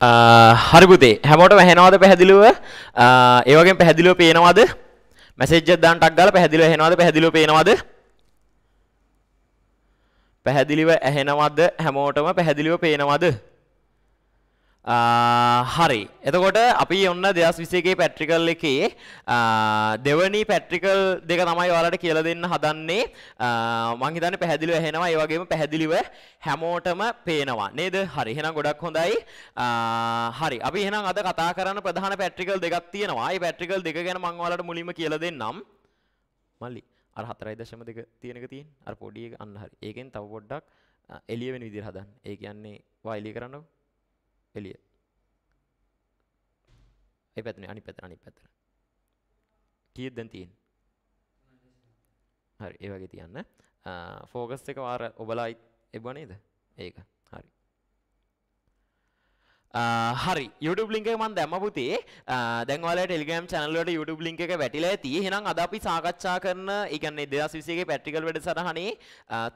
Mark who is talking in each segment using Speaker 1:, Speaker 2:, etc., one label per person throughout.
Speaker 1: හරිපුතේ හැමෝට වැහෙනවාද පැහැදිලිව ඒවගේ පැහැදිලිව පේනවාද මැසේජ්ජ දාන්ටක් ගාලා පැහැදිලිව ඇහෙනවාද පැහැදිලිව පේනවාද පැහැදිලිව ඇහෙනවද හැමෝටම පැහැදිලිව පේනවද හරි එතකොට අපි ඔන්න දෙදස් විසේගේ පැට්‍රිකල් එකේ දෙවනි පැට්‍රිකල් දෙක තමයි ඔයාලට කියලා දෙන්න හදන්නේ මං හිතන්නේ පැහැදිලිව ඇහෙනවා ඒ වගේම පැහැදිලිව හැමෝටම පේනවා නේද හරි එහෙනම් ගොඩක් හොඳයි හරි අපි එහෙනම් අද කතා කරන්න ප්‍රධාන පැට්‍රිකල් දෙකක් තියෙනවා ඒ පැට්‍රිකල් දෙක ගැන මං ඔයාලට මුලින්ම කියලා දෙන්නම් මල්ලි අර 4.2 තියෙනක තියෙන අර පොඩි එක අන්න හරි ඒකෙන් තව පොඩ්ඩක් එළිය වෙන විදිහට හදන්න ඒ කියන්නේ වා එළිය කරන්නකෝ එළිය. ඒ පැත්තනේ අනිත් පැත්තට අනිත් පැත්තට. කීයද දැන් තියෙන්නේ? හරි ඒ වගේ තියන්න. ෆෝකස් එක වාර ඔබලා එබුවා නේද? ඒක. හරි YouTube ලින්ක මන් දැමපුතේ දැන්වල ටෙලිගම් චැනල්ලට YouTube ලින්ක එක වැටිලා ඇති එහෙනම් අද අපි සාකච්ඡා කරන ඉගන්නේ දෙදස් විසේගේ පැට්ටිකල් වැඩසටහනේ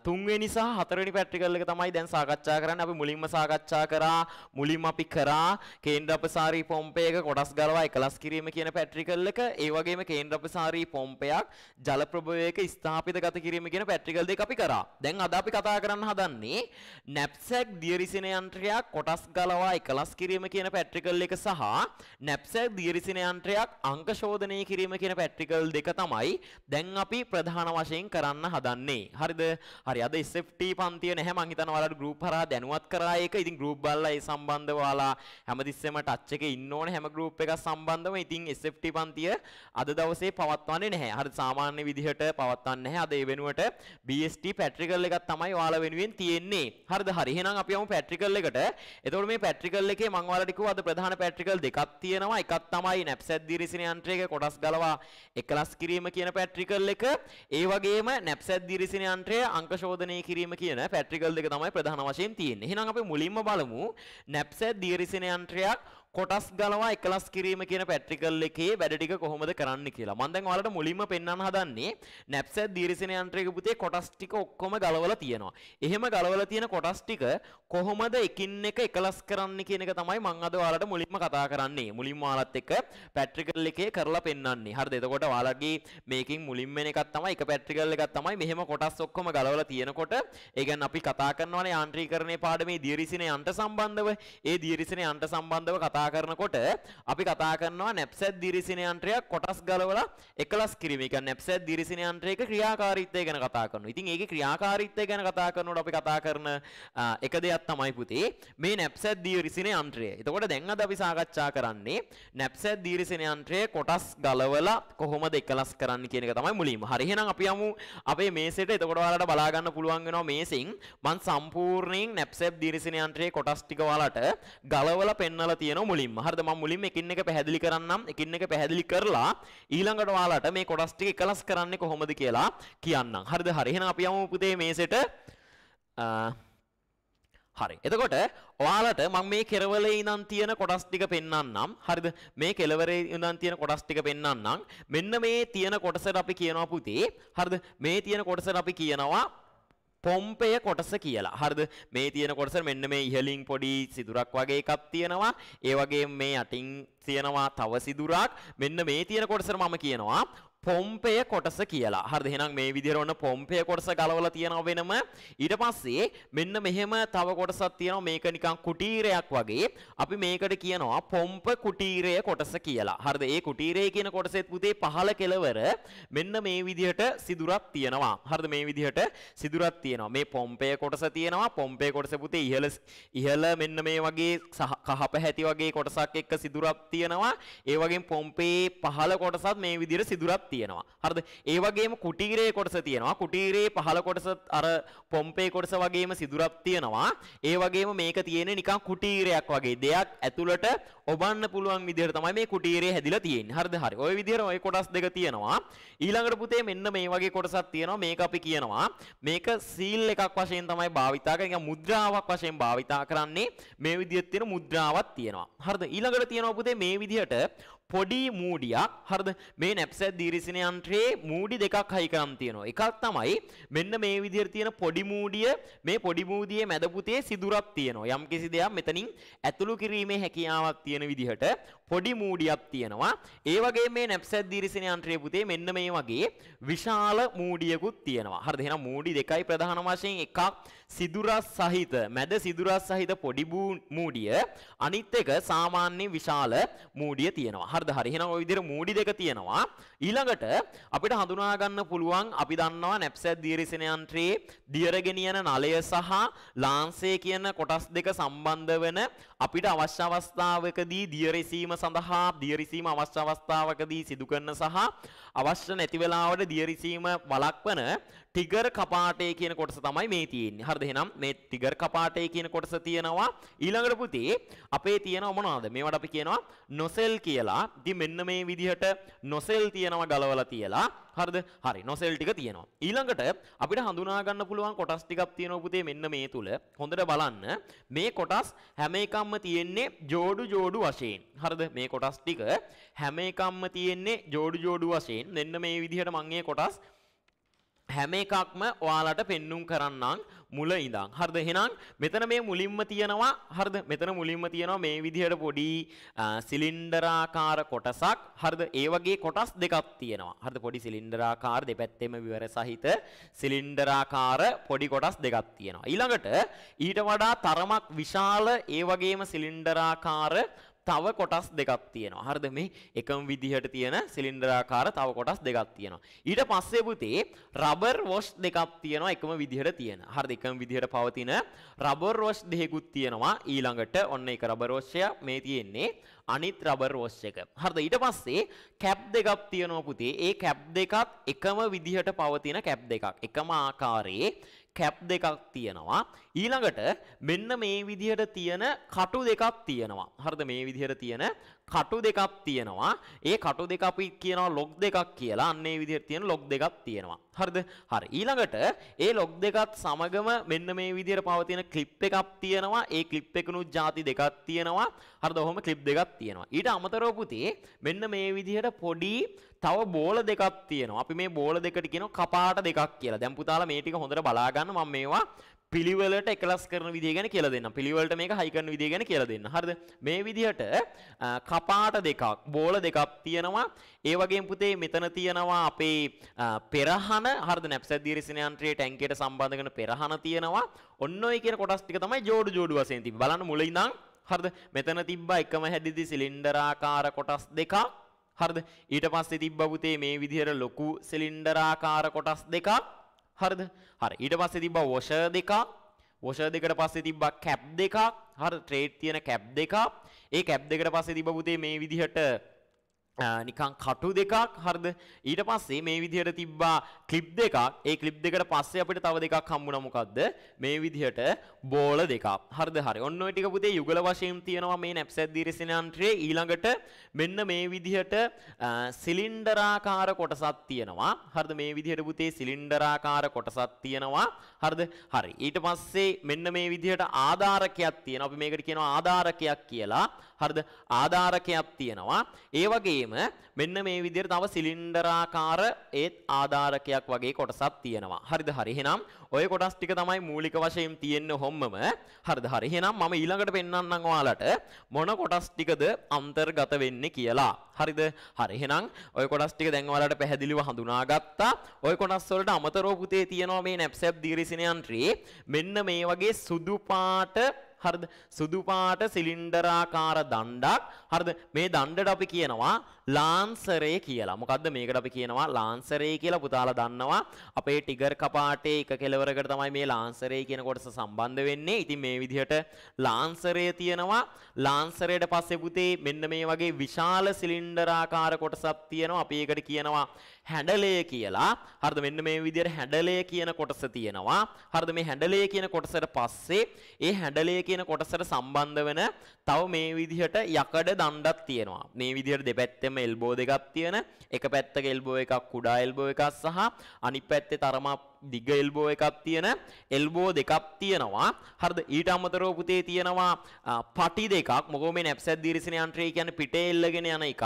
Speaker 1: තුන්වෙනි සහ හතරවෙනි පැට්ටිකල් එක තමයි දැන් සාකච්ඡා කරන්න අපි මුලින්ම සාකච්ඡා කරා මුලින්ම අපි කරා කේන්ද්‍රපසාරී පොම්පයක කොටස් ගලවා එකලස් කිරීම කියන පැට්ටිකල් එක ඒ වගේම කේන්ද්‍රපසාරී පොම්පයක් ජල ප්‍රභවයක ස්ථාපිත ගත කිරීම කියන පැට්ටිකල් දෙක අපි කරා දැන් අද අපි කතා කරන්න හදන්නේ නැප්සැක් දියරිසින යන්ත්‍රයක් කොටස් ගලවා එකලස් වෙනස් කිරීම කියන පැට්‍රිකල් එක සහ නැප්සැක් දියරිසින යන්ත්‍රයක් අංක ශෝධනය කිරීම කියන පැට්‍රිකල් දෙක තමයි දැන් අපි ප්‍රධාන වශයෙන් කරන්න හදන්නේ. හරිද? හරි අද SFT පන්තිය නැහැ මං හිතනවා ඔයාලට group හරහා දැනුවත් කරා ඒක. ඉතින් group බලලා ඒ සම්බන්ධව ඔයාලා හැමතිස්සෙම touch එකේ ඉන්න ඕනේ හැම group එකක් සම්බන්ධව. ඉතින් SFT පන්තිය අද දවසේ පවත්වන්නේ නැහැ. හරි සාමාන්‍ය විදිහට පවත්වන්නේ නැහැ. අද ඒ වෙනුවට BST පැට්‍රිකල් එකක් තමයි ඔයාලා වෙනුවෙන් තියෙන්නේ. හරිද? හරි. එහෙනම් අපි යමු පැට්‍රිකල් එකට. එතකොට මේ පැට්‍රිකල් channel එකේ මම ඔයාලට කිව්වා අද ප්‍රධාන පැට්‍රිකල් දෙකක් තියෙනවා. එකක් තමයි නැප්සැට් දිරිසින යන්ත්‍රයක කොටස් ගලවා එකලස් කිරීම කියන පැට්‍රිකල් එක. ඒ වගේම නැප්සැට් දිරිසින යන්ත්‍රය අංක ශෝධනය කිරීම කියන පැට්‍රිකල් දෙක තමයි ප්‍රධාන වශයෙන් තියෙන්නේ. එහෙනම් අපි මුලින්ම බලමු නැප්සැට් දිරිසින යන්ත්‍රයක් කොටස් ගලවා එකලස් කිරීම කියන පැට්‍රිකල් එකේ වැඩ ටික කොහොමද කරන්න කියලා. මම දැන් ඔයාලට මුලින්ම පෙන්වන්න හදන්නේ නැප්සැට් දීර්ඝසන යන්ත්‍රයක පුතේ කොටස් ටික ඔක්කොම ගලවලා තියෙනවා. එහෙම ගලවලා තියෙන කොටස් ටික කොහොමද එකින් එක එකලස් කරන්න කියන එක තමයි මම අද ඔයාලට මුලින්ම කතා කරන්නේ. මුලින්ම ඔයාලත් එක්ක පැට්‍රිකල් එකේ කරලා පෙන්වන්නේ. හරිද? එතකොට ඔයාලගේ මේකෙන් මුලින්ම එකක් තමයි එක පැට්‍රිකල් එකක් තමයි මෙහෙම කොටස් ඔක්කොම ගලවලා තියෙනකොට ඒ කියන්නේ අපි කතා කරනවානේ යාන්ත්‍රීකරණයේ පාඩමේ දීර්ඝසන යන්ත්‍ර සම්බන්ධව. ඒ දීර්ඝසන යන්ත්‍ර සම්බන්ධව කතා කතා කරනකොට අපි කතා කරනවා නැප්සැත් දිරිසින යන්ත්‍රයක් කොටස් ගලවලා එකලස් කිරීම. ඒ කියන්නේ නැප්සැත් දිරිසින යන්ත්‍රයක ක්‍රියාකාරීත්වය ගැන කතා කරනවා. ඉතින් ඒකේ ක්‍රියාකාරීත්වය ගැන කතා කරනකොට අපි කතා කරන එක දෙයක් තමයි පුතේ මේ නැප්සැත් දිරිසින යන්ත්‍රය. එතකොට දැන් අද අපි සාකච්ඡා කරන්නේ නැප්සැත් දිරිසින යන්ත්‍රයේ කොටස් ගලවලා කොහොමද එකලස් කරන්න කියන එක තමයි මුලින්ම. හරි එහෙනම් අපි යමු අපේ මේසෙට. එතකොට ඔයාලට බලා ගන්න පුළුවන් වෙනවා මේසෙන් මම සම්පූර්ණයෙන් නැප්සැත් දිරිසින යන්ත්‍රයේ කොටස් ටික ඔයාලට ගලවලා පෙන්වලා තියෙනවා. මුලින්ම හරිද මම මුලින්ම එකින් එක පැහැදිලි කරන්නම් එකින් එක පැහැදිලි කරලා ඊළඟට ඔයාලට මේ කොටස් ටික එකලස් කරන්නේ කොහොමද කියලා කියන්නම් හරිද හරි එහෙනම් අපි යමු පුතේ මේසෙට හරි එතකොට ඔයාලට මම මේ කෙරවලේ ඉඳන් තියෙන කොටස් ටික පෙන්වන්නම් හරිද මේ කෙලවරේ ඉඳන් තියෙන කොටස් ටික පෙන්වන්නම් මෙන්න මේ තියෙන කොටසට අපි කියනවා පුතේ හරිද මේ තියෙන කොටසට අපි කියනවා පොම්පය කොටස කියලා. හරිද? මේ තියෙන කොටස මෙන්න මේ ඉහලින් පොඩි සිදුරක් වගේ එකක් තියෙනවා. ඒ වගේම මේ යටින් තියෙනවා තව සිදුරක්. මෙන්න මේ තියෙන කොටසට මම කියනවා පොම්පය කොටස කියලා හරි එහෙනම් මේ විදිහට ඔන්න පොම්පය කොටස ගලවලා තියනවා වෙනම ඊට පස්සේ මෙන්න මෙහෙම තව කොටසක් තියෙනවා මේක නිකන් කුටීරයක් වගේ අපි මේකට කියනවා පොම්ප කුටීරය කොටස කියලා හරිද ඒ කුටීරය කියන කොටසෙත් පුතේ පහළ කෙළවර මෙන්න මේ විදිහට සිදුරක් තියෙනවා හරිද මේ විදිහට සිදුරක් තියෙනවා මේ පොම්පය කොටස තියෙනවා පොම්පය කොටස පුතේ ඉහළ ඉහළ මෙන්න මේ වගේ කහ පැහැති වගේ කොටසක් එක්ක සිදුරක් තියෙනවා ඒ වගේම පොම්පේ පහළ කොටසත් මේ විදිහට සිදුරක් තියෙනවා. හරිද? ඒ වගේම කුටීරයේ කොටස තියෙනවා. කුටීරයේ පහළ කොටස අර පොම්පේ කොටස වගේම සිදුරක් තියෙනවා. ඒ වගේම මේක තියෙන්නේ නිකන් කුටීරයක් වගේ දෙයක් ඇතුළට ඔබන්න පුළුවන් විදිහට තමයි මේ කුටීරය හැදිලා තියෙන්නේ. හරිද? හරි. ওই විදිහට ওই කොටස් දෙක තියෙනවා. ඊළඟට පුතේ මෙන්න මේ වගේ කොටසක් තියෙනවා. මේක අපි කියනවා මේක සීල් එකක් වශයෙන් තමයි භාවිතා කරන්නේ. මුද්‍රාවක් වශයෙන් භාවිතා කරන්නේ. මේ විදිහට තියෙන මුද්‍රාවක් තියෙනවා. හරිද? ඊළඟට තියෙනවා පුතේ මේ විදිහට පොඩි මූඩියක් හරිද මේ නැප්සැට් දීර්ඝිසනයන්ටේ මූඩි දෙකක් හයි කරන් තියෙනවා එකක් තමයි මෙන්න මේ විදිහට තියෙන පොඩි මූඩිය මේ පොඩි මූඩියේ මැද පුතේ සිදුරක් තියෙනවා යම් කිසි දෙයක් මෙතනින් ඇතුළු කිරීමේ හැකියාවක් තියෙන විදිහට පොඩි මූඩියක් තියෙනවා. ඒ වගේ මේ නැප්සැත් දීර්ෂණ යන්ත්‍රය පුතේ මෙන්න මේ වගේ විශාල මූඩියකුත් තියෙනවා. හරිද? එහෙනම් මූඩි දෙකයි ප්‍රධාන වශයෙන් එකක් සිදුරස් සහිත මැද සිදුරස් සහිත පොඩි මූඩිය අනිත් එක සාමාන්‍ය විශාල මූඩිය තියෙනවා. හරිද? හරි. එහෙනම් ওই විදිහට මූඩි දෙක තියෙනවා. ඊළඟට අපිට හඳුනා ගන්න පුළුවන් අපි දන්නවා නැප්සැඩ් දියරිසන යන්ත්‍රයේ දියර ගෙනියන නලය සහ ලාංසය කියන කොටස් දෙක සම්බන්ධ වෙන අපිට අවශ්‍ය අවස්ථාවකදී දියරිසීම සඳහා දියරිසීම අවශ්‍ය අවස්ථාවකදී සිදු කරන සහ අවශ්‍ය නැති වෙලාවට දියරිසීම වළක්වන ටිගර් කපාටය කියන කොටස තමයි මේ තියෙන්නේ. හරිද එහෙනම් මේ ටිගර් කපාටය කියන කොටස තියෙනවා. ඊළඟට පුතේ අපේ තියෙනව මොනවද? මේවට අපි කියනවා නොසෙල් කියලා. ඉතින් මෙන්න මේ විදිහට නොසෙල් තියෙනවා ගලවලා තියලා. හරිද? හරි. නොසෙල් ටික තියෙනවා. ඊළඟට අපිට හඳුනා ගන්න පුළුවන් කොටස් ටිකක් තියෙනවා පුතේ මෙන්න මේ තුල. හොඳට බලන්න. මේ කොටස් හැම එකක්ම තියෙන්නේ جوړු جوړු වශයෙන්. හරිද? මේ කොටස් ටික හැම එකක්ම තියෙන්නේ جوړු جوړු වශයෙන්. මෙන්න මේ විදිහට මම මේ කොටස් හැම එකක්ම ඔයාලට පෙන්නුම් කරන්නම් මුල ඉඳන්. හරිද? එහෙනම් මෙතන මේ මුලින්ම තියෙනවා හරිද? මෙතන මුලින්ම තියෙනවා මේ විදිහට පොඩි සිලින්ඩරාකාර කොටසක්. හරිද? ඒ වගේ කොටස් දෙකක් තියෙනවා. හරිද? පොඩි සිලින්ඩරාකාර දෙපැත්තෙම විවර සහිත සිලින්ඩරාකාර පොඩි කොටස් දෙකක් තියෙනවා. ඊළඟට ඊට වඩා තරමක් විශාල ඒ වගේම සිලින්ඩරාකාර තව කොටස් දෙකක් තියෙනවා. හරිද මේ එකම විදිහට තියෙන සිලින්ඩරාකාර තව කොටස් දෙකක් තියෙනවා. ඊට පස්සේ පුතේ රබර් වොෂ් දෙකක් තියෙනවා එකම විදිහට තියෙන. හරිද එකම විදිහට පවතින රබර් වොෂ් දෙකකුත් තියෙනවා. ඊළඟට ඔන්න ඒක රබර් වොෂය මේ තියෙන්නේ අනිත් රබර් වොෂ් එක. හරිද ඊට පස්සේ කැප් දෙකක් තියෙනවා පුතේ. ඒ කැප් දෙකත් එකම විදිහට පවතින කැප් දෙකක්. එකම ආකාරයේ කැප් දෙකක් තියෙනවා. ඊළඟට මෙන්න මේ විදිහට තියෙන කටු දෙකක් තියෙනවා. හරිද මේ විදිහට තියෙන කටු දෙකක් තියෙනවා. ඒ කටු දෙක අපි කියනවා log දෙකක් කියලා. අන්න ඒ විදිහට තියෙන log දෙකක් තියෙනවා. හරිද? හරි. ඊළඟට ඒ log දෙකත් සමගම මෙන්න මේ විදිහට පවතින clip එකක් තියෙනවා. ඒ clip එකනුත් ಜಾති දෙකක් තියෙනවා. හරිද? ඔහොම clip දෙකක් තියෙනවා. ඊට අමතරව පුතේ මෙන්න මේ විදිහට පොඩි තව බෝල දෙකක් තියෙනවා. අපි මේ බෝල දෙකට කියනවා කපාට දෙකක් කියලා. දැන් පුතාලා මේ ටික හොඳට බලා ගන්න මම මේවා පිළිවෙලට එකලස් කරන විදිහ ගැන කියලා දෙන්න. පිළිවෙලට මේක හයි කරන විදිහ ගැන කියලා දෙන්න. හරිද? මේ විදිහට කපාට දෙකක්, බෝල දෙකක් තියෙනවා. ඒ වගේම පුතේ මෙතන තියෙනවා අපේ පෙරහන, හරිද? නැප්සැඩ් දියරිසින යන්ත්‍රයට ඇංකයට සම්බන්ධ කරන පෙරහන තියෙනවා. ඔන්න ඔය කියන කොටස් ටික තමයි جوړු جوړු වශයෙන් තිබ්බේ. බලන්න මුල ඉඳන් හරිද? මෙතන තිබ්බා එකම හැදිදි සිලින්ඩරාකාර කොටස් දෙකක්. හරිද? ඊට පස්සේ තිබ්බා පුතේ මේ විදිහට ලොකු සිලින්ඩරාකාර කොටස් දෙකක්. හරිද? හරි. ඊට පස්සේ තිබ්බා washer දෙකක්. washer දෙකට පස්සේ තිබ්බා cap දෙකක්. හරි ට්‍රේඩ් තියෙන cap දෙකක්. ඒ cap දෙකට පස්සේ තිබ්බා පුතේ මේ විදිහට නිකන් කටු දෙකක් හරිද ඊට පස්සේ මේ විදිහට තිබ්බා ක්ලිප් දෙකක් ඒ ක්ලිප් දෙකට පස්සේ අපිට තව දෙකක් හම්බුණා මොකද්ද මේ විදිහට බෝල දෙකක් හරිද හරි ඔන්න ඔය ටික පුතේ යුගල වශයෙන් තියෙනවා මේ නැප්සැඩ් දිරිසිනාන්ට්‍රේ ඊළඟට මෙන්න මේ විදිහට සිලින්ඩරාකාර කොටසක් තියෙනවා හරිද මේ විදිහට පුතේ සිලින්ඩරාකාර කොටසක් තියෙනවා හරිද හරි ඊට පස්සේ මෙන්න මේ විදිහට ආධාරකයක් තියෙනවා අපි මේකට කියනවා ආධාරකයක් කියලා හරිද? ආධාරකයක් තියෙනවා. ඒ වගේම මෙන්න මේ විදිහට තව සිලින්ඩරාකාර ඒත් ආධාරකයක් වගේ කොටසක් තියෙනවා. හරිද? හරි. එහෙනම් ඔය කොටස් ටික තමයි මූලික වශයෙන් තියෙන්නේ හොම්මම. හරිද? හරි. එහෙනම් මම ඊළඟට පෙන්වන්නම් ඔයාලට මොන කොටස් ටිකද අන්තර්ගත වෙන්නේ කියලා. හරිද? හරි. එහෙනම් ඔය කොටස් ටික දැන් ඔයාලට පැහැදිලිව හඳුනාගත්තා. ඔය කොටස් වලට අමතරව පුතේ තියෙනවා මේ නැප්සැප් දීර්ඝසිනයන්ත්‍රයේ මෙන්න මේ වගේ සුදු පාට හරිද? සුදු පාට සිලින්ඩරාකාර දණ්ඩක් හරිද? මේ දණ්ඩට අපි කියනවා ලාන්සරේ කියලා. මොකද්ද මේකට අපි කියනවා ලාන්සරේ කියලා පුතාලා දන්නවා. අපේ ටිගර් කපාටේ එක කෙලවරකට තමයි මේ ලාන්සරේ කියන කොටස සම්බන්ධ වෙන්නේ. ඉතින් මේ විදිහට ලාන්සරය තියෙනවා. ලාන්සරයට පස්සේ පුතේ මෙන්න මේ වගේ විශාල සිලින්ඩරාකාර කොටසක් තියෙනවා. අපි ඒකට කියනවා හැඩලය කියලා. හරිද? මෙන්න මේ විදිහට හැඩලය කියන කොටස තියෙනවා. හරිද? මේ හැඩලය කියන කොටසට පස්සේ ඒ හැඩලය කියන කොටසට සම්බන්ධ වෙන තව මේ විදිහට යකඩ දණ්ඩක් තියෙනවා. මේ විදිහට දෙපැත්තෙම හැම එල්බෝ දෙකක් තියෙන එක පැත්තක එල්බෝ එකක් කුඩා එල්බෝ එකක් සහ අනිත් පැත්තේ තරම දිග එල්බෝ එකක් තියෙන එල්බෝ දෙකක් තියෙනවා. හරිද? ඊට අමතරව පුතේ තියෙනවා පටි දෙකක්. මොකෝ මේ නැප්සැට් දිරිසින යන්ත්‍රය කියන්නේ පිටේ එල්ලගෙන යන එක.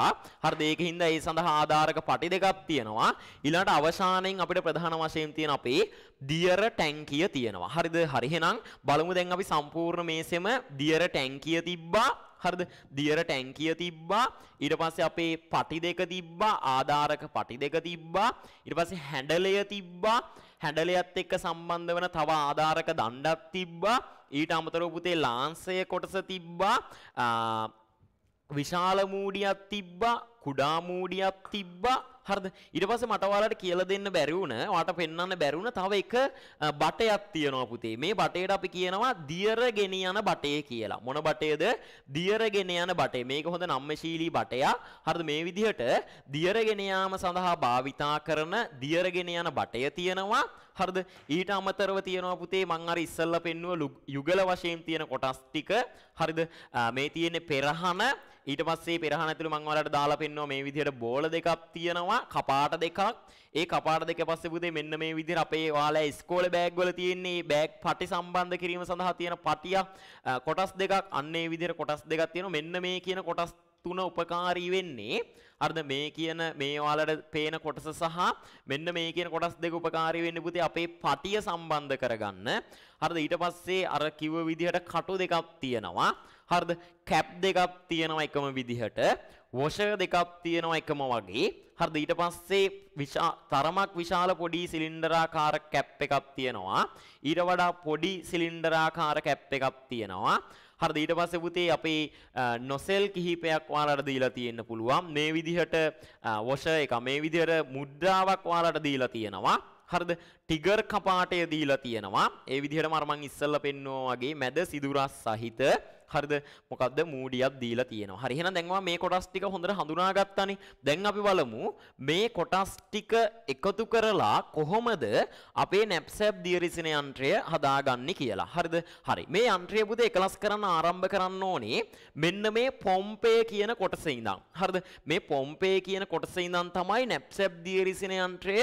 Speaker 1: හරිද? ඒකින්ද ඒ සඳහා ආධාරක පටි දෙකක් තියෙනවා. ඊළඟට අවසානයෙන් අපිට ප්‍රධාන වශයෙන් තියෙන අපේ දියර ටැංකිය තියෙනවා. හරිද? හරි එහෙනම් බලමු දැන් අපි සම්පූර්ණ මේසෙම දියර ටැංකිය තිබ්බා. හරිද දියර ටැංකිය තිබ්බා ඊට පස්සේ අපේ පටි දෙක තිබ්බා ආධාරක පටි දෙක තිබ්බා ඊට පස්සේ හැඩලය තිබ්බා හැඩලයත් එක්ක සම්බන්ධ වෙන තව ආධාරක දණ්ඩක් තිබ්බා ඊට අමතරව පුතේ ලාංසය කොටස තිබ්බා විශාල මූඩියක් තිබ්බා කුඩා මූඩියක් තිබ්බා හරිද ඊට පස්සේ මට ඔයාලට කියලා දෙන්න බැරි වුණ ඔයාට පෙන්වන්න බැරි වුණ තව එක බටයක් තියෙනවා පුතේ මේ බටේට අපි කියනවා දියර ගෙන යන බටේ කියලා මොන බටේද දියර ගෙන යන බටේ මේක හොඳ නම්මශීලී බටයක් හරිද මේ විදිහට දියර ගෙන යාම සඳහා භාවිතා කරන දියර ගෙන යන බටය තියෙනවා හරිද ඊට අමතරව තියෙනවා පුතේ මං අර ඉස්සෙල්ලා පෙන්නුව යුගල වශයෙන් තියෙන කොටස් ටික හරිද මේ තියෙන්නේ පෙරහන ඊට පස්සේ පෙරහන ඇතුළේ මං ඔයාලට දාලා පෙන්නුව පෙන්නවා මේ විදිහට බෝල දෙකක් තියෙනවා කපාට දෙකක් ඒ කපාට දෙක පස්සේ පුතේ මෙන්න මේ විදිහට අපේ ඔයාලා ඉස්කෝලේ බෑග් වල තියෙන මේ බෑග් පටි සම්බන්ධ කිරීම සඳහා තියෙන පටිය කොටස් දෙකක් අන්න ඒ විදිහට කොටස් දෙකක් තියෙනවා මෙන්න මේ කියන කොටස් තුන උපකාරී වෙන්නේ අර්ද මේ කියන මේ ඔයාලට පේන කොටස සහ මෙන්න මේ කියන කොටස් දෙක උපකාරී වෙන්නේ පුතේ අපේ පටිය සම්බන්ධ කරගන්න. හරිද? ඊට පස්සේ අර කිව්ව විදිහට කටු දෙකක් තියෙනවා. හරිද? කැප් දෙකක් තියෙනවා එකම විදිහට. වෝෂර් දෙකක් තියෙනවා එකම වගේ. හරිද? ඊට පස්සේ විශා තරමක් විශාල පොඩි සිලින්ඩරාකාර කැප් එකක් තියෙනවා. ඊට වඩා පොඩි සිලින්ඩරාකාර කැප් එකක් තියෙනවා. හරිද ඊට පස්සේ පුතේ අපේ නොසෙල් කිහිපයක් ඔයාලට දීලා තියෙන්න පුළුවන් මේ විදිහට වොෂර් එක මේ විදිහට මුද්‍රාවක් ඔයාලට දීලා තියෙනවා හරිද ටිගර් කපාටය දීලා තියෙනවා ඒ විදිහටම අර මං ඉස්සෙල්ලා පෙන්නුවා වගේ මැද සිදුරස් සහිත හරිද මොකක්ද මූඩියක් දීලා තියෙනවා හරි එහෙනම් දැන් මේ කොටස් ටික හොඳට හඳුනාගත්තානේ දැන් අපි බලමු මේ කොටස් ටික එකතු කරලා කොහොමද අපේ නැප්සැප් දියරිසින යන්ත්‍රය හදාගන්නේ කියලා හරිද හරි මේ යන්ත්‍රය පුතේ එකලස් කරන්න ආරම්භ කරන්න ඕනේ මෙන්න මේ පොම්පේ කියන කොටසේ ඉඳන් හරිද මේ පොම්පේ කියන කොටසේ ඉඳන් තමයි නැප්සැප් දියරිසින යන්ත්‍රය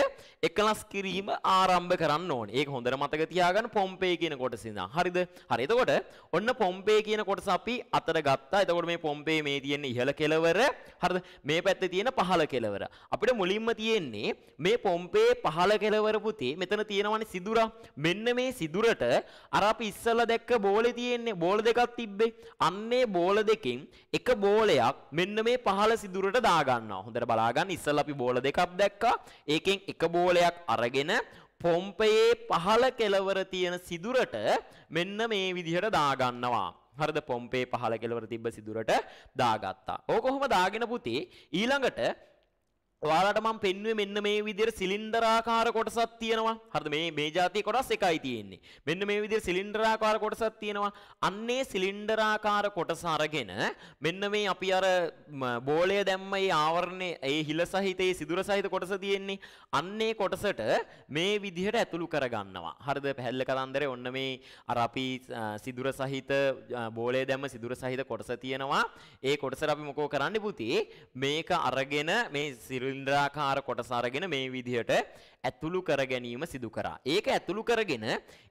Speaker 1: එකලස් කිරීම ආරම්භ කරන්න ඕනේ ඒක හොඳට මතක තියාගන්න පොම්පේ කියන කොටසේ ඉඳන් හරිද හරි එතකොට ඔන්න පොම්පේ කියන කොටස අපි අතර ගත්තා. එතකොට මේ පොම්පේ මේ තියෙන ඉහළ කෙළවර හරිද? මේ පැත්තේ තියෙන පහළ කෙළවර. අපිට මුලින්ම තියෙන්නේ මේ පොම්පේ පහළ කෙළවර පුතේ මෙතන තියෙනවනේ සිදුරා. මෙන්න මේ සිදුරට අර අපි ඉස්සලා දැක්ක බෝලේ තියෙන්නේ බෝල දෙකක් තිබ්බේ. අන්නේ බෝල දෙකෙන් එක බෝලයක් මෙන්න මේ පහළ සිදුරට දාගන්නවා. හොඳට බලාගන්න ඉස්සලා අපි බෝල දෙකක් දැක්කා. ඒකෙන් එක බෝලයක් අරගෙන පොම්පයේ පහළ කෙළවර තියෙන සිදුරට මෙන්න මේ විදිහට දාගන්නවා. හරිද පොම්පේ පහළ කෙළවර තිබ්බ සිදුරට දාගත්තා. ඕක කොහොම දාගෙන පුතේ ඊළඟට ඔයාලට මම පෙන්වුවේ මෙන්න මේ විදිහට සිලින්ඩරාකාර කොටසක් තියෙනවා. හරිද? මේ මේ જાතිය කොටස් එකයි තියෙන්නේ. මෙන්න මේ විදිහට සිලින්ඩරාකාර කොටසක් තියෙනවා. අන්නේ සිලින්ඩරාකාර කොටස අරගෙන මෙන්න මේ අපි අර බෝලය දැම්ම ඒ ආවරණේ ඒ හිල සහිත ඒ සිදුර සහිත කොටස තියෙන්නේ. අන්නේ කොටසට මේ විදිහට ඇතුළු කරගන්නවා. හරිද? පැහැල්ල කතන්දරේ ඔන්න මේ අර අපි සිදුර සහිත බෝලය දැම්ම සිදුර සහිත කොටස තියෙනවා. ඒ කොටසට අපි මොකෝ කරන්න පුතේ මේක අරගෙන මේ සිරු සිලින්ඩරාකාර කොටස අරගෙන මේ විදිහට ඇතුළු කර ගැනීම සිදු කරා. ඒක ඇතුළු කරගෙන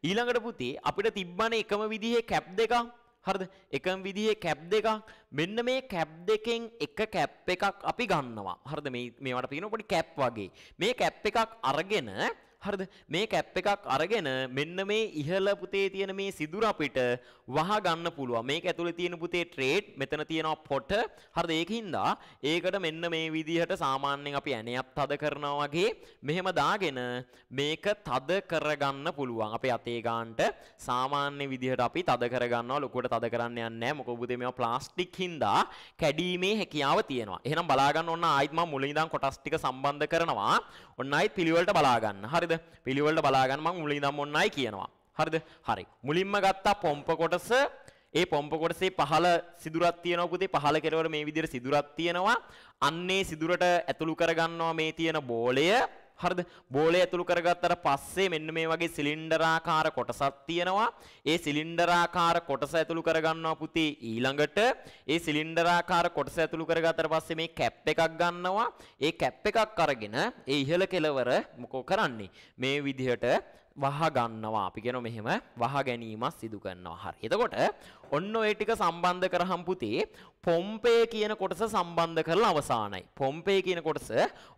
Speaker 1: ඊළඟට පුතේ අපිට තිබ්බනේ එකම විදිහේ කැප් දෙකක්. හරිද? එකම විදිහේ කැප් දෙකක්. මෙන්න මේ කැප් දෙකෙන් එක කැප් එකක් අපි ගන්නවා. හරිද? මේ මේවට කියනවා පොඩි කැප් වගේ. මේ කැප් එකක් අරගෙන හරිද මේ කැප් එකක් අරගෙන මෙන්න මේ ඉහළ පුතේ තියෙන මේ සිදුර අපිට වහ ගන්න පුළුවන් මේක ඇතුලේ තියෙන පුතේ ට්‍රේඩ් මෙතන තියෙනවා පොට හරිද ඒකින්දා ඒකට මෙන්න මේ විදිහට සාමාන්‍යයෙන් අපි ඇණයක් තද කරනවා වගේ මෙහෙම දාගෙන මේක තද කරගන්න පුළුවන් අපේ අතේ ගන්නට සාමාන්‍ය විදිහට අපි තද කරගන්නවා ලොකුවට තද කරන්න යන්නේ නැහැ මොකද පුතේ මේවා ප්ලාස්ටික් හින්දා කැඩීමේ හැකියාව තියෙනවා එහෙනම් බලා ගන්න ඔන්න ආයිත් මම මුලින් ඉඳන් කොටස් ටික සම්බන්ධ කරනවා ඔන්න ආයිත් පිළිවෙලට බලා ගන්න හරිද හරිද පිළිවෙලට බලාගන්න මම මුලින් ඉඳන් ඔන්නයි කියනවා හරිද හරි මුලින්ම ගත්තා පොම්ප කොටස ඒ පොම්ප කොටසේ පහළ සිදුරක් තියෙනවා පුතේ පහළ කෙළවර මේ විදිහට සිදුරක් තියෙනවා අන්නේ සිදුරට ඇතුළු කරගන්නවා මේ තියෙන බෝලය හරිද? බෝලය ඇතුළු කරගත්තට පස්සේ මෙන්න මේ වගේ සිලින්ඩරාකාර කොටසක් තියෙනවා. ඒ සිලින්ඩරාකාර කොටස ඇතුළු කරගන්නවා පුතේ ඊළඟට ඒ සිලින්ඩරාකාර කොටස ඇතුළු කරගත්තට පස්සේ මේ කැප් එකක් ගන්නවා. ඒ කැප් එකක් අරගෙන ඒ ඉහළ කෙළවර මොකෝ කරන්නේ? මේ විදිහට වහ ගන්නවා. අපි කියනවා මෙහෙම වහ ගැනීමක් සිදු කරනවා. හරි. එතකොට ඔන්න ඔය ටික සම්බන්ධ කරහම් පුතේ පොම්පේ කියන කොටස සම්බන්ධ කරලා අවසానයි. පොම්පේ කියන කොටස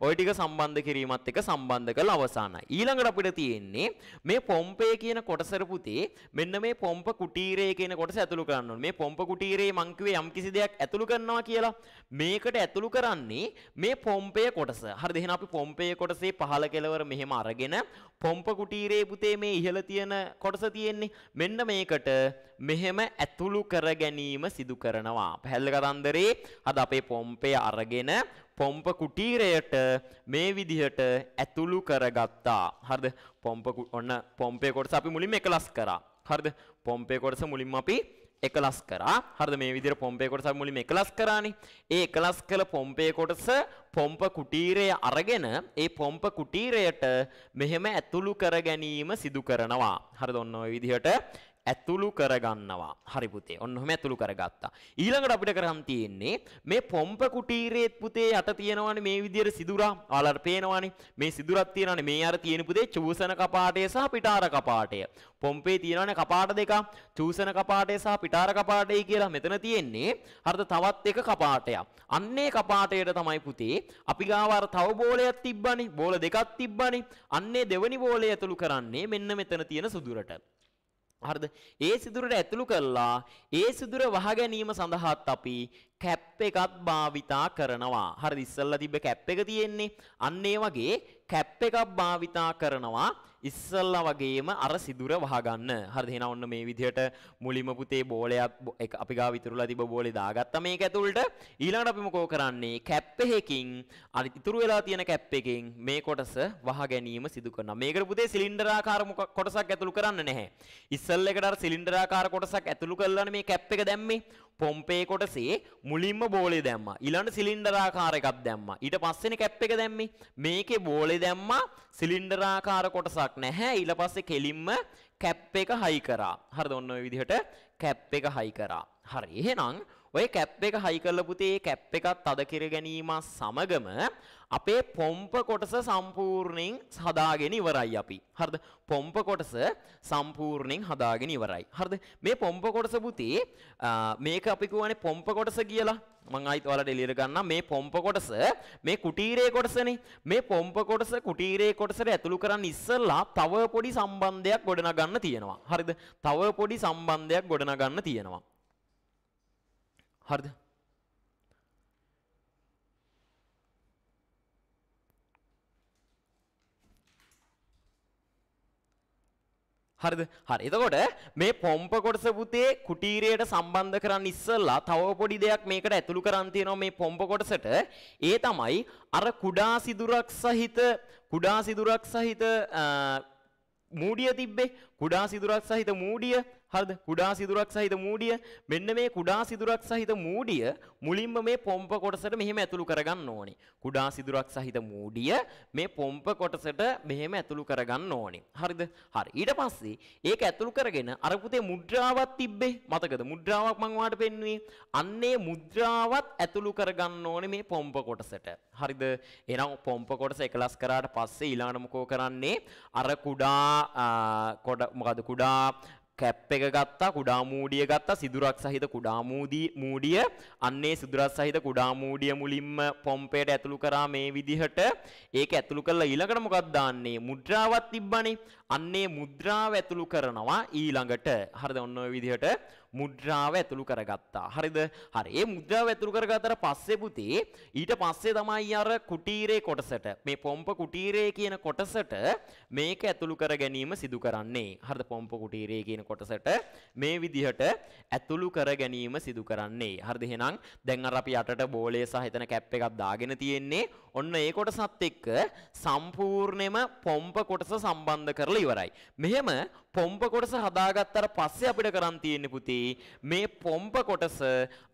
Speaker 1: ඔය ටික සම්බන්ධ කිරීමත් එක්ක සම්බන්ධ කරලා අවසానයි. ඊළඟට අපිට තියෙන්නේ මේ පොම්පේ කියන කොටසර පුතේ මෙන්න මේ පොම්ප කුටීරය කියන කොටස ඇතුළු කරන්න ඕනේ. මේ පොම්ප කුටීරේ මං කිව්වේ යම් කිසි දෙයක් ඇතුළු කරනවා කියලා. මේකට ඇතුළු කරන්නේ මේ පොම්පේ කොටස. හරිද? එහෙනම් අපි පොම්පේ කොටසේ පහළ කෙළවර මෙහෙම අරගෙන පොම්ප කුටීරේ පුතේ මේ ඉහළ තියෙන කොටස තියෙන්නේ. මෙන්න මේකට මෙහෙම ඇතුළු කර ගැනීම සිදු කරනවා. පැහැල්ල කතන්දරේ අද අපේ පොම්පය අරගෙන පොම්ප කුටීරයට මේ විදිහට ඇතුළු කරගත්තා. හරිද? පොම්ප ඔන්න පොම්පේ කොටස අපි මුලින්ම එකලස් කරා. හරිද? පොම්පේ කොටස මුලින්ම අපි එකලස් කරා. හරිද? මේ විදිහට පොම්පේ කොටස අපි මුලින්ම එකලස් කරානේ. ඒ එකලස් කළ පොම්පේ කොටස පොම්ප කුටීරය අරගෙන ඒ පොම්ප කුටීරයට මෙහෙම ඇතුළු කර ගැනීම සිදු කරනවා. හරිද? ඔන්න ඔය විදිහට ඇතුළු කරගන්නවා. හරි පුතේ. ඔන්න ඔහම ඇතුළු කරගත්තා. ඊළඟට අපිට කරන් තියෙන්නේ මේ පොම්ප කුටීරයේත් පුතේ යට තියෙනවානේ මේ විදියට සිදුරා. ආලාර පේනවානේ. මේ සිදුරක් තියෙනවානේ. මේ අර තියෙන පුතේ චූසන කපාටය සහ පිටාර කපාටය. පොම්පේ තියෙනවානේ කපාට දෙකක්. චූසන කපාටය සහ පිටාර කපාටය කියලා මෙතන තියෙන්නේ. හරිද? තවත් එක කපාටයක්. අන්නේ කපාටයට තමයි පුතේ අපි ගාව අර තව බෝලයක් තිබ්බනේ. බෝල දෙකක් තිබ්බනේ. අන්නේ දෙවනි බෝලේ ඇතුළු කරන්නේ මෙන්න මෙතන තියෙන සිදුරට. හරිද? ඒ සිදුරට ඇතුළු කරලා ඒ සිදුර වහ ගැනීම සඳහාත් අපි කැප් එකක් භාවිතා කරනවා. හරිද? ඉස්සල්ලා තිබ්බ කැප් එක තියෙන්නේ. අන්න ඒ වගේ කැප් එකක් භාවිතා කරනවා ඉස්සල්ලා වගේම අර සිදුර වහගන්න. හරිද? එහෙනම් ඔන්න මේ විදිහට මුලින්ම පුතේ බෝලයක් අපි ගාව ඉතුරුලා තිබ්බ බෝලේ දාගත්තා මේක ඇතුළට. ඊළඟට අපි මොකෝ කරන්නේ? කැප් එකකින් අර ඉතුරු වෙලා තියෙන කැප් එකෙන් මේ කොටස වහ ගැනීම සිදු කරනවා. මේකට පුතේ සිලින්ඩරාකාර කොටසක් ඇතුළු කරන්න නැහැ. ඉස්සල් එකට අර සිලින්ඩරාකාර කොටසක් ඇතුළු කරලානේ මේ කැප් එක දැම්මේ. පොම්පේ කොටසේ මුලින්ම බෝලේ දැම්මා. ඊළඟ සිලින්ඩරාකාර එකක් දැම්මා. ඊට පස්සේනේ කැප් එක දැම්මේ. මේකේ බෝලේ දැම්මා සිලින්ඩරාකාර කොටසක් නැහැ ඊට පස්සේ කෙලින්ම කැප් එක හයි කරා හරිද ඔන්න ඔය විදිහට කැප් එක හයි කරා හරි එහෙනම් ඔය කැප් එක හයි කරලා පුතේ කැප් එකත් තද කර ගැනීම සමගම අපේ පොම්ප කොටස සම්පූර්ණයෙන් හදාගෙන ඉවරයි අපි. හරිද? පොම්ප කොටස සම්පූර්ණයෙන් හදාගෙන ඉවරයි. හරිද? මේ පොම්ප කොටස පුතේ මේක අපි කියවනේ පොම්ප කොටස කියලා. මං ආයිත් ඔයාලට එළියට ගන්නම් මේ පොම්ප කොටස මේ කුටීරයේ කොටසනේ. මේ පොම්ප කොටස කුටීරයේ කොටසට ඇතුළු කරන්න ඉස්සෙල්ලා තව පොඩි සම්බන්ධයක් ගොඩනගන්න තියෙනවා. හරිද? තව පොඩි සම්බන්ධයක් ගොඩනගන්න තියෙනවා. හරිද? හරිද හරි එතකොට මේ පොම්ප කොටස පුතේ කුටීරයට සම්බන්ධ කරන්න ඉස්සෙල්ලා තව පොඩි දෙයක් මේකට ඇතුළු කරන් තියෙනවා මේ පොම්ප කොටසට ඒ තමයි අර කුඩා සිදුරක් සහිත කුඩා සිදුරක් සහිත මූඩිය තිබ්බේ කුඩා සිදුරක් සහිත මූඩිය හරිද? කුඩා සිදුරක් සහිත මූඩිය. මෙන්න මේ කුඩා සිදුරක් සහිත මූඩිය මුලින්ම මේ පොම්ප කොටසට මෙහෙම ඇතුළු කරගන්න ඕනේ. කුඩා සිදුරක් සහිත මූඩිය මේ පොම්ප කොටසට මෙහෙම ඇතුළු කරගන්න ඕනේ. හරිද? හරි. ඊට පස්සේ ඒක ඇතුළු කරගෙන අර පුතේ මුද්‍රාවක් තිබ්බේ. මතකද? මුද්‍රාවක් මම ඔයාලට පෙන්නුවේ. අන්නේ මුද්‍රාවත් ඇතුළු කරගන්න ඕනේ මේ පොම්ප කොටසට. හරිද? එහෙනම් පොම්ප කොටස එකලස් කරාට පස්සේ ඊළඟට මොකෝ කරන්නේ? අර කුඩා කොට මොකද කුඩා කැප් එක ගත්තා කුඩා මූඩිය ගත්තා සිදුරක් සහිත කුඩා මූදී මූඩිය අන්නේ සිදුරක් සහිත කුඩා මූඩිය මුලින්ම පොම්පේට ඇතුළු කරා මේ විදිහට ඒක ඇතුළු කරලා ඊළඟට මොකක්ද දාන්නේ මුද්‍රාවක් තිබ්බනේ අන්නේ මුද්‍රාව ඇතුළු කරනවා ඊළඟට හරිද ඔන්න ඔය විදිහට මුද්‍රාව ඇතුළු කරගත්තා. හරිද? හරි. ඒ මුද්‍රාව ඇතුළු කරගත්තට පස්සේ පුතේ ඊට පස්සේ තමයි අර කුටීරේ කොටසට මේ පොම්ප කුටීරේ කියන කොටසට මේක ඇතුළු කර ගැනීම සිදු කරන්නේ. හරිද? පොම්ප කුටීරේ කියන කොටසට මේ විදිහට ඇතුළු කර ගැනීම සිදු කරන්නේ. හරිද? එහෙනම් දැන් අර අපි යටට බෝලේ සහ එතන කැප් එකක් දාගෙන තියෙන්නේ. ඔන්න ඒ කොටසත් එක්ක සම්පූර්ණයෙන්ම පොම්ප කොටස සම්බන්ධ කරලා ඉවරයි. මෙහෙම පොම්ප කොටස හදාගත්තර පස්සේ අපිට කරන් තියෙන්නේ පුතේ මේ පොම්ප කොටස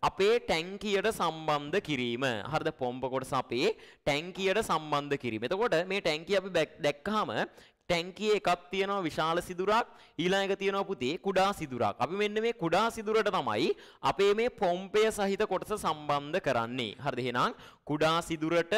Speaker 1: අපේ ටැංකියට සම්බන්ධ කිරීම. හරිද? පොම්ප කොටස අපේ ටැංකියට සම්බන්ධ කිරීම. එතකොට මේ ටැංකිය අපි දැක්කහම ටැංකියේ එකක් තියෙනවා විශාල සිදුරක් ඊළඟ එක තියෙනවා පුතේ කුඩා සිදුරක්. අපි මෙන්න මේ කුඩා සිදුරට තමයි අපේ මේ පොම්පය සහිත කොටස සම්බන්ධ කරන්නේ. හරිද? එහෙනම් කුඩා සිදුරට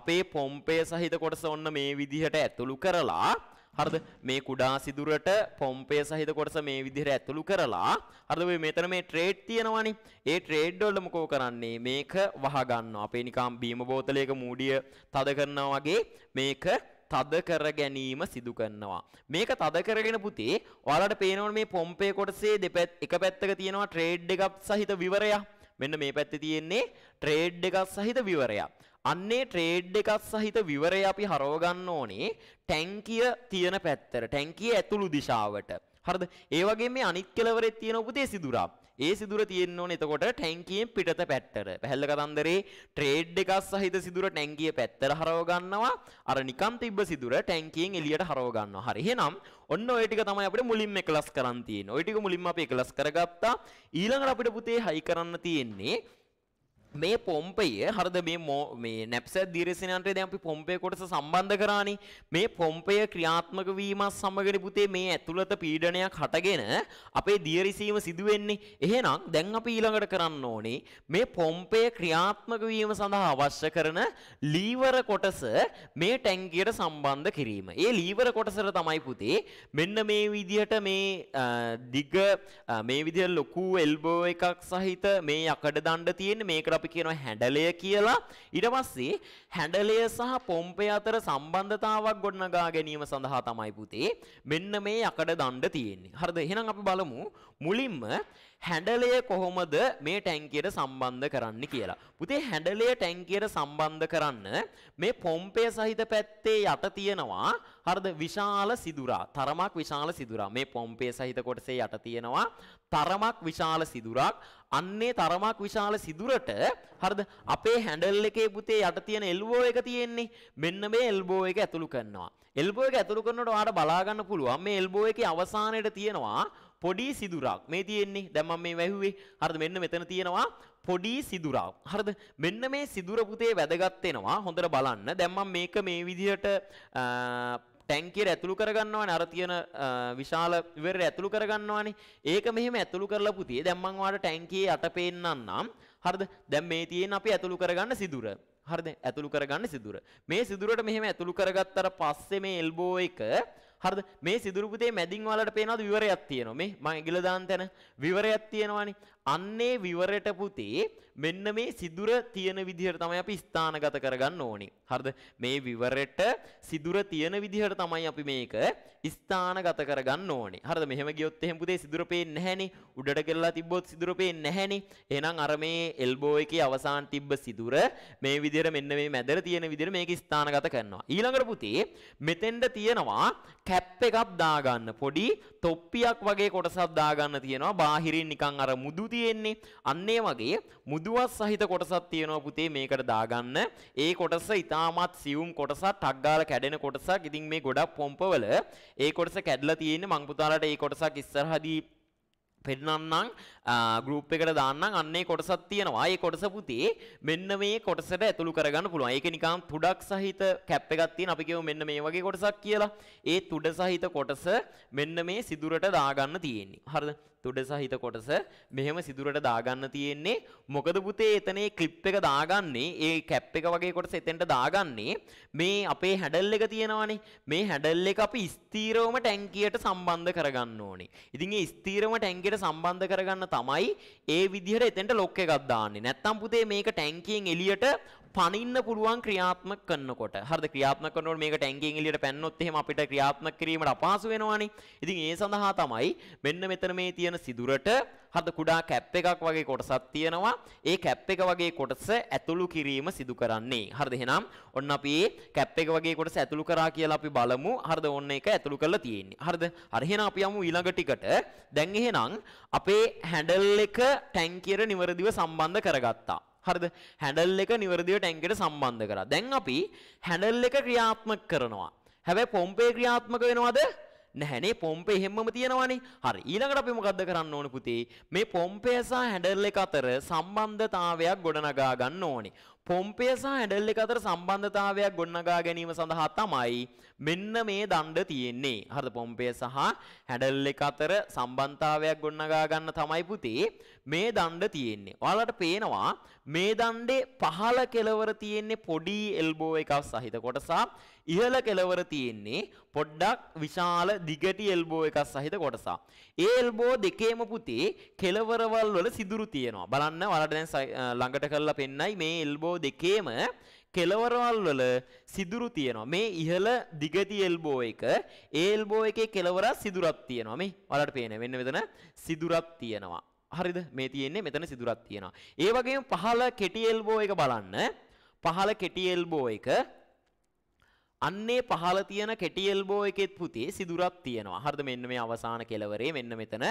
Speaker 1: අපේ පොම්පය සහිත කොටස ඔන්න මේ විදිහට ඇතුළු කරලා හරිද මේ කුඩා සිදුරට පොම්පේ සහිත කොටස මේ විදිහට ඇතුළු කරලා හරිද ඔය මෙතන මේ ට්‍රේඩ් තියෙනවනේ ඒ ට්‍රේඩ් වල මොකෝ කරන්නේ මේක වහ ගන්නවා අපේ නිකම් බීම බෝතලයක මූඩිය තද කරනවා වගේ මේක තද කර ගැනීම සිදු කරනවා. මේක තද කරගෙන පුතේ ඔයාලට පේනවනේ මේ පොම්පේ කොටසේ දෙපැත් එක පැත්තක තියෙනවා ට්‍රේඩ් එකක් සහිත විවරයක්. මෙන්න මේ පැත්තේ තියෙන්නේ ට්‍රේඩ් එකක් සහිත විවරයක්. අන්නේ ට්‍රේඩ් එකක් සහිත විවරය අපි හරව ගන්න ඕනේ ටැංකිය තියෙන පැත්තට ටැංකිය ඇතුළු දිශාවට හරිද ඒ වගේ මේ අනිත් කෙළවරේ තියෙන උපතේ සිදුරා ඒ සිදුර තියෙන්න ඕනේ එතකොට ටැංකියෙන් පිටත පැත්තට පැහැල්ල කතන්දරේ ට්‍රේඩ් එකක් සහිත සිදුර ටැංකිය පැත්තට හරව ගන්නවා අර නිකන් තිබ්බ සිදුර ටැංකියෙන් එළියට හරව ගන්නවා හරි එහෙනම් ඔන්න ඔය ටික තමයි අපිට මුලින්ම එකලස් කරන් තියෙන්නේ ඔය ටික මුලින්ම අපි එකලස් කරගත්තා ඊළඟට අපිට පුතේ හයි කරන්න තියෙන්නේ මේ පොම්පයේ හරද මේ මේ නැප්සැත් දීරසිනන්ටේ දැන් අපි පොම්පය කොටස සම්බන්ධ කරානි මේ පොම්පය ක්‍රියාත්මක වීමත් සමගනි පුතේ මේ ඇතුළත පීඩනයක් හටගෙන අපේ දියරිසීම සිදුවෙන්නේ එහෙනම් දැන් අපි ඊළඟට කරන්න ඕනේ මේ පොම්පය ක්‍රියාත්මක වීම සඳහා අවශ්‍ය කරන ලීවර කොටස මේ ටැංකියට සම්බන්ධ කිරීම. ඒ ලීවර කොටසට තමයි පුතේ මෙන්න මේ විදිහට මේ දිග මේ විදිහ ලොකු එල්බෝ එකක් සහිත මේ යකඩ දණ්ඩ තියෙන්නේ මේකට අපි කියනවා හැඩලය කියලා. ඊට පස්සේ හැඩලය සහ පොම්පය අතර සම්බන්ධතාවක් ගොඩනගා ගැනීම සඳහා තමයි පුතේ මෙන්න මේ යකඩ දණ්ඩ තියෙන්නේ. හරිද? එහෙනම් අපි බලමු මුලින්ම හැඩලය කොහොමද මේ ටැංකියට සම්බන්ධ කරන්න කියලා. පුතේ හැඩලය ටැංකියට සම්බන්ධ කරන්න මේ පොම්පය සහිත පැත්තේ යට තියෙනවා හරිද විශාල සිදුරා තරමක් විශාල සිදුරා මේ පොම්පේ සහිත කොටසේ යට තියෙනවා තරමක් විශාල සිදුරක් අන්නේ තරමක් විශාල සිදුරට හරිද අපේ හැන්ඩල් එකේ පුතේ යට තියෙන එල්බෝ එක තියෙන්නේ මෙන්න මේ එල්බෝ එක ඇතුළු කරනවා එල්බෝ එක ඇතුළු කරනකොට ඔයාලට බලා ගන්න පුළුවන් මේ එල්බෝ එකේ අවසානයේ තියෙනවා පොඩි සිදුරක් මේ තියෙන්නේ දැන් මම මේ වැහුවේ හරිද මෙන්න මෙතන තියෙනවා පොඩි සිදුරක් හරිද මෙන්න මේ සිදුර පුතේ වැදගත් වෙනවා හොඳට බලන්න දැන් මම මේක මේ විදිහට ටැංකියට ඇතුළු කරගන්නවනේ අර තියෙන විශාල විවරය ඇතුළු කරගන්නවනේ. ඒක මෙහෙම ඇතුළු කරලා පුතියේ දැන් මම ඔයාලට ටැංකියේ යට පේන්නන්නම්. හරිද? දැන් මේ තියෙන අපි ඇතුළු කරගන්න සිදුර. හරිද? ඇතුළු කරගන්න සිදුර. මේ සිදුරට මෙහෙම ඇතුළු කරගත්තට පස්සේ මේ එල්බෝ එක හරිද? මේ සිදුරු පුතේ මැදින් ඔයාලට පේනවාද විවරයක් තියෙනවා. මේ මම ඇගිල දාන තැන විවරයක් තියෙනවානේ. අන්නේ විවරයට පුතේ මෙන්න මේ සිදුර තියෙන විදිහට තමයි අපි ස්ථානගත කරගන්න ඕනේ. හරිද? මේ විවරයට සිදුර තියෙන විදිහට තමයි අපි මේක ස්ථානගත කරගන්න ඕනේ. හරිද? මෙහෙම ගියොත් එහෙම පුතේ සිදුර පේන්නේ නැහනේ. උඩට ගෙල්ලා තිබ්බොත් සිදුර පේන්නේ නැහනේ. එහෙනම් අර මේ එල්බෝ එකේ අවසාන තිබ්බ සිදුර මේ විදිහට මෙන්න මේ මැදට තියෙන විදිහට මේක ස්ථානගත කරනවා. ඊළඟට පුතේ මෙතෙන්ද තියෙනවා කැප් එකක් දාගන්න පොඩි තොප්පියක් වගේ කොටසක් දාගන්න තියෙනවා. බාහිරින් නිකන් අර මුදු තියෙන්නේ අන්නේ වගේ මුදුවත් සහිත කොටසක් තියෙනවා පුතේ මේකට දාගන්න ඒ කොටස ඉතාමත් සියුම් කොටසක් ටක් ගාලා කැඩෙන කොටසක් ඉතින් මේ ගොඩක් පොම්පවල ඒ කොටස කැඩලා තියෙන්නේ මං පුතාලට ඒ කොටසක් ඉස්සරහදී පෙන්නන්නම් ගරුප් එකට දාන්නම් අන්නේ කොටසක් තියෙනවා. ඒ කොටස පුතේ මෙන්න මේ කොටසට ඇතුළු කරගන්න පුළුවන්. ඒක නිකන් තුඩක් සහිත කැප් එකක් තියෙන අපි කියමු මෙන්න මේ වගේ කොටසක් කියලා. ඒ තුඩ සහිත කොටස මෙන්න මේ සිදුරට දාගන්න තියෙන්නේ. හරිද? තුඩ සහිත කොටස මෙහෙම සිදුරට දාගන්න තියෙන්නේ මොකද පුතේ එතනේ ක්ලිප් එක දාගන්නේ ඒ කැප් එක වගේ කොටස එතෙන්ට දාගන්නේ මේ අපේ හැඩල් එක තියෙනවානේ මේ හැඩල් එක අපි ස්ථීරවම ටැංකියට සම්බන්ධ කරගන්න ඕනේ. ඉතින් ඒ ස්ථීරවම ටැංකියට සම්බන්ධ කරගන්න තමයි ඒ විදිහට එතෙන්ට ලොක් එකක් දාන්නේ. නැත්තම් පුතේ මේක ටැංකියෙන් එළියට පනින්න පුළුවන් ක්‍රියාත්මක කරනකොට. හරිද? ක්‍රියාත්මක කරනකොට මේකට ඇඟෙන් එළියට පැන්නොත් එහෙම අපිට ක්‍රියාත්මක කිරීමට අපහසු වෙනවනේ. ඉතින් ඒ සඳහා තමයි මෙන්න මෙතන මේ තියෙන සිදුරට හරිද කුඩා කැප් එකක් වගේ කොටසක් තියෙනවා. ඒ කැප් එක වගේ කොටස ඇතුළු කිරීම සිදු කරන්නේ. හරිද? එහෙනම් ඔන්න අපි මේ කැප් එක වගේ කොටස ඇතුළු කරා කියලා අපි බලමු. හරිද? ඔන්න ඒක ඇතුළු කරලා තියෙන්නේ. හරිද? හරි එහෙනම් අපි යමු ඊළඟ ටිකට. දැන් එහෙනම් අපේ හැන්ඩල් එක ටැංකියට නිවැරදිව සම්බන්ධ කරගත්තා. හරිද හැඩල් එක නිවැරදිව ටැංකෙට සම්බන්ධ කරා. දැන් අපි හැඩල් එක ක්‍රියාත්මක කරනවා. හැබැයි පොම්පේ ක්‍රියාත්මක වෙනවද? නැහැනේ පොම්පේ හැමම තියෙනවානේ. හරි. ඊළඟට අපි මොකද්ද කරන්න ඕනේ පුතේ? මේ පොම්පේ සහ හැඩල් එක අතර සම්බන්ධතාවයක් ගොඩනගා ගන්න ඕනේ. පොම්පය සහ හැඩල් එක අතර සම්බන්ධතාවයක් ගොඩනගා ගැනීම සඳහා තමයි මෙන්න මේ දණ්ඩ තියෙන්නේ. හරිද? පොම්පය සහ හැඩල් එක අතර සම්බන්ධතාවයක් ගොඩනගා ගන්න තමයි පුතේ මේ දණ්ඩ තියෙන්නේ. ඔයාලට පේනවා මේ දණ්ඩේ පහළ කෙළවර තියෙන්නේ පොඩි එල්බෝ එකක් සහිත කොටසක්. ඉහළ කෙළවර තියෙන්නේ පොඩ්ඩක් විශාල දිගටි එල්බෝ එකක් සහිත කොටසක්. ඒ එල්බෝ දෙකේම පුතේ කෙළවරවල් වල සිදුරු තියෙනවා. බලන්න ඔයාලට දැන් ළඟට කරලා පෙන්නයි මේ එල්බෝ එල්බෝ දෙකේම කෙලවරවල් වල සිදුරු තියෙනවා. මේ ඉහළ දිගති එල්බෝ එක ඒ එල්බෝ එකේ කෙලවරක් සිදුරක් තියෙනවා. මේ ඔයාලට පේන වෙන මෙතන සිදුරක් තියෙනවා. හරිද? මේ තියෙන්නේ මෙතන සිදුරක් තියෙනවා. ඒ වගේම පහළ කෙටි එල්බෝ එක බලන්න. පහළ කෙටි එල්බෝ එක අන්නේ පහළ තියෙන කෙටි එල්බෝ එකෙත් පුතේ සිදුරක් තියෙනවා. හරිද? මෙන්න මේ අවසාන කෙලවරේ මෙන්න මෙතන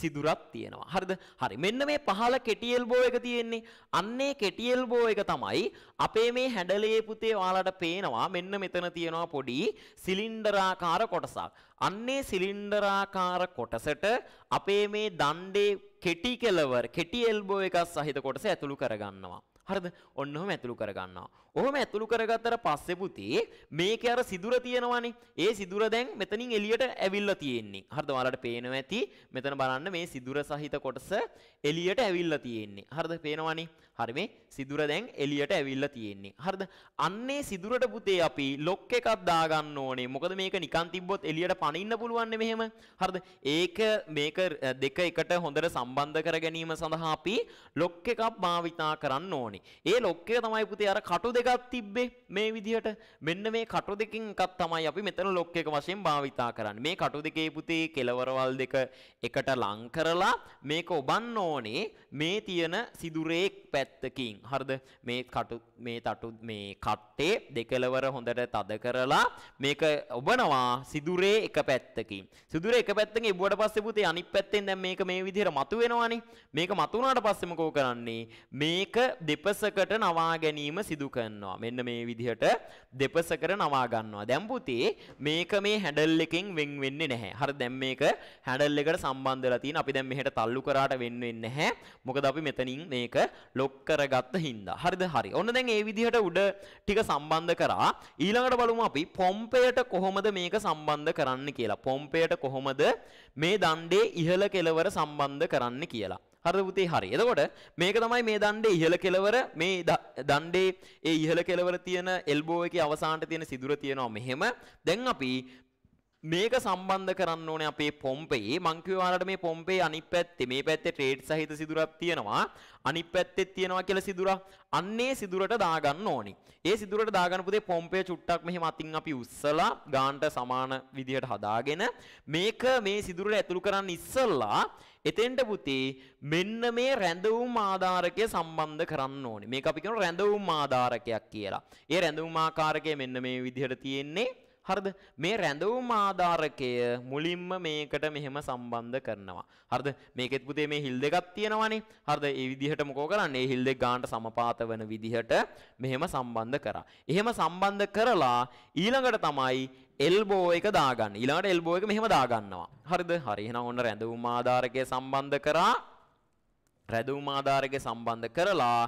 Speaker 1: සිදුරක් තියෙනවා. හරිද? හරි. මෙන්න මේ පහළ කෙටි එල්බෝ එක තියෙන්නේ. අන්නේ කෙටි එල්බෝ එක තමයි අපේ මේ හැඩලේ පුතේ ඔයාලට පේනවා. මෙන්න මෙතන තියෙනවා පොඩි සිලින්ඩරාකාර කොටසක්. අන්නේ සිලින්ඩරාකාර කොටසට අපේ මේ දණ්ඩේ කෙටි කෙලවර කෙටි එල්බෝ එකක් සහිත කොටස ඇතුළු කරගන්නවා. හරිද? ඔන්නෝම ඇතුළු කරගන්නවා. ඔහොම ඇතුළු කරගත්තර පස්සේ පුතේ මේකේ අර සිදුර තියෙනවානේ. ඒ සිදුර දැන් මෙතනින් එළියට ඇවිල්ලා තියෙන්නේ. හරිද? ඔයාලට පේනවා ඇති. මෙතන බලන්න මේ සිදුර සහිත කොටස එළියට ඇවිල්ලා තියෙන්නේ. හරිද? පේනවානේ. හරි මේ සිදුර දැන් එළියට ඇවිල්ලා තියෙන්නේ. හරිද? අන්නේ සිදුරට පුතේ අපි ලොක් එකක් දාගන්න ඕනේ. මොකද මේක නිකන් තිබ්බොත් එළියට පනින්න පුළුවන් මෙහෙම. හරිද? ඒක මේක දෙක එකට හොඳට සම්බන්ධ කර ගැනීම සඳහා අපි ලොක් එකක් භාවිතා කරන්න ඕනේ. ඒ ලොක් එක තමයි පුතේ අර කටු දෙක එකක් තිබ්බේ මේ විදිහට මෙන්න මේ කටු දෙකෙන් එකක් තමයි අපි මෙතන ලොක් එක වශයෙන් භාවිතා කරන්නේ. මේ කටු දෙකේ පුතේ කෙලවරවල් දෙක එකට ලං කරලා මේක ඔබන්න ඕනේ මේ තියෙන සිදුරේ පැත්තකින්. හරිද? මේ කටු මේ තටු මේ කට්ටේ දෙකලවර හොඳට තද කරලා මේක ඔබනවා සිදුරේ එක පැත්තකින්. සිදුරේ එක පැත්තකින් ඉබුවට පස්සේ පුතේ අනිත් පැත්තෙන් දැන් මේක මේ විදිහට මතු වෙනවානේ. මේක මතු වුණාට පස්සේ මොකෝ කරන්නේ? මේක දෙපසකට නවා ගැනීම සිදු කරනවා. ගන්නවා. මෙන්න මේ විදිහට දෙපසකට නවා ගන්නවා. දැන් පුතේ මේක මේ හැන්ඩල් එකෙන් වෙන් වෙන්නේ නැහැ. හරි දැන් මේක හැන්ඩල් එකට සම්බන්ධ වෙලා තියෙන. අපි දැන් මෙහෙට තල්ලු කරාට වෙන් වෙන්නේ නැහැ. මොකද අපි මෙතනින් මේක ලොක් කරගත්ත හින්දා. හරිද? හරි. ඔන්න දැන් මේ විදිහට උඩ ටික සම්බන්ධ කරා. ඊළඟට බලමු අපි පොම්පේට කොහොමද මේක සම්බන්ධ කරන්න කියලා. පොම්පේට කොහොමද මේ දණ්ඩේ ඉහළ කෙළවර සම්බන්ධ කරන්න කියලා. හරිද පුතේ හරි. එතකොට මේක තමයි මේ දණ්ඩේ ඉහළ කෙළවර මේ දණ්ඩේ ඒ ඉහළ කෙළවර තියෙන එල්බෝ එකේ අවසානට තියෙන සිදුර තියෙනවා මෙහෙම. දැන් අපි මේක සම්බන්ධ කරන්න ඕනේ අපේ පොම්පේ මං කිව්වා ඔයාලට මේ පොම්පේ අනිත් පැත්තේ මේ පැත්තේ ට්‍රේඩ් සහිත සිදුරක් තියෙනවා අනිත් පැත්තේ තියෙනවා කියලා සිදුරක් අන්නේ සිදුරට දාගන්න ඕනි. ඒ සිදුරට දාගන්න පුතේ පොම්පේ චුට්ටක් මෙහෙම අතින් අපි උස්සලා ගාන්ට සමාන විදිහට හදාගෙන මේක මේ සිදුරට ඇතුළු කරන්න ඉස්සෙල්ලා එතෙන්ට පුතේ මෙන්න මේ රැඳවුම් ආධාරකය සම්බන්ධ කරන්න ඕනේ. මේක අපි කියන රැඳවුම් ආධාරකයක් කියලා. ඒ රැඳවුම් ආකාරකය මෙන්න මේ විදිහට තියෙන්නේ හරිද? මේ රැඳවුම් ආධාරකය මුලින්ම මේකට මෙහෙම සම්බන්ධ කරනවා. හරිද? මේකෙත් පුතේ මේ හිල් දෙකක් තියෙනවානේ. හරිද? ඒ විදිහට මොකෝ කරන්නේ? හිල් දෙක ගන්නට සමපාත වෙන විදිහට මෙහෙම සම්බන්ධ කරා. එහෙම සම්බන්ධ කරලා ඊළඟට තමයි එල්බෝ එක දාගන්න. ඊළඟට එල්බෝ එක මෙහෙම දාගන්නවා. හරිද? හරි. එහෙනම් ඔන්න රැඳවුම් ආධාරකය සම්බන්ධ කරා රැඳවුම් ආධාරක සම්බන්ධ කරලා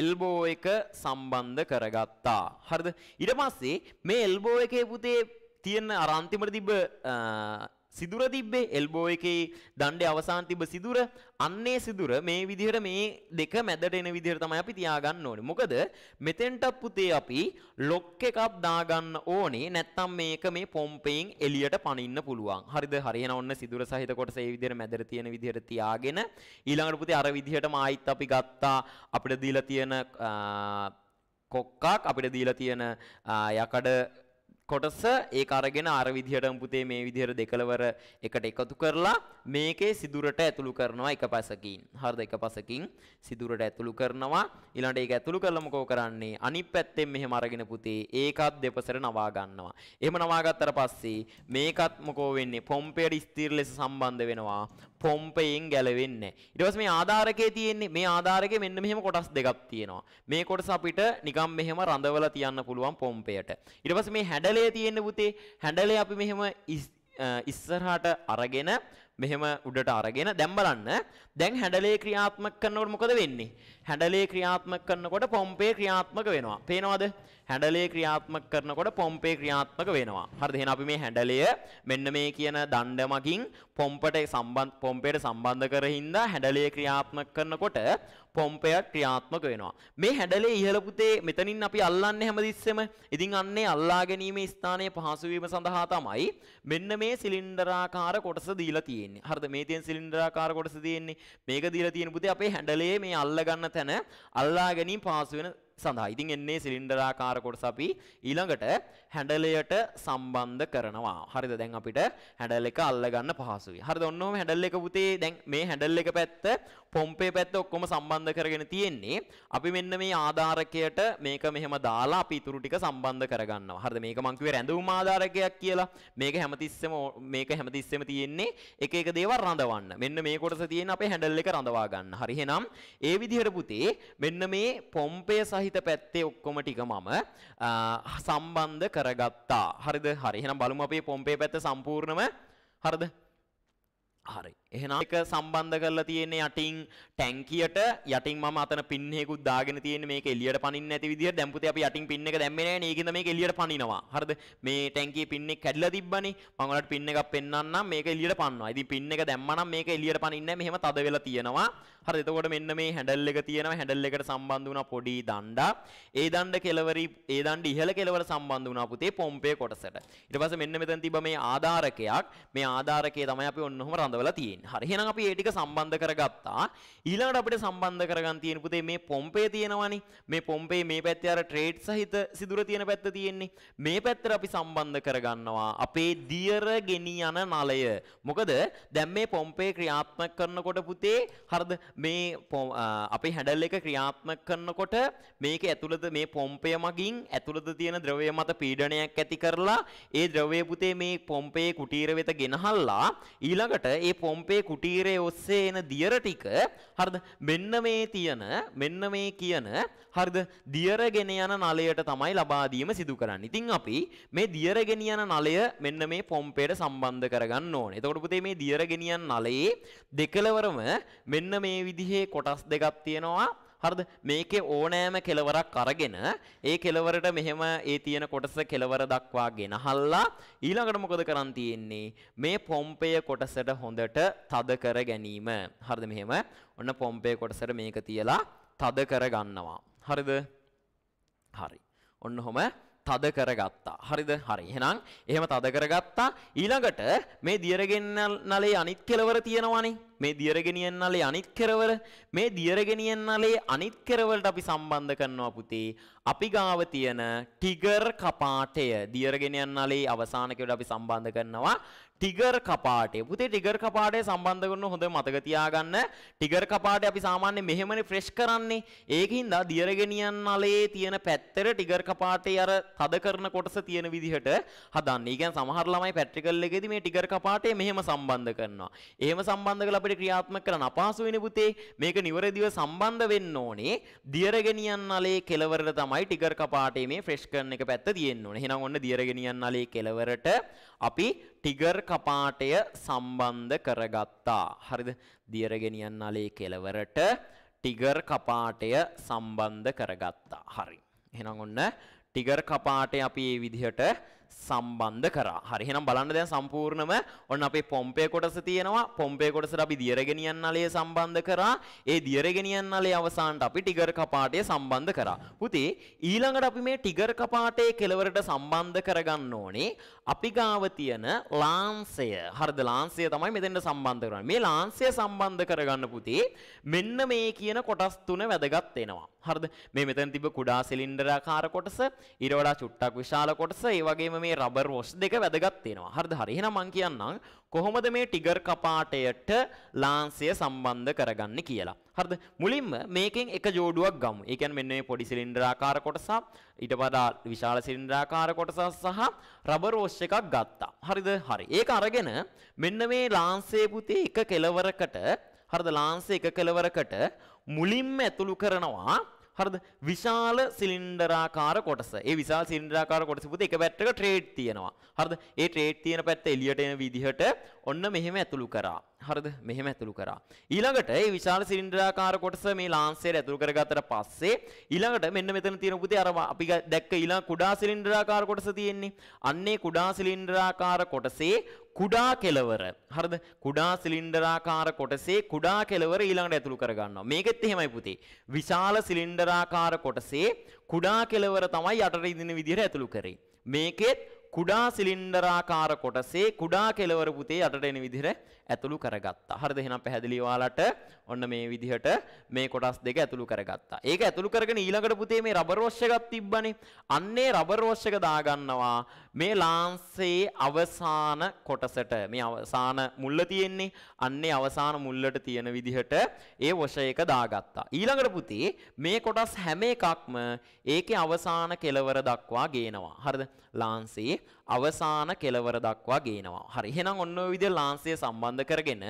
Speaker 1: එල්බෝ එක සම්බන්ධ කරගත්තා. හරිද? ඊට පස්සේ මේ එල්බෝ එකේ පුතේ තියෙන අර අන්තිමට තිබ්බ සිදුර තිබ්බේ එල්බෝ එකේ දණ්ඩේ අවසාන තිබ්බ සිදුර අන්නේ සිදුර මේ විදිහට මේ දෙක මැදට එන විදිහට තමයි අපි තියාගන්න ඕනේ. මොකද මෙතෙන්ට පුතේ අපි ලොක් එකක් දාගන්න ඕනේ නැත්තම් මේක මේ පොම්පෙන් එළියට පනින්න පුළුවන්. හරිද? හරියන ඔන්න සිදුර සහිත කොටස ඒ විදිහට මැදට තියෙන විදිහට තියාගෙන ඊළඟට පුතේ අර විදිහටම ආයිත් අපි ගත්තා අපිට දීලා තියෙන කොක්කක් අපිට දීලා තියෙන යකඩ කොටස ඒක අරගෙන අර විදිහටම පුතේ මේ විදිහට දෙකලවර එකට එකතු කරලා මේකේ සිදුරට ඇතුළු කරනවා එක පැසකින්. හරිද? එක පැසකින් සිදුරට ඇතුළු කරනවා. ඊළඟට ඒක ඇතුළු කරලම කෝ කරන්නේ? අනිත් පැත්තෙන් මෙහෙම අරගෙන පුතේ ඒකත් දෙපසට නවා ගන්නවා. එහෙම නවා ගත්තට පස්සේ මේකත් මොකෝ වෙන්නේ? පොම්පේට ස්ථිර ලෙස සම්බන්ධ වෙනවා. පොම්පයෙන් ගැලවෙන්න. ඉටවස් මේ ආධාරකය තියෙන්නේ මේ ආධාරකය මෙන්න මෙහෙම කොටස් දෙකක් තියෙනවා. මේ කොටස අපිට නිකම් මෙහෙම රඳවල තියන්න පුළුවන් පොම්පයට. ඉටවස් මේ හැඩලය තියෙන්න පුතේ හැඩලේ අපි මෙහෙම ඉස්සරහට අරගෙන මෙහෙම උඩට අරගෙන දැන් බලන්න දැන් හැඩලේ ක්‍රියාත්මක කරනකොට මොකද වෙන්නේ හැඩලේ ක්‍රියාත්මක කරනකොට පොම්පේ ක්‍රියාත්මක වෙනවා පේනවද හැඩලේ ක්‍රියාත්මක කරනකොට පොම්පේ ක්‍රියාත්මක වෙනවා හරිද එහෙනම් අපි මේ හැඩලය මෙන්න මේ කියන දණ්ඩ මගින් පොම්පට සම්බන්ධ පොම්පේට සම්බන්ධ කර හින්දා හැඩලේ ක්‍රියාත්මක කරනකොට පොම්පයක් ක්‍රියාත්මක වෙනවා. මේ හැඩලේ ඉහළ පුතේ මෙතනින් අපි අල්ලන්නේ හැමතිස්සෙම. ඉතින් අන්නේ අල්ලා ගැනීමේ ස්ථානය පහසු වීම සඳහා තමයි මෙන්න මේ සිලින්ඩරාකාර කොටස දීලා තියෙන්නේ. හරිද? මේ තියෙන සිලින්ඩරාකාර කොටස තියෙන්නේ. මේක දීලා තියෙන පුතේ අපේ හැඩලේ මේ අල්ල ගන්න තැන අල්ලා ගැනීම පහසු වෙන සඳහා. ඉතින් එන්නේ සිලින්ඩරාකාර කොටස අපි ඊළඟට හැන්ඩලයට සම්බන්ධ කරනවා. හරිද? දැන් අපිට හැන්ඩල් එක අල්ලගන්න පහසුයි. හරිද? ඔන්න ඔහම හැන්ඩල් එක පුතේ දැන් මේ හැන්ඩල් එක පැත්ත පොම්පේ පැත්ත ඔක්කොම සම්බන්ධ කරගෙන තියෙන්නේ. අපි මෙන්න මේ ආධාරකයට මේක මෙහෙම දාලා අපි ඉතුරු ටික සම්බන්ධ කරගන්නවා. හරිද? මේක මං කිව්වේ රැඳවුම් ආධාරකයක් කියලා. මේක හැමතිස්සෙම මේක හැමතිස්සෙම තියෙන්නේ එක එක දේවල් රඳවන්න. මෙන්න මේ කොටස තියෙන අපේ හැන්ඩල් එක රඳවා ගන්න. හරි එහෙනම් ඒ විදිහට පුතේ මෙන්න මේ පොම්පේ සහිත හිත පැත්තේ ඔක්කොම ටික මම සම්බන්ධ කරගත්තා. හරිද? හරි. එහෙනම් බලමු අපේ පොම්පේ පැත්ත සම්පූර්ණම හරිද? හරි. එහෙනම් එක සම්බන්ධ කරලා තියෙන්නේ යටින් ටැංකියට යටින් මම අතන පින් එකකුත් දාගෙන තියෙන්නේ මේක එළියට පනින්න නැති විදියට දැන් පුතේ අපි යටින් පින් එක දැම්මේ නැහැ නේකින්ද මේක එළියට පනිනවා හරිද මේ ටැංකියේ පින් එක කැඩලා තිබ්බනේ මම ඔයාලට පින් එකක් පෙන්වන්නම් මේක එළියට පනනවා ඉතින් පින් එක දැම්මා නම් මේක එළියට පනින්නේ මෙහෙම තද වෙලා තියෙනවා හරිද එතකොට මෙන්න මේ හැන්ඩල් එක තියෙනවා හැන්ඩල් එකට සම්බන්ධ වුණා පොඩි දණ්ඩා ඒ දණ්ඩ කෙලවරි ඒ දණ්ඩ ඉහළ කෙලවර සම්බන්ධ වුණා පුතේ පොම්පේ කොටසට ඊට පස්සේ මෙන්න මෙතන තිබ්බ මේ ආධාරකයක් මේ ආධාරකය තමයි අපි ඔන්නෝම රඳවලා තියෙන්නේ වලින් හරි එහෙනම් අපි ඒ ටික සම්බන්ධ කරගත්තා ඊළඟට අපිට සම්බන්ධ කරගන්න තියෙන පුතේ මේ පොම්පේ තියෙනවනේ මේ පොම්පේ මේ පැත්තේ අර ට්‍රේඩ් සහිත සිදුර තියෙන පැත්ත තියෙන්නේ මේ පැත්තට අපි සම්බන්ධ කරගන්නවා අපේ දියර ගෙනියන නලය මොකද දැන් මේ පොම්පේ ක්‍රියාත්මක කරනකොට පුතේ හරිද මේ අපේ හැඩල් එක ක්‍රියාත්මක කරනකොට මේක ඇතුළත මේ පොම්පය මගින් ඇතුළත තියෙන ද්‍රවය මත පීඩනයක් ඇති කරලා ඒ ද්‍රවය පුතේ මේ පොම්පේ කුටීර වෙත ගෙනහල්ලා ඊළඟට ඒ පොම්පේ අපේ කුටීරයේ ඔස්සේ එන දියර ටික හරිද මෙන්න මේ තියෙන මෙන්න මේ කියන හරිද දියර ගෙන යන නලයට තමයි ලබා දීම සිදු කරන්නේ. ඉතින් අපි මේ දියර ගෙනියන නලය මෙන්න මේ පොම්පේට සම්බන්ධ කරගන්න ඕනේ. එතකොට පුතේ මේ දියර ගෙනියන නලයේ දෙකලවරම මෙන්න මේ විදිහේ කොටස් දෙකක් තියෙනවා. හරිද මේකේ ඕනෑම කෙලවරක් අරගෙන ඒ කෙලවරට මෙහෙම ඒ තියෙන කොටස කෙලවර දක්වා ගෙනහල්ලා ඊළඟට මොකද කරන් තියෙන්නේ මේ පොම්පය කොටසට හොඳට තද කර ගැනීම හරිද මෙහෙම ඔන්න පොම්පය කොටසට මේක තියලා තද කර ගන්නවා හරිද හරි ඔන්න හොම තද කරගත්තා. හරිද? හරි. එහෙනම් එහෙම තද කරගත්තා. ඊළඟට මේ දියරගෙන් නලේ අනිත් කෙලවර තියෙනවානේ. මේ දියරගෙනියන් නලේ අනිත් කෙරවල මේ දියරගෙනියන් නලේ අනිත් කෙරවලට අපි සම්බන්ධ කරනවා පුතේ අපි ගාව තියෙන ටිගර් කපාටය දියරගෙනියන් නලේ අවසාන කෙරට අපි සම්බන්ධ කරනවා ටිගර් කපාටය පුතේ ටිගර් කපාටය සම්බන්ධ කරන හොඳ මතක තියාගන්න ටිගර් කපාට අපි සාමාන්‍ය මෙහෙමනේ ෆ්‍රෙෂ් කරන්නේ ඒකින්ද දියරගෙනියන් අලේ තියෙන පැත්තර ටිගර් කපාටේ අර තද කරන කොටස තියෙන විදිහට හදන්න. ඒ කියන්නේ සමහර ළමයි පැට්‍රිකල් එකේදී මේ ටිගර් කපාටේ මෙහෙම සම්බන්ධ කරනවා. එහෙම සම්බන්ධ කරලා අපිට ක්‍රියාත්මක කරන්න අපහසු වෙන පුතේ මේක නිවැරදිව සම්බන්ධ වෙන්න ඕනේ දියරගෙනියන් අලේ කෙලවරට තමයි ටිගර් කපාටේ මේ ෆ්‍රෙෂ් කරන එක පැත්ත තියෙන්න ඕනේ. එහෙනම් ඔන්න දියරගෙනියන් අලේ කෙලවරට අපි ටිගර් කපාටය සම්බන්ධ කරගත්තා. හරිද? දියර ගෙනියන්න allele කෙලවරට ටිගර් කපාටය සම්බන්ධ කරගත්තා. හරි. එහෙනම් ඔන්න ටිගර් කපාටය අපි මේ විදිහට සම්බන්ධ කරා. හරි එහෙනම් බලන්න දැන් සම්පූර්ණම ඔන්න අපේ පොම්පේ කොටස තියෙනවා. පොම්පේ කොටසට අපි දියර ගෙනියන නලය සම්බන්ධ කරා. ඒ දියර ගෙනියන නලය අවසානට අපි ටිගර් කපාටය සම්බන්ධ කරා. පුතේ ඊළඟට අපි මේ ටිගර් කපාටේ කෙලවරට සම්බන්ධ කරගන්න ඕනේ අපි ගාව තියෙන ලාංසය. හරිද ලාංසය තමයි මෙතෙන්ට සම්බන්ධ කරන්නේ. මේ ලාංසය සම්බන්ධ කරගන්න පුතේ මෙන්න මේ කියන කොටස් තුන වැදගත් වෙනවා. හරිද? මේ මෙතන තිබ්බ කුඩා සිලින්ඩරාකාර කොටස, ඊට වඩා චුට්ටක් විශාල කොටස, ඒ වගේම මේ රබර් වොස් දෙක වැදගත් වෙනවා. හරිද? හරි. එහෙනම් මම කියන්නම් කොහොමද මේ ටිගර් කපාටයට ලාංසය සම්බන්ධ කරගන්නේ කියලා. හරිද? මුලින්ම මේකෙන් එක جوړුවක් ගමු. ඒ කියන්නේ මෙන්න මේ පොඩි සිලින්ඩරාකාර කොටසක් ඊට වඩා විශාල සිලින්ඩරාකාර කොටසක් සහ රබර් වොස් එකක් ගත්තා. හරිද? හරි. ඒක අරගෙන මෙන්න මේ ලාංසය පුතේ එක කෙලවරකට හරිද? ලාංසය එක කෙලවරකට මුලින්ම ඇතුළු කරනවා හරිද? විශාල සිලින්ඩරාකාර කොටස. ඒ විශාල සිලින්ඩරාකාර කොටස පුතේ එක පැත්තක ට්‍රේඩ් තියෙනවා. හරිද? ඒ ට්‍රේඩ් තියෙන පැත්ත එළියට එන විදිහට ඔන්න මෙහෙම ඇතුළු කරා. හරිද මෙහෙම ඇතුළු කරා. ඊළඟට මේ විශාල සිලින්ඩරාකාර කොටස මේ ලාන්සර් ඇතුළු කරගත්තට පස්සේ ඊළඟට මෙන්න මෙතන තියෙන පුතේ අර අපි දැක්ක ඊළඟ කුඩා සිලින්ඩරාකාර කොටස තියෙන්නේ. අන්නේ කුඩා සිලින්ඩරාකාර කොටසේ කුඩා කෙලවර හරිද කුඩා සිලින්ඩරාකාර කොටසේ කුඩා කෙලවර ඊළඟට ඇතුළු කරගන්නවා. මේකෙත් එහෙමයි පුතේ. විශාල සිලින්ඩරාකාර කොටසේ කුඩා කෙලවර තමයි යටට ඉදින විදිහට ඇතුළු කරේ. මේකෙත් කුඩා සිලින්ඩරාකාර කොටසේ කුඩා කෙලවර පුතේ යටට එන විදිහට ඇතුළු කරගත්තා. හරිද? එහෙනම් පැහැදිලි ඔයාලට ඔන්න මේ විදිහට මේ කොටස් දෙක ඇතුළු කරගත්තා. ඒක ඇතුළු කරගෙන ඊළඟට පුතේ මේ රබර් වොෂ් එකක් තිබ්බනේ. අන්නේ රබර් වොෂ් එක දාගන්නවා මේ ලාංසයේ අවසාන කොටසට. මේ අවසාන මුල්ල තියෙන්නේ. අන්නේ අවසාන මුල්ලට තියෙන විදිහට ඒ වොෂ එක දාගත්තා. ඊළඟට පුතේ මේ කොටස් හැම එකක්ම ඒකේ අවසාන කෙලවර දක්වා ගේනවා. හරිද? ලාංසයේ අවසාන කෙලවර දක්වා ගේනවා. හරි. එහෙනම් ඔන්න ඔය විදිහ ලාංසය සම්බන්ධ සම්බන්ධ කරගෙන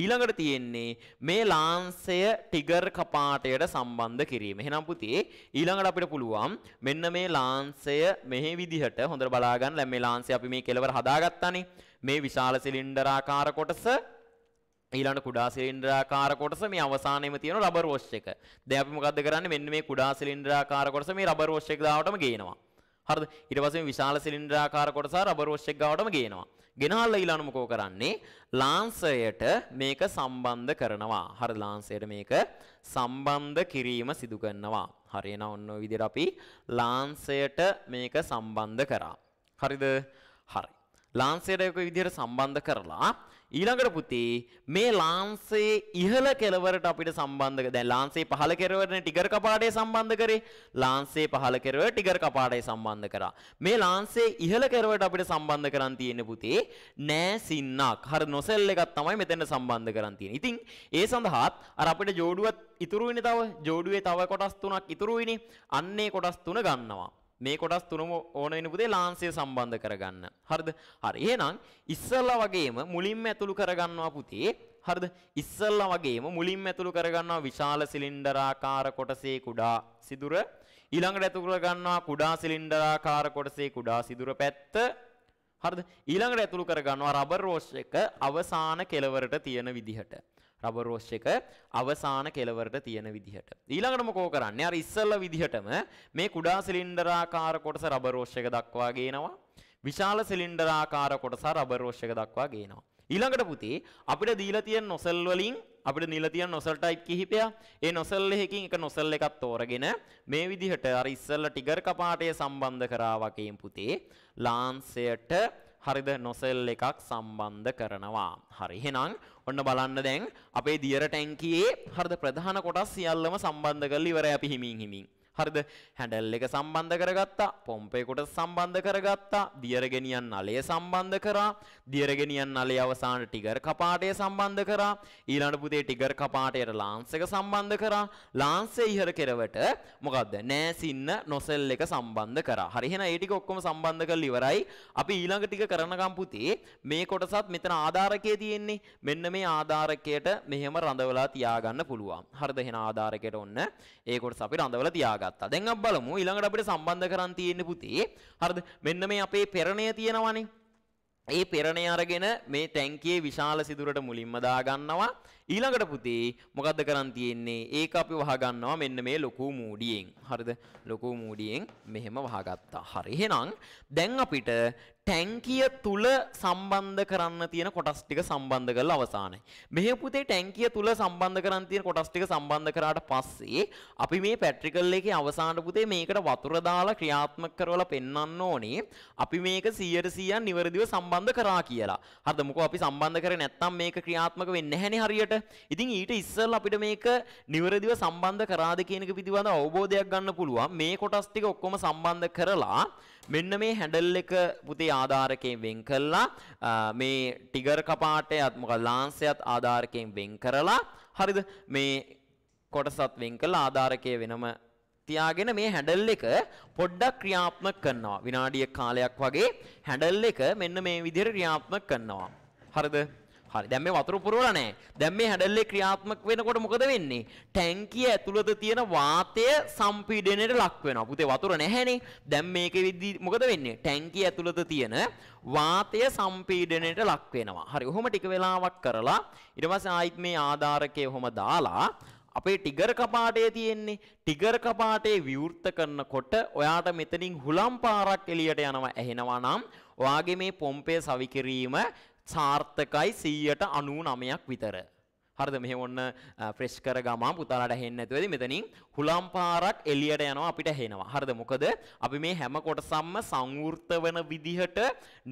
Speaker 1: ඊළඟට තියෙන්නේ මේ ලාංසය ටිගර් කපාටයට සම්බන්ධ කිරීම. එහෙනම් පුතේ ඊළඟට අපිට පුළුවන් මෙන්න මේ ලාංසය මෙහි විදිහට හොඳට බලා ගන්න. දැන් මේ ලාංසය අපි මේ කෙලවර හදාගත්තානේ. මේ විශාල සිලින්ඩරාකාර කොටස ඊළඟ කුඩා සිලින්ඩරාකාර කොටස මේ අවසානයේම තියෙන රබර් වොෂ් එක. දැන් අපි මොකද්ද කරන්නේ? මෙන්න මේ කුඩා සිලින්ඩරාකාර කොටස මේ රබර් වොෂ් එක දාවටම ගේනවා. හරිද? ඊට පස්සේ විශාල සිලින්ඩරාකාර කොටස රබර් වොෂ් එක ගාවටම ගේනවා. ගෙනහල්ලා ඊළඟ මොකෝ කරන්නේ? ලාංසයට මේක සම්බන්ධ කරනවා. හරිද? ලාංසයට මේක සම්බන්ධ කිරීම සිදු කරනවා. හරි එහෙනම් ඔන්න ඔය විදිහට අපි ලාංසයට මේක සම්බන්ධ කරා. හරිද? හරි. ලාංසයට ඔය විදිහට සම්බන්ධ කරලා ඊළඟට පුතේ මේ ලාන්සේ ඉහළ කෙළවරට අපිට සම්බන්ධ දැන් ලාන්සේ පහළ කෙළවරනේ ටිගර් කපාටය සම්බන්ධ කරේ ලාන්සේ පහළ කෙළවර ටිගර් කපාටය සම්බන්ධ කරා මේ ලාන්සේ ඉහළ කෙළවරට අපිට සම්බන්ධ කරන් තියෙන්නේ පුතේ නෑ සින්නක් හර නොසෙල් එකක් තමයි මෙතන සම්බන්ධ කරන් තියෙන්නේ. ඉතින් ඒ සඳහාත් අර අපිට جوړුවත් ඉතුරු වෙන්නේ තව ජෝඩුවේ තව කොටස් තුනක් ඉතුරු වෙන්නේ අන්නේ කොටස් තුන ගන්නවා. මේ කොටස් තුනම ඕන වෙන පුතේ ලාංසය සම්බන්ධ කරගන්න. හරිද? හරි. එහෙනම් ඉස්සල්ලා වගේම මුලින්ම ඇතුළු කරගන්නවා පුතේ. හරිද? ඉස්සල්ලා වගේම මුලින්ම ඇතුළු කරගන්නවා විශාල සිලින්ඩරාකාර කොටසේ කුඩා සිදුර. ඊළඟට ඇතුළු කරගන්නවා කුඩා සිලින්ඩරාකාර කොටසේ කුඩා සිදුර පැත්ත. හරිද? ඊළඟට ඇතුළු කරගන්නවා රබර් රෝස් එක අවසාන කෙලවරට තියෙන විදිහට. රබර් රෝස් එක අවසාන කෙලවරට තියෙන විදිහට. ඊළඟට මොකෝ කරන්නේ? අර ඉස්සෙල්ලා විදිහටම මේ කුඩා සිලින්ඩරාකාර කොටස රබර් රෝස් එක දක්වා ගේනවා. විශාල සිලින්ඩරාකාර කොටස රබර් රෝස් එක දක්වා ගේනවා. ඊළඟට පුතේ අපිට දීලා තියෙන නොසල් වලින් අපිට දීලා තියෙන නොසල් ටයිප් කිහිපයක් ඒ නොසල් එකකින් එක නොසල් එකක් තෝරගෙන මේ විදිහට අර ඉස්සෙල්ලා ටිගර් කපාටය සම්බන්ධ කරා වගේම පුතේ ලාන්සයට හරිද නොසෙල් එකක් සම්බන්ධ කරනවා. හරි. එහෙනම් ඔන්න බලන්න දැන් අපේ දියර ටැංකියේ හරිද ප්‍රධාන කොටස් සියල්ලම සම්බන්ධ කරලා ඉවරයි අපි හිමින් හිමින්. හරිද හැඩල් එක සම්බන්ධ කරගත්තා පොම්පේකොට සම්බන්ධ කරගත්තා දියරගෙනියන් අලය සම්බන්ධ කරා දියරගෙනියන් අලය අවසාන ටිගර් කපාටය සම්බන්ධ කරා ඊළඟ පුතේ ටිගර් කපාටයට ලාන්ස් එක සම්බන්ධ කරා ලාන්ස් ඉහළ කෙරවට මොකද්ද නෑසින්න නොසෙල් එක සම්බන්ධ කරා හරි එහෙනම් ඒ ටික ඔක්කොම සම්බන්ධ කරලා ඉවරයි අපි ඊළඟ ටික කරනකම් පුතේ මේ කොටසත් මෙතන ආධාරකයේ තියෙන්නේ මෙන්න මේ ආධාරකයට මෙහෙම රඳවලා තියාගන්න පුළුවන් හරිද එහෙනම් ආධාරකයට ඔන්න ඒ කොටස අපි රඳවලා තියාගන්න ගත්තා. දැන් අපි බලමු ඊළඟට අපිට සම්බන්ධ කරන් තියෙන්න පුතේ. හරිද? මෙන්න මේ අපේ පෙරණය තියෙනවානේ. ඒ පෙරණය අරගෙන මේ ටැංකියේ විශාල සිදුරට මුලින්ම දාගන්නවා. ඊළඟට පුතේ මොකද්ද කරන් තියෙන්නේ? ඒක අපි වහගන්නවා මෙන්න මේ ලොකු මූඩියෙන්. හරිද? ලොකු මූඩියෙන් මෙහෙම වහගත්තා. හරි. එහෙනම් දැන් අපිට ටැංකිය තුල සම්බන්ධ කරන්න තියෙන කොටස් ටික සම්බන්ධ කරලා අවසానයි. මෙහෙ පුතේ ටැංකිය තුල සම්බන්ධ කරන් තියෙන කොටස් ටික සම්බන්ධ කරාට පස්සේ අපි මේ පැට්‍රිකල් එකේ අවසානට පුතේ මේකට වතුර දාලා ක්‍රියාත්මක කරවලා පෙන්වන්න ඕනේ. අපි මේක 100% නිවැරදිව සම්බන්ධ කරා කියලා. හරිද? මොකෝ අපි සම්බන්ධ කරේ නැත්නම් මේක ක්‍රියාත්මක වෙන්නේ නැහැනේ හරියට. ඉතින් ඊට ඉස්සෙල්ලා අපිට මේක නිවැරදිව සම්බන්ධ කරාද කියන එක පිළිබඳ අවබෝධයක් ගන්න පුළුවන්. මේ කොටස් ටික ඔක්කොම සම්බන්ධ කරලා මෙන්න මේ හැන්ඩල් එක පුතේ ආධාරකයෙන් වෙන් කළා මේ ටිගර් කපාටයත් මොකද ලාන්සයත් ආධාරකයෙන් වෙන් කරලා හරිද මේ කොටසත් වෙන් කළා ආධාරකයේ වෙනම තියාගෙන මේ හැඩල් එක පොඩ්ඩක් ක්‍රියාත්මක කරනවා විනාඩියක් කාලයක් වගේ හැඩල් එක මෙන්න මේ විදිහට ක්‍රියාත්මක කරනවා හරිද හරි දැන් මේ වතුර පුරවලා නැහැ. දැන් මේ හැඩල්ලේ ක්‍රියාත්මක වෙනකොට මොකද වෙන්නේ? ටැංකිය ඇතුළත තියෙන වාතය සම්පීඩනයට ලක් වෙනවා. පුතේ වතුර නැහැනේ. දැන් මේකෙ විදි මොකද වෙන්නේ? ටැංකිය ඇතුළත තියෙන වාතය සම්පීඩනයට ලක් වෙනවා. හරි. ඔහොම ටික වෙලාවක් කරලා ඊට පස්සේ ආයිත් මේ ආධාරකය ඔහොම දාලා අපේ ටිගර් කපාටේ තියෙන්නේ ටිගර් කපාටේ විවෘත කරනකොට ඔයාට මෙතනින් හුලම් පාරක් එළියට යනවා ඇහෙනවා නම් ඔයාගේ මේ පොම්පය සවිකිරීම සාර්ථකයි 199ක් විතර. හරිද මෙහෙම ඔන්න ෆ්‍රෙෂ් කර ගමන් පුතාලට හෙන්නේ නැතුව ඇති මෙතනින් හුලම් පාරක් එළියට යනවා අපිට හෙනවා හරිද මොකද අපි මේ හැම කොටසක්ම සංවෘත වෙන විදිහට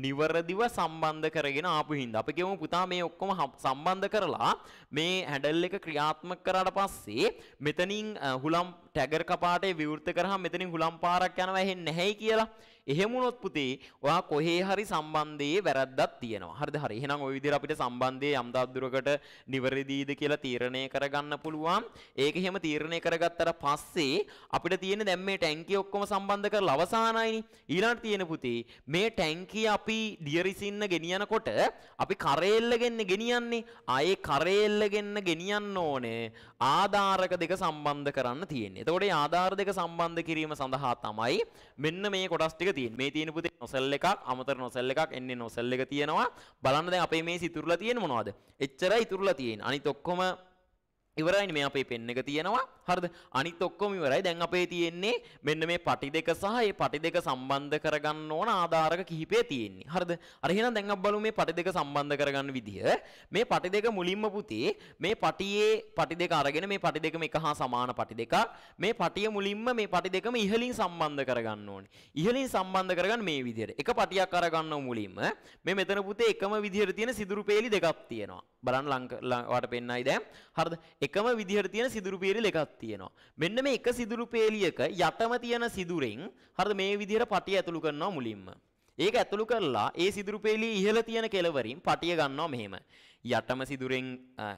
Speaker 1: නිවරදිව සම්බන්ධ කරගෙන ආපු හින්දා අපි කියමු පුතා මේ ඔක්කොම සම්බන්ධ කරලා මේ හැඩල් එක ක්‍රියාත්මක කරාට පස්සේ මෙතනින් හුලම් ටැගර් කපාටේ විවෘත කරාම මෙතනින් හුලම් පාරක් යනවා හෙන්නේ නැහැයි කියලා එහෙම වුණොත් පුතේ ඔයා කොහේ හරි සම්බන්ධයේ වැරද්දක් තියෙනවා. හරිද? හරි. එහෙනම් ওই විදිහට අපිට සම්බන්ධයේ යම් දුරකට නිවැරදිද කියලා තීරණය කරගන්න පුළුවන්. ඒක එහෙම තීරණය කරගත්තට පස්සේ අපිට තියෙන දැන් මේ ටැංකිය ඔක්කොම සම්බන්ධ කරලා අවසానයිනේ. ඊළඟට තියෙන පුතේ මේ ටැංකිය අපි ඩියරිසින්න ගෙනියනකොට අපි කරේල්ලගෙන්න ගෙනියන්නේ. ආයේ කරේල්ලගෙන්න ගෙනියන්න ඕනේ ආධාරක දෙක සම්බන්ධ කරන්න තියෙන්නේ. එතකොට ආධාර දෙක සම්බන්ධ කිරීම සඳහා තමයි මෙන්න මේ කොටස් ටික තියෙන මේ තියෙන පුතේ නොසෙල් එකක් අමතර නොසෙල් එකක් එන්නේ නොසෙල් එක තියෙනවා බලන්න දැන් අපේ මේ ඉතුරුලා තියෙන මොනවද එච්චරයි ඉතුරුලා තියෙන්නේ අනිත් ඔක්කොම ඉවරයින මේ අපේ පෙන්න එක තියෙනවා හරිද අනිත් ඔක්කොම ඉවරයි දැන් අපේ තියෙන්නේ මෙන්න මේ පටි දෙක සහ මේ පටි දෙක සම්බන්ධ කරගන්න ඕන ආධාරක කිහිපය තියෙන්නේ හරිද අර එහෙනම් දැන් අපි බලමු මේ පටි දෙක සම්බන්ධ කරගන්න විදිය මේ පටි දෙක මුලින්ම පුතේ මේ පටියේ පටි දෙක අරගෙන මේ පටි දෙකම එක හා සමාන පටි දෙකක් මේ පටිය මුලින්ම මේ පටි දෙකම ඉහලින් සම්බන්ධ කරගන්න ඕනේ ඉහලින් සම්බන්ධ කරගන්න මේ විදියට එක පටියක් අරගන්නව මුලින්ම මේ මෙතන පුතේ එකම විදියට තියෙන සිදුරු පේලි දෙකක් තියෙනවා බලන්න ලංක වාට පෙන්නයි දැන් හරිද එකම විදිහට තියෙන සිදුරු පේලිය එකක් තියෙනවා. මෙන්න මේ එක සිදුරු පේලියක යටම තියෙන සිදුරෙන් හරිද මේ විදිහට පටිය ඇතුළු කරනවා මුලින්ම. ඒක ඇතුළු කරලා ඒ සිදුරු පේලිය ඉහළ තියෙන කෙළවරින් පටිය ගන්නවා මෙහෙම. යටම සිදුරෙන්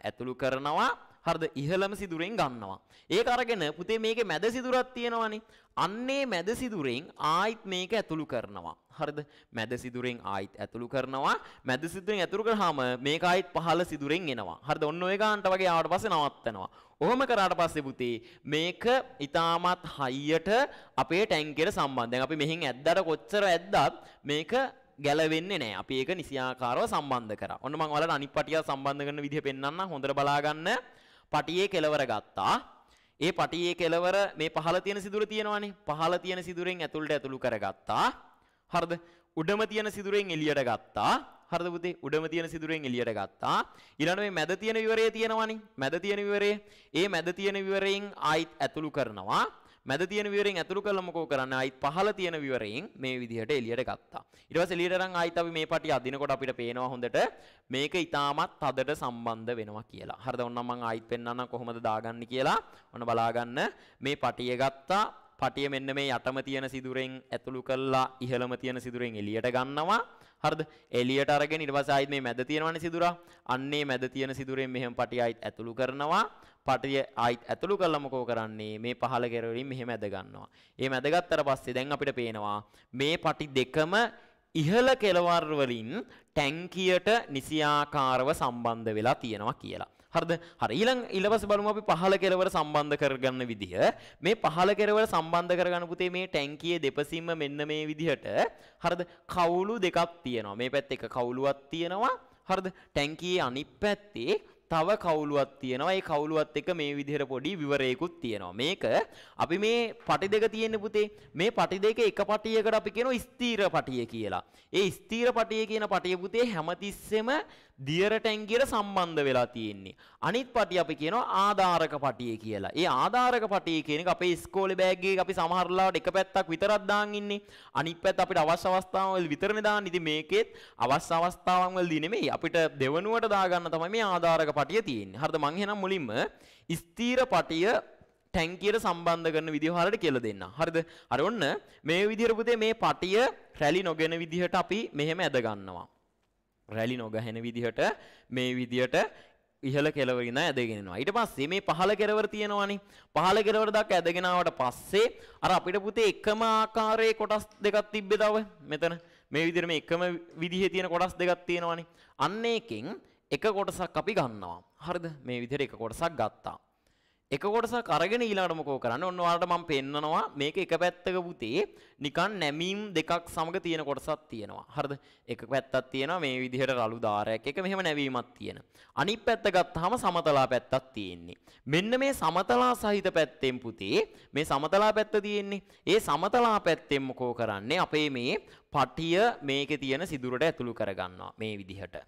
Speaker 1: ඇතුළු කරනවා හරිද ඉහළම සිදුරෙන් ගන්නවා. ඒක අරගෙන පුතේ මේකේ මැද සිදුරක් තියෙනවනේ. අන්නේ මැද සිදුරෙන් ආයිත් මේක ඇතුළු කරනවා. හරිද? මැද සිදුරෙන් ආයිත් ඇතුළු කරනවා. මැද සිදුරෙන් ඇතුළු කරාම මේක ආයිත් පහළ සිදුරෙන් එනවා. හරිද? ඔන්න ඔය ගානට වගේ ආවට පස්සේ නවත්තනවා. ඔහොම කරාට පස්සේ පුතේ මේක ඊටමත් හයියට අපේ ටැංකියට සම්බන්ධ. දැන් අපි මෙහෙන් ඇද්දාට කොච්චර ඇද්දත් මේක ගැලවෙන්නේ නෑ අපි ඒක නිසියාකාරව සම්බන්ධ කරා. ඔන්න මම ඔයාලට අනිත් පටිය සම්බන්ධ කරන විදිහ පෙන්වන්න හොඳට බලා ගන්න. පටියේ කෙලවර ගත්තා. ඒ පටියේ කෙලවර මේ පහළ තියෙන සිදුර තියෙනවානේ. පහළ තියෙන සිදුරෙන් ඇතුළට ඇතුළු කරගත්තා. හරිද? උඩම තියෙන සිදුරෙන් එළියට ගත්තා. හරිද පුතේ උඩම තියෙන සිදුරෙන් එළියට ගත්තා ඊළඟට මේ මැද තියෙන විවරය තියෙනවනේ මැද තියෙන විවරය ඒ මැද තියෙන විවරයෙන් ආයිත් ඇතුළු කරනවා මැද තියෙන විවරයෙන් ඇතුළු කරලා මොකෝ කරන්න ආයිත් පහළ තියෙන විවරයෙන් මේ විදිහට එළියට ගත්තා. ඊට පස්සේ එළියට අරන් ආයිත් අපි මේ පටි අදිනකොට අපිට පේනවා හොඳට මේක ඊටමත් තදට සම්බන්ධ වෙනවා කියලා. හරිද? ඔන්න මම ආයිත් පෙන්නන්නම් කොහොමද දාගන්නේ කියලා. ඔන්න බලාගන්න මේ පටිය ගත්තා. පටිය මෙන්න මේ යටම තියෙන සිදුරෙන් ඇතුළු කරලා ඉහළම තියෙන සිදුරෙන් එළියට ගන්නවා. හරිද? එළියට අරගෙන ඊට පස්සේ ආයිත් මේ මැද තියෙනවනේ සිදුරා. අන්නේ මැද තියෙන සිදුරෙන් මෙහෙම පටිය ආයිත් ඇතුළු කරනවා. පටිය ආයිත් ඇතුළු කරලා මොකෝ කරන්නේ මේ පහළ ගෙර වලින් මෙහෙම ඇද ගන්නවා. එහෙම ඇදගත්තට පස්සේ දැන් අපිට පේනවා මේ පටි දෙකම ඉහළ කෙළවර වලින් ටැංකියට නිසියාකාරව සම්බන්ධ වෙලා තියෙනවා කියලා. හරිද? හරි. ඊළඟ ඊළඟට බලමු අපි පහළ කෙළවර සම්බන්ධ කරගන්න විදිහ. මේ පහළ කෙළවර සම්බන්ධ කරගන්න පුතේ මේ ටැංකියේ දෙපසින්ම මෙන්න මේ විදිහට හරිද? කවුළු දෙකක් තියෙනවා. මේ පැත්තේ එක කවුළුවක් තියෙනවා. හරිද? ටැංකියේ අනිත් පැත්තේ තව කවුලුවක් තියෙනවා. ඒ කවුලුවත් එක මේ විදිහට පොඩි විවරයකුත් තියෙනවා. මේක අපි මේ පටි දෙක තියෙන පුතේ මේ පටි දෙක එක පටියකට අපි කියනවා ස්ථීර පටිය කියලා. ඒ ස්ථීර පටිය කියන පටිය පුතේ හැමතිස්සෙම දියරට ඇංගියට සම්බන්ධ වෙලා තියෙන්නේ. අනිත් පටිය අපි කියනවා ආධාරක පටිය කියලා. ඒ ආධාරක පටිය කියන එක අපේ ඉස්කෝලේ බෑග් එකේ අපි සමහර ලාවට එක පැත්තක් විතරක් දාන් ඉන්නේ. අනිත් පැත්ත අපිට අවශ්‍ය අවස්ථාවන් වල විතරනේ දාන්නේ. ඉතින් මේකෙත් අවශ්‍ය අවස්ථාවන් වලදී නෙමෙයි අපිට දෙවනුවට දාගන්න තමයි මේ ආධාරක පටිය තියෙන්නේ. හරිද? මං එහෙනම් මුලින්ම ස්ථීර පටිය ටැංකියට සම්බන්ධ කරන විදිහ හරියට කියලා දෙන්න. හරිද? අර ඔන්න මේ විදිහට පුතේ මේ පටිය රැලි නොගෙන විදිහට අපි මෙහෙම ඇද ගන්නවා. රැලි නොගහන විදිහට මේ විදිහට ඉහළ කෙලවරින් ඇදගෙනවා. ඊට පස්සේ මේ පහළ කෙලවර තියෙනවානේ. පහළ කෙලවර දක්වා ඇදගෙන ආවට පස්සේ අර අපිට පුතේ එකම ආකාරයේ කොටස් දෙකක් තිබ්බේ තව මෙතන. මේ විදිහට මේ එකම විදිහේ තියෙන කොටස් දෙකක් තියෙනවානේ. අන්න එකෙන් එක කොටසක් අපි ගන්නවා. හරිද? මේ විදිහට එක කොටසක් ගත්තා. එක කොටසක් අරගෙන ඊළඟට මොකෝ කරන්න ඔන්න ඔයාලට මම පෙන්නනවා මේක එක පැත්තක පුතේ නිකන් නැමීම් දෙකක් සමග තියෙන කොටසක් තියෙනවා හරිද එක පැත්තක් තියෙනවා මේ විදිහට රළු දාරයක් එක මෙහෙම නැවීමක් තියෙන අනිත් පැත්ත ගත්තාම සමතලා පැත්තක් තියෙන්නේ මෙන්න මේ සමතලා සහිත පැත්තෙන් පුතේ මේ සමතලා පැත්ත තියෙන්නේ ඒ සමතලා පැත්තෙන් මොකෝ කරන්නේ අපේ මේ පටිය මේකේ තියෙන සිදුරට ඇතුළු කරගන්නවා මේ විදිහට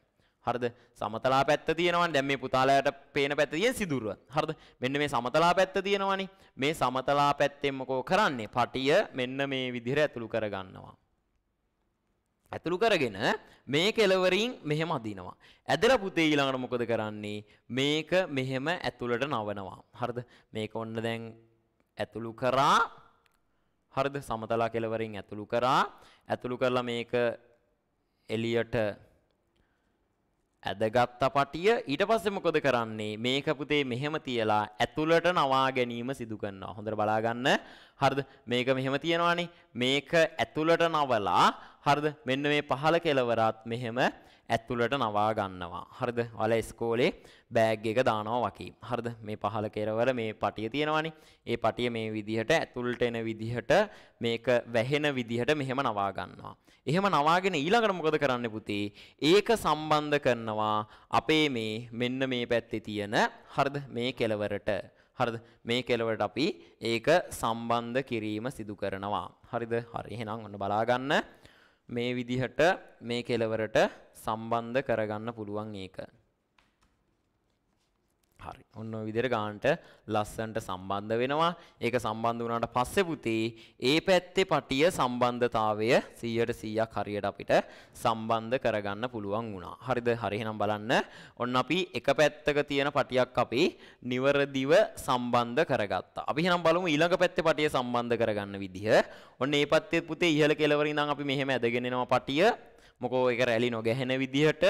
Speaker 1: හරිද සමතලා පැත්ත තියෙනවනේ දැන් මේ පුතාලාට පේන පැත්ත තියෙන සිදුරුව හරිද මෙන්න මේ සමතලා පැත්ත තියෙනවනේ මේ සමතලා පැත්තෙන් මොකෝ කරන්නේ පටිය මෙන්න මේ විදිහට ඇතුළු කරගන්නවා ඇතුළු කරගෙන මේ කෙලවරින් මෙහෙම අදිනවා ඇදලා පුතේ ඊළඟට මොකද කරන්නේ මේක මෙහෙම ඇතුළට නවනවා හරිද මේක ඔන්න දැන් ඇතුළු කරා හරිද සමතලා කෙලවරින් ඇතුළු කරා ඇතුළු කරලා මේක එලියට ඇදගත්ත පටිය ඊට පස්සේ මොකද කරන්නේ මේක පුතේ මෙහෙම තියලා ඇතුළට නවා ගැනීම සිදු කරනවා. හොඳට බලා ගන්න. හරිද? මේක මෙහෙම තියනවානේ. මේක ඇතුළට නවලා හරිද? මෙන්න මේ පහළ කෙලවරත් මෙහෙම ඇතුළට නවා ගන්නවා. හරිද? ඔයාලා ඉස්කෝලේ බෑග් එක දානවා වගේ. හරිද? මේ පහළ කෙරවර මේ පටිය තියෙනවානේ. ඒ පටිය මේ විදිහට ඇතුළට එන විදිහට මේක වැහෙන විදිහට මෙහෙම නවා ගන්නවා. එහෙම නවාගෙන ඊළඟට මොකද කරන්න පුතේ? ඒක සම්බන්ධ කරනවා අපේ මේ මෙන්න මේ පැත්තේ තියෙන හරිද? මේ කෙලවරට. හරිද මේ කෙලවට අපි ඒක සම්බන්ධ කිරීම සිදු කරනවා හරිද හරි එහෙනම් ඔන්න බලා ගන්න මේ විදිහට මේ කෙලවරට සම්බන්ධ කරගන්න පුළුවන් ඒක. හරි. ඔන්න ඔය විදිහට ගානට ලස්සන්ට සම්බන්ධ වෙනවා. ඒක සම්බන්ධ වුණාට පස්සේ පුතේ ඒ පැත්තේ පටිය සම්බන්ධතාවය 100% හරියට අපිට සම්බන්ධ කරගන්න පුළුවන් වුණා. හරිද? හරි එහෙනම් බලන්න. ඔන්න අපි එක පැත්තක තියෙන පටියක් අපි නිවරදිව සම්බන්ධ කරගත්තා. අපි එහෙනම් බලමු ඊළඟ පැත්තේ පටිය සම්බන්ධ කරගන්න විදිහ. ඔන්න ඒ පැත්තේ පුතේ ඉහළ කෙළවර ඉඳන් අපි මෙහෙම ඇදගෙන එනවා පටිය. මොකෝ ඒක රැලි නොගැහෙන විදිහට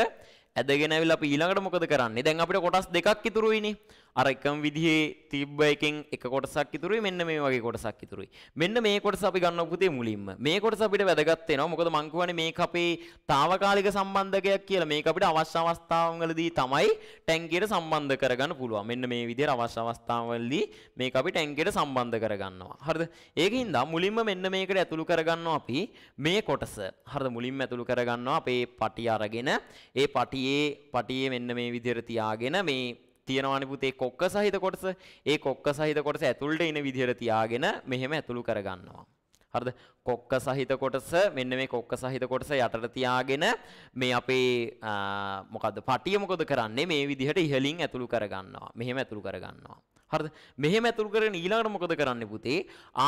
Speaker 1: ඇදගෙනවිල අපි ඊළඟට මොකද කරන්නේ දැන් අපිට කොටස් දෙකක් ඉතුරු වෙන්නේ අර එකම විදිහේ තිබ්බ එකෙන් එක කොටසක් ඉතුරුයි මෙන්න මේ වගේ කොටසක් ඉතුරුයි. මෙන්න මේ කොටස අපි ගන්න පුතේ මුලින්ම. මේ කොටස අපිට වැදගත් වෙනවා. මොකද මං කියවනේ මේක අපේ తాවකාලික සම්බන්ධකයක් කියලා. මේක අපිට අවශ්‍ය අවස්ථාවන්වලදී තමයි ටැංකියට සම්බන්ධ කරගන්න පුළුවන්. මෙන්න මේ විදිහට අවශ්‍ය අවස්ථාවන්වලදී මේක අපි ටැංකියට සම්බන්ධ කරගන්නවා. හරිද? ඒකින්ද මුලින්ම මෙන්න මේකට ඇතුළු කරගන්නවා අපි මේ කොටස. හරිද? මුලින්ම ඇතුළු කරගන්නවා අපේ පටි අරගෙන ඒ පටියේ පටියේ මෙන්න මේ විදිහට තියාගෙන මේ තියෙනවානි පුතේ කොක්ක සහිත කොටස ඒ කොක්ක සහිත කොටස ඇතුළට එන විදිහට තියාගෙන මෙහෙම ඇතුළු කරගන්නවා. හරිද? කොක්ක සහිත කොටස මෙන්න මේ කොක්ක සහිත කොටස යටට තියාගෙන මේ අපේ මොකද්ද පටිය මොකද කරන්නේ මේ විදිහට ඉහලින් ඇතුළු කරගන්නවා. මෙහෙම ඇතුළු කරගන්නවා. හරිද? මෙහෙම ඇතුළු කරගෙන ඊළඟට මොකද කරන්නේ පුතේ?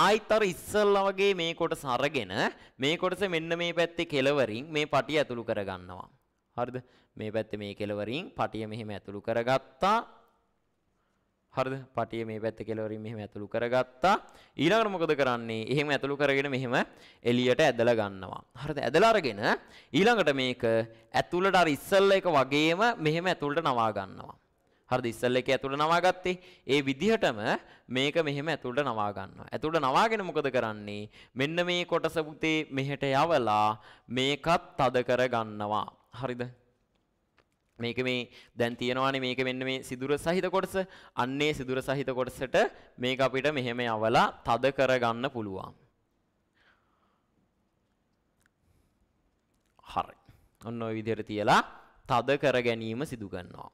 Speaker 1: ආයිත් අර ඉස්සල්ලා වගේ මේ කොටස අරගෙන මේ කොටස මෙන්න මේ පැත්තේ කෙලවරින් මේ පටිය ඇතුළු කරගන්නවා. හරිද? මේ පැත්තේ මේ කෙලවරින් පටිය මෙහෙම ඇතුළු කරගත්තා. හරිද? පටිය මේ පැත්තේ කෙලවරින් මෙහෙම ඇතුළු කරගත්තා. ඊළඟට මොකද කරන්නේ? එහෙම ඇතුළු කරගෙන මෙහෙම එළියට ඇදලා ගන්නවා. හරිද? ඇදලා අරගෙන ඊළඟට මේක ඇතුළට අර ඉස්සල්ල එක වගේම මෙහෙම ඇතුළට නවා ගන්නවා. හරිද? ඉස්සල්ල එක ඇතුළට නවා ගත්තේ. ඒ විදිහටම මේක මෙහෙම ඇතුළට නවා ගන්නවා. ඇතුළට නවාගෙන මොකද කරන්නේ? මෙන්න මේ කොටස පුතේ මෙහෙට යවලා මේකත් තද කර ගන්නවා. හරිද? මේක මේ දැන් තියෙනවානේ මේක මෙන්න මේ සිදුර සහිත කොටස අන්නේ සිදුර සහිත කොටසට මේක අපිට මෙහෙම යවලා තද කරගන්න පුළුවන් හරි ඔන්න ඔය විදිහට තියලා තද කර ගැනීම සිදු කරනවා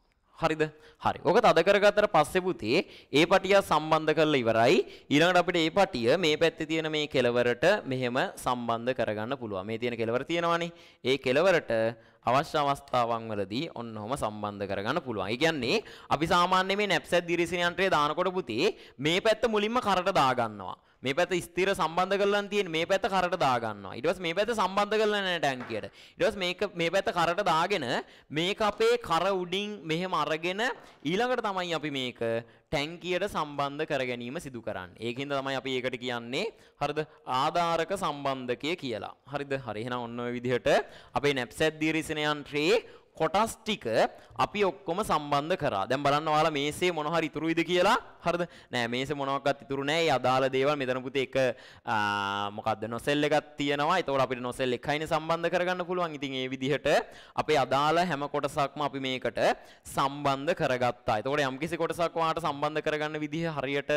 Speaker 1: හරිද හරි ඕක තද කරගත්තට පස්සේ පුතේ ඒ පටිය සම්බන්ධ කරලා ඉවරයි ඊළඟට අපිට ඒ පටිය මේ පැත්තේ තියෙන මේ කෙලවරට මෙහෙම සම්බන්ධ කරගන්න පුළුවන් මේ තියෙන කෙලවර තියෙනවානේ ඒ කෙලවරට අවශ්‍ය අවස්ථාවන් වලදී ඔන්නෝම සම්බන්ධ කරගන්න පුළුවන්. ඒ කියන්නේ අපි සාමාන්‍ය මේ නැප්සැට් දිරිසින යන්ත්‍රය දානකොට පුතේ මේ පැත්ත මුලින්ම කරට දාගන්නවා. මේ පැත්ත ස්ථිර සම්බන්ධ කරලා තියෙන මේ පැත්ත කරට දාගන්නවා. ඊට පස්සේ මේ පැත්ත සම්බන්ධ කරලා නැහැ ටැංකියට. ඊට පස්සේ මේක මේ පැත්ත කරට දාගෙන මේක අපේ කර උඩින් මෙහෙම අරගෙන ඊළඟට තමයි අපි මේක ටැංකියට සම්බන්ධ කර ගැනීම සිදු කරන්න. ඒකින්ද තමයි අපි ඒකට කියන්නේ හරිද ආධාරක සම්බන්ධකය කියලා. හරිද? හරි එහෙනම් ඔන්න ඔය විදිහට අපේ නැප්සැත් දීරිසිනයන් ට්‍රේ කොටස් ටික අපි ඔක්කොම සම්බන්ධ කරා. දැන් බලන්න ඔයාලා මේසේ මොන හරි ඉතුරුයිද කියලා. හරිද? නෑ මේසේ මොනවත් ඉතුරු නෑ. ඒ අදාළ දේවල් මෙතන පුතේ එක මොකද්ද නොසෙල් එකක් තියෙනවා. ඒතකොට අපිට නොසෙල් එකයිනේ සම්බන්ධ කරගන්න පුළුවන්. ඉතින් ඒ විදිහට අපේ අදාළ හැම කොටසක්ම අපි මේකට සම්බන්ධ කරගත්තා. ඒතකොට යම්කිසි කොටසක් ඔයාලට සම්බන්ධ කරගන්න විදිහ හරියට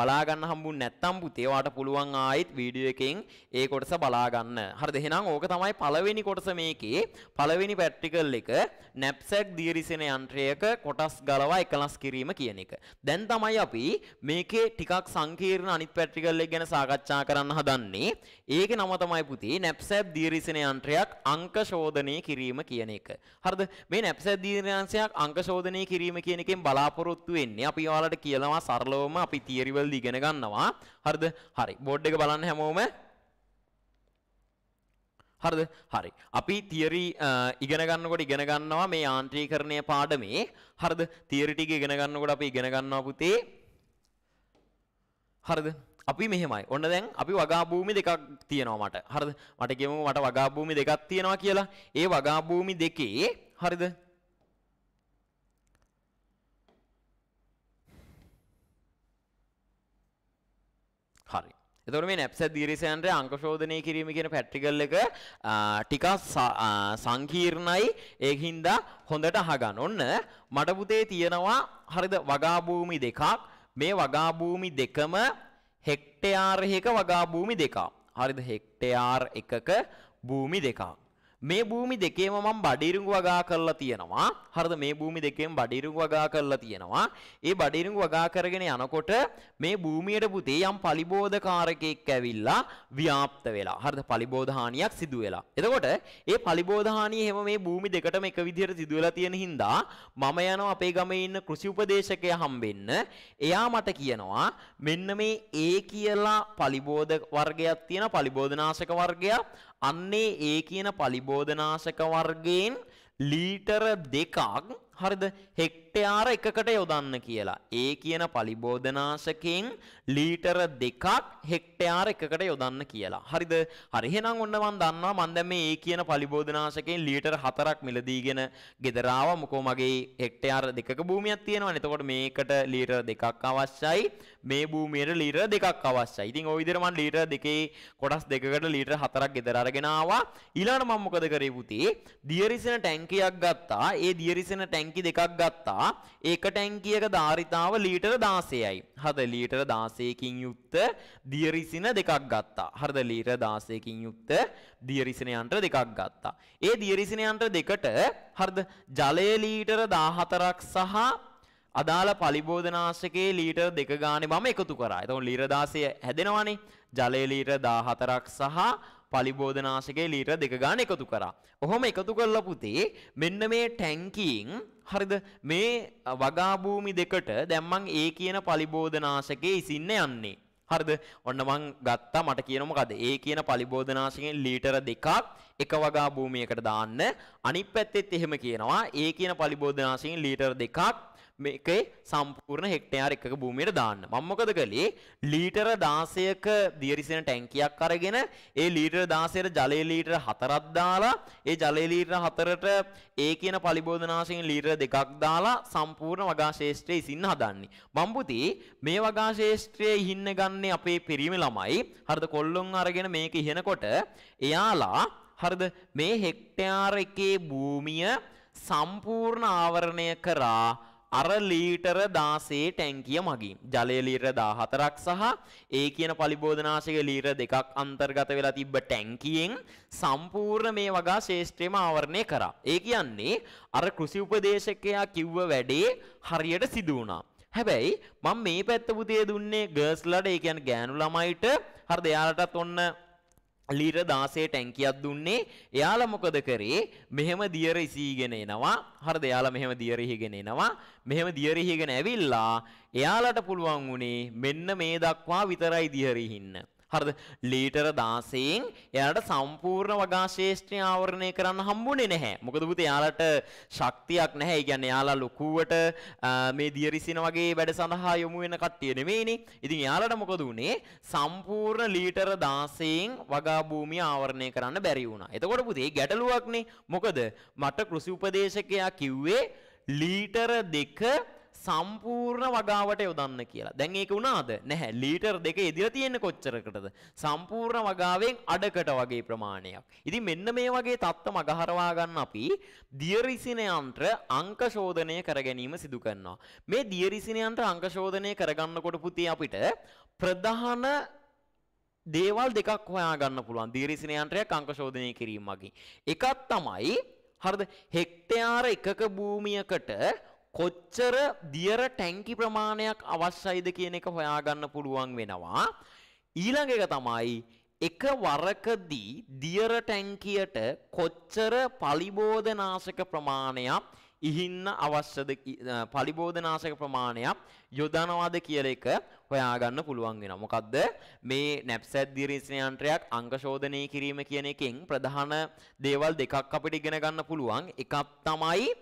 Speaker 1: බලා ගන්න හම්බුනේ නැත්තම් පුතේ ඔයාලට පුළුවන් ආයිත් වීඩියෝ එකෙන් ඒ කොටස බලා ගන්න. හරිද? එහෙනම් ඕක තමයි පළවෙනි කොටස මේකේ. පළවෙනි පැට්ටිකල් එක නැප්සැක් දියරිසෙන යන්ත්‍රයක කොටස් ගලවා එකලස් කිරීම කියන එක. දැන් තමයි අපි මේකේ ටිකක් සංකීර්ණ අනිත් පැට්‍රිකල් එක ගැන සාකච්ඡා කරන්න හදන්නේ. ඒකේ නම තමයි පුතේ නැප්සැක් දියරිසෙන යන්ත්‍රයක් අංක ශෝධනය කිරීම කියන එක. හරිද? මේ නැප්සැක් දියරිසනයක් අංක ශෝධනය කිරීම කියන එකෙන් බලාපොරොත්තු වෙන්නේ අපි ඔයාලට කියනවා සරලවම අපි තියරි වලදී ඉගෙන ගන්නවා. හරිද? හරි. බෝඩ් එක බලන්න හැමෝම හරිද? හරි. අපි තියරි ඉගෙන ගන්නකොට ඉගෙන ගන්නවා මේ යාන්ත්‍රීකරණය පාඩමේ. හරිද? තියරි ටික ඉගෙන ගන්නකොට අපි ඉගෙන ගන්නවා පුතේ. හරිද? අපි මෙහෙමයි. ඔන්න දැන් අපි වගා භූමි දෙකක් තියෙනවා මට. හරිද? මට කියමු මට වගා භූමි දෙකක් තියෙනවා කියලා. ඒ වගා භූමි දෙකේ හරිද? එතකොට මේ නැප්සත් දිරිසයන්ට අංක ශෝධනය කිරීම කියන පැට්‍රිකල් එක ටිකක් සංකීර්ණයි ඒක හින්දා හොඳට අහගන්න. ඔන්න මට පුතේ තියෙනවා හරිද වගා භූමි දෙකක්. මේ වගා භූමි දෙකම හෙක්ටයාරයක වගා භූමි දෙකක්. හරිද හෙක්ටයාර් එකක භූමි දෙකක්. මේ භූමි දෙකේම මම බඩිරුඟු වගා කරලා තියෙනවා. හරිද? මේ භූමි දෙකෙන් බඩිරුඟු වගා කරලා තියෙනවා. ඒ බඩිරුඟු වගා කරගෙන යනකොට මේ භූමියට පුතේ යම් පලිබෝධකාරකයක් ඇවිල්ලා ව්‍යාප්ත වෙලා. හරිද? පලිබෝධ හානියක් සිදු වෙලා. එතකොට ඒ පලිබෝධ හානිය හැම මේ භූමි දෙකටම එක විදිහට සිදු වෙලා තියෙන හින්දා මම යනවා අපේ ගමේ ඉන්න කෘෂි උපදේශකයා හම්බෙන්න. එයා මට කියනවා මෙන්න මේ A කියලා පලිබෝධ වර්ගයක් තියෙන පලිබෝධනාශක වර්ගයක් අන්නේ ඒ කියන පලිබෝධනාශක වර්ගයෙන් ලීටර දෙකක් හරිද හෙක් හෙක්ටයාර එකකට යොදන්න කියලා. ඒ කියන පලිබෝධනාශකෙන් ලීටර දෙකක් හෙක්ටයාර එකකට යොදන්න කියලා. හරිද? හරි එහෙනම් ඔන්න මම දන්නවා මම දැන් මේ ඒ කියන පලිබෝධනාශකෙන් ලීටර 4ක් මිලදීගෙන ගෙදර ආවා. මොකෝ මගේ හෙක්ටයාර දෙකක භූමියක් තියෙනවනේ. එතකොට මේකට ලීටර දෙකක් අවශ්‍යයි. මේ භූමියට ලීටර දෙකක් අවශ්‍යයි. ඉතින් ওই විදිහට මම ලීටර දෙකේ කොටස් දෙකකට ලීටර 4ක් ගෙදර අරගෙන ආවා. ඊළඟට මම මොකද කරේ පුතේ? දියරිසෙන ටැංකියක් ගත්තා. ඒ දියරිසෙන ටැංකි දෙකක් ගත්තා. වෙනවා ඒක ටැංකියක ධාරිතාව ලීටර 16යි. හරිද? ලීටර 16කින් යුක්ත දියරිසින දෙකක් ගත්තා. හරිද? ලීටර 16කින් යුක්ත දියරිසින යන්ත්‍ර දෙකක් ගත්තා. ඒ දියරිසින යන්ත්‍ර දෙකට හරිද? ජලය ලීටර 14ක් සහ අදාළ පලිබෝධනාශකයේ ලීටර් දෙක ගානේ මම එකතු කරා. එතකොට ලීටර් 16 හැදෙනවානේ. ජලය ලීටර් 14ක් සහ පලිබෝධනාශකයේ ලීටර දෙක ගාන එකතු කරා. ඔහොම එකතු කරලා පුතේ මෙන්න මේ ටැංකියෙන් හරිද මේ වගා භූමි දෙකට දැන් මං ඒ කියන පලිබෝධනාශකයේ ඉසින්න යන්නේ. හරිද? ඔන්න මං ගත්තා මට කියනවා මොකද? ඒ කියන පලිබෝධනාශකයෙන් ලීටර දෙකක් එක වගා භූමියකට දාන්න. අනිත් පැත්තෙත් එහෙම කියනවා. ඒ කියන පලිබෝධනාශකයෙන් ලීටර දෙකක් මේකේ සම්පූර්ණ හෙක්ටයාර එකක භූමියට දාන්න. මම මොකද කළේ? ලීටර 16ක දියරිසෙන ටැංකියක් අරගෙන ඒ ලීටර 16ට ජලය ලීටර 4ක් දාලා ඒ ජලය ලීටර 4ට ඒ කියන පලිබෝධනාශයෙන් ලීටර 2ක් දාලා සම්පූර්ණ වගාශේෂ්ත්‍රය ඉසින්න හදන්නේ. මම පුතේ මේ වගාශේෂ්ත්‍රය ඉහින්න ගන්නේ අපේ පිරිමි ළමයි. හරිද? කොල්ලොන් අරගෙන මේක ඉහෙනකොට එයාලා හරිද මේ හෙක්ටයාර එකේ භූමිය සම්පූර්ණ ආවරණය කරා අර ලීටර 16 ටැංකිය මගින් ජලය ලීටර 14ක් සහ ඒ කියන පලිබෝධනාශක ලීටර දෙකක් අන්තර්ගත වෙලා තිබ්බ ටැංකියෙන් සම්පූර්ණ මේ වගා ශේෂ්ත්‍රයම ආවරණය කරා. ඒ කියන්නේ අර කෘෂි උපදේශකයා කිව්ව වැඩේ හරියට සිදු වුණා. හැබැයි මම මේ පැත්ත පුතේ දුන්නේ ගර්ල්ස්ලාට ඒ කියන්නේ ගෑනු ළමයිට හරිද එයාලටත් ඔන්න ලීර 16 ටැංකියක් දුන්නේ එයාලා මොකද කරේ මෙහෙම දියර ඉසීගෙන එනවා හරිද එයාලා මෙහෙම දියර ඉහිගෙන එනවා මෙහෙම දියර ඉහිගෙන ඇවිල්ලා එයාලට පුළුවන් වුණේ මෙන්න මේ දක්වා විතරයි දියර ඉහින්න හරිද? ලීටර 16න් එයාලට සම්පූර්ණ වගාශේෂ්ත්‍රය ආවරණය කරන්න හම්බුනේ නැහැ. මොකද පුතේ එයාලට ශක්තියක් නැහැ. ඒ කියන්නේ එයාලා ලොකුවට මේ දියරිසින වගේ වැඩ සඳහා යොමු වෙන කට්ටිය නෙමෙයිනේ. ඉතින් එයාලට මොකද උනේ? සම්පූර්ණ ලීටර 16න් වගා භූමිය ආවරණය කරන්න බැරි වුණා. එතකොට පුතේ ගැටලුවක්නේ. මොකද මට කෘෂි උපදේශකයා කිව්වේ ලීටර 2 සම්පූර්ණ වගාවට යොදන්න කියලා. දැන් ඒක වුණාද? නැහැ. ලීටර් දෙක ඉදිරිය තියෙන කොච්චරකටද? සම්පූර්ණ වගාවෙන් අඩකට වගේ ප්‍රමාණයක්. ඉතින් මෙන්න මේ වගේ தත්ත මගහරවා ගන්න අපි දියරිසින යන්ත්‍ර අංක ශෝධනය කර ගැනීම සිදු කරනවා. මේ දියරිසින යන්ත්‍ර අංක ශෝධනය කරගන්නකොට පුතේ අපිට ප්‍රධාන දේවල් දෙකක් හොයාගන්න පුළුවන් දීරිසින යන්ත්‍රයක් අංක ශෝධනය කිරීම මගින්. එකක් තමයි හරිද හෙක්ටයාර එකක භූමියකට කොච්චර දියර ටැංකි ප්‍රමාණයක් අවශ්‍යයිද කියන එක හොයාගන්න පුළුවන් වෙනවා. ඊළඟ එක තමයි එක වරකදී දියර ටැංකියට කොච්චර පලිබෝධනාශක ප්‍රමාණයක් ඉහින්න අවශ්‍යද පලිබෝධනාශක ප්‍රමාණයක් යොදනවාද කියල එක හොයාගන්න පුළුවන් වෙන. මොකක්ද මේ නැප්සැත් දිරීෂණ යන්ත්‍රයක් අංකශෝධනය කිරීම කියන එකෙන් ප්‍රධාන දේවල් දෙකක් අපිට ඉගෙන ගන්න පුළුවන් එකක් තමයි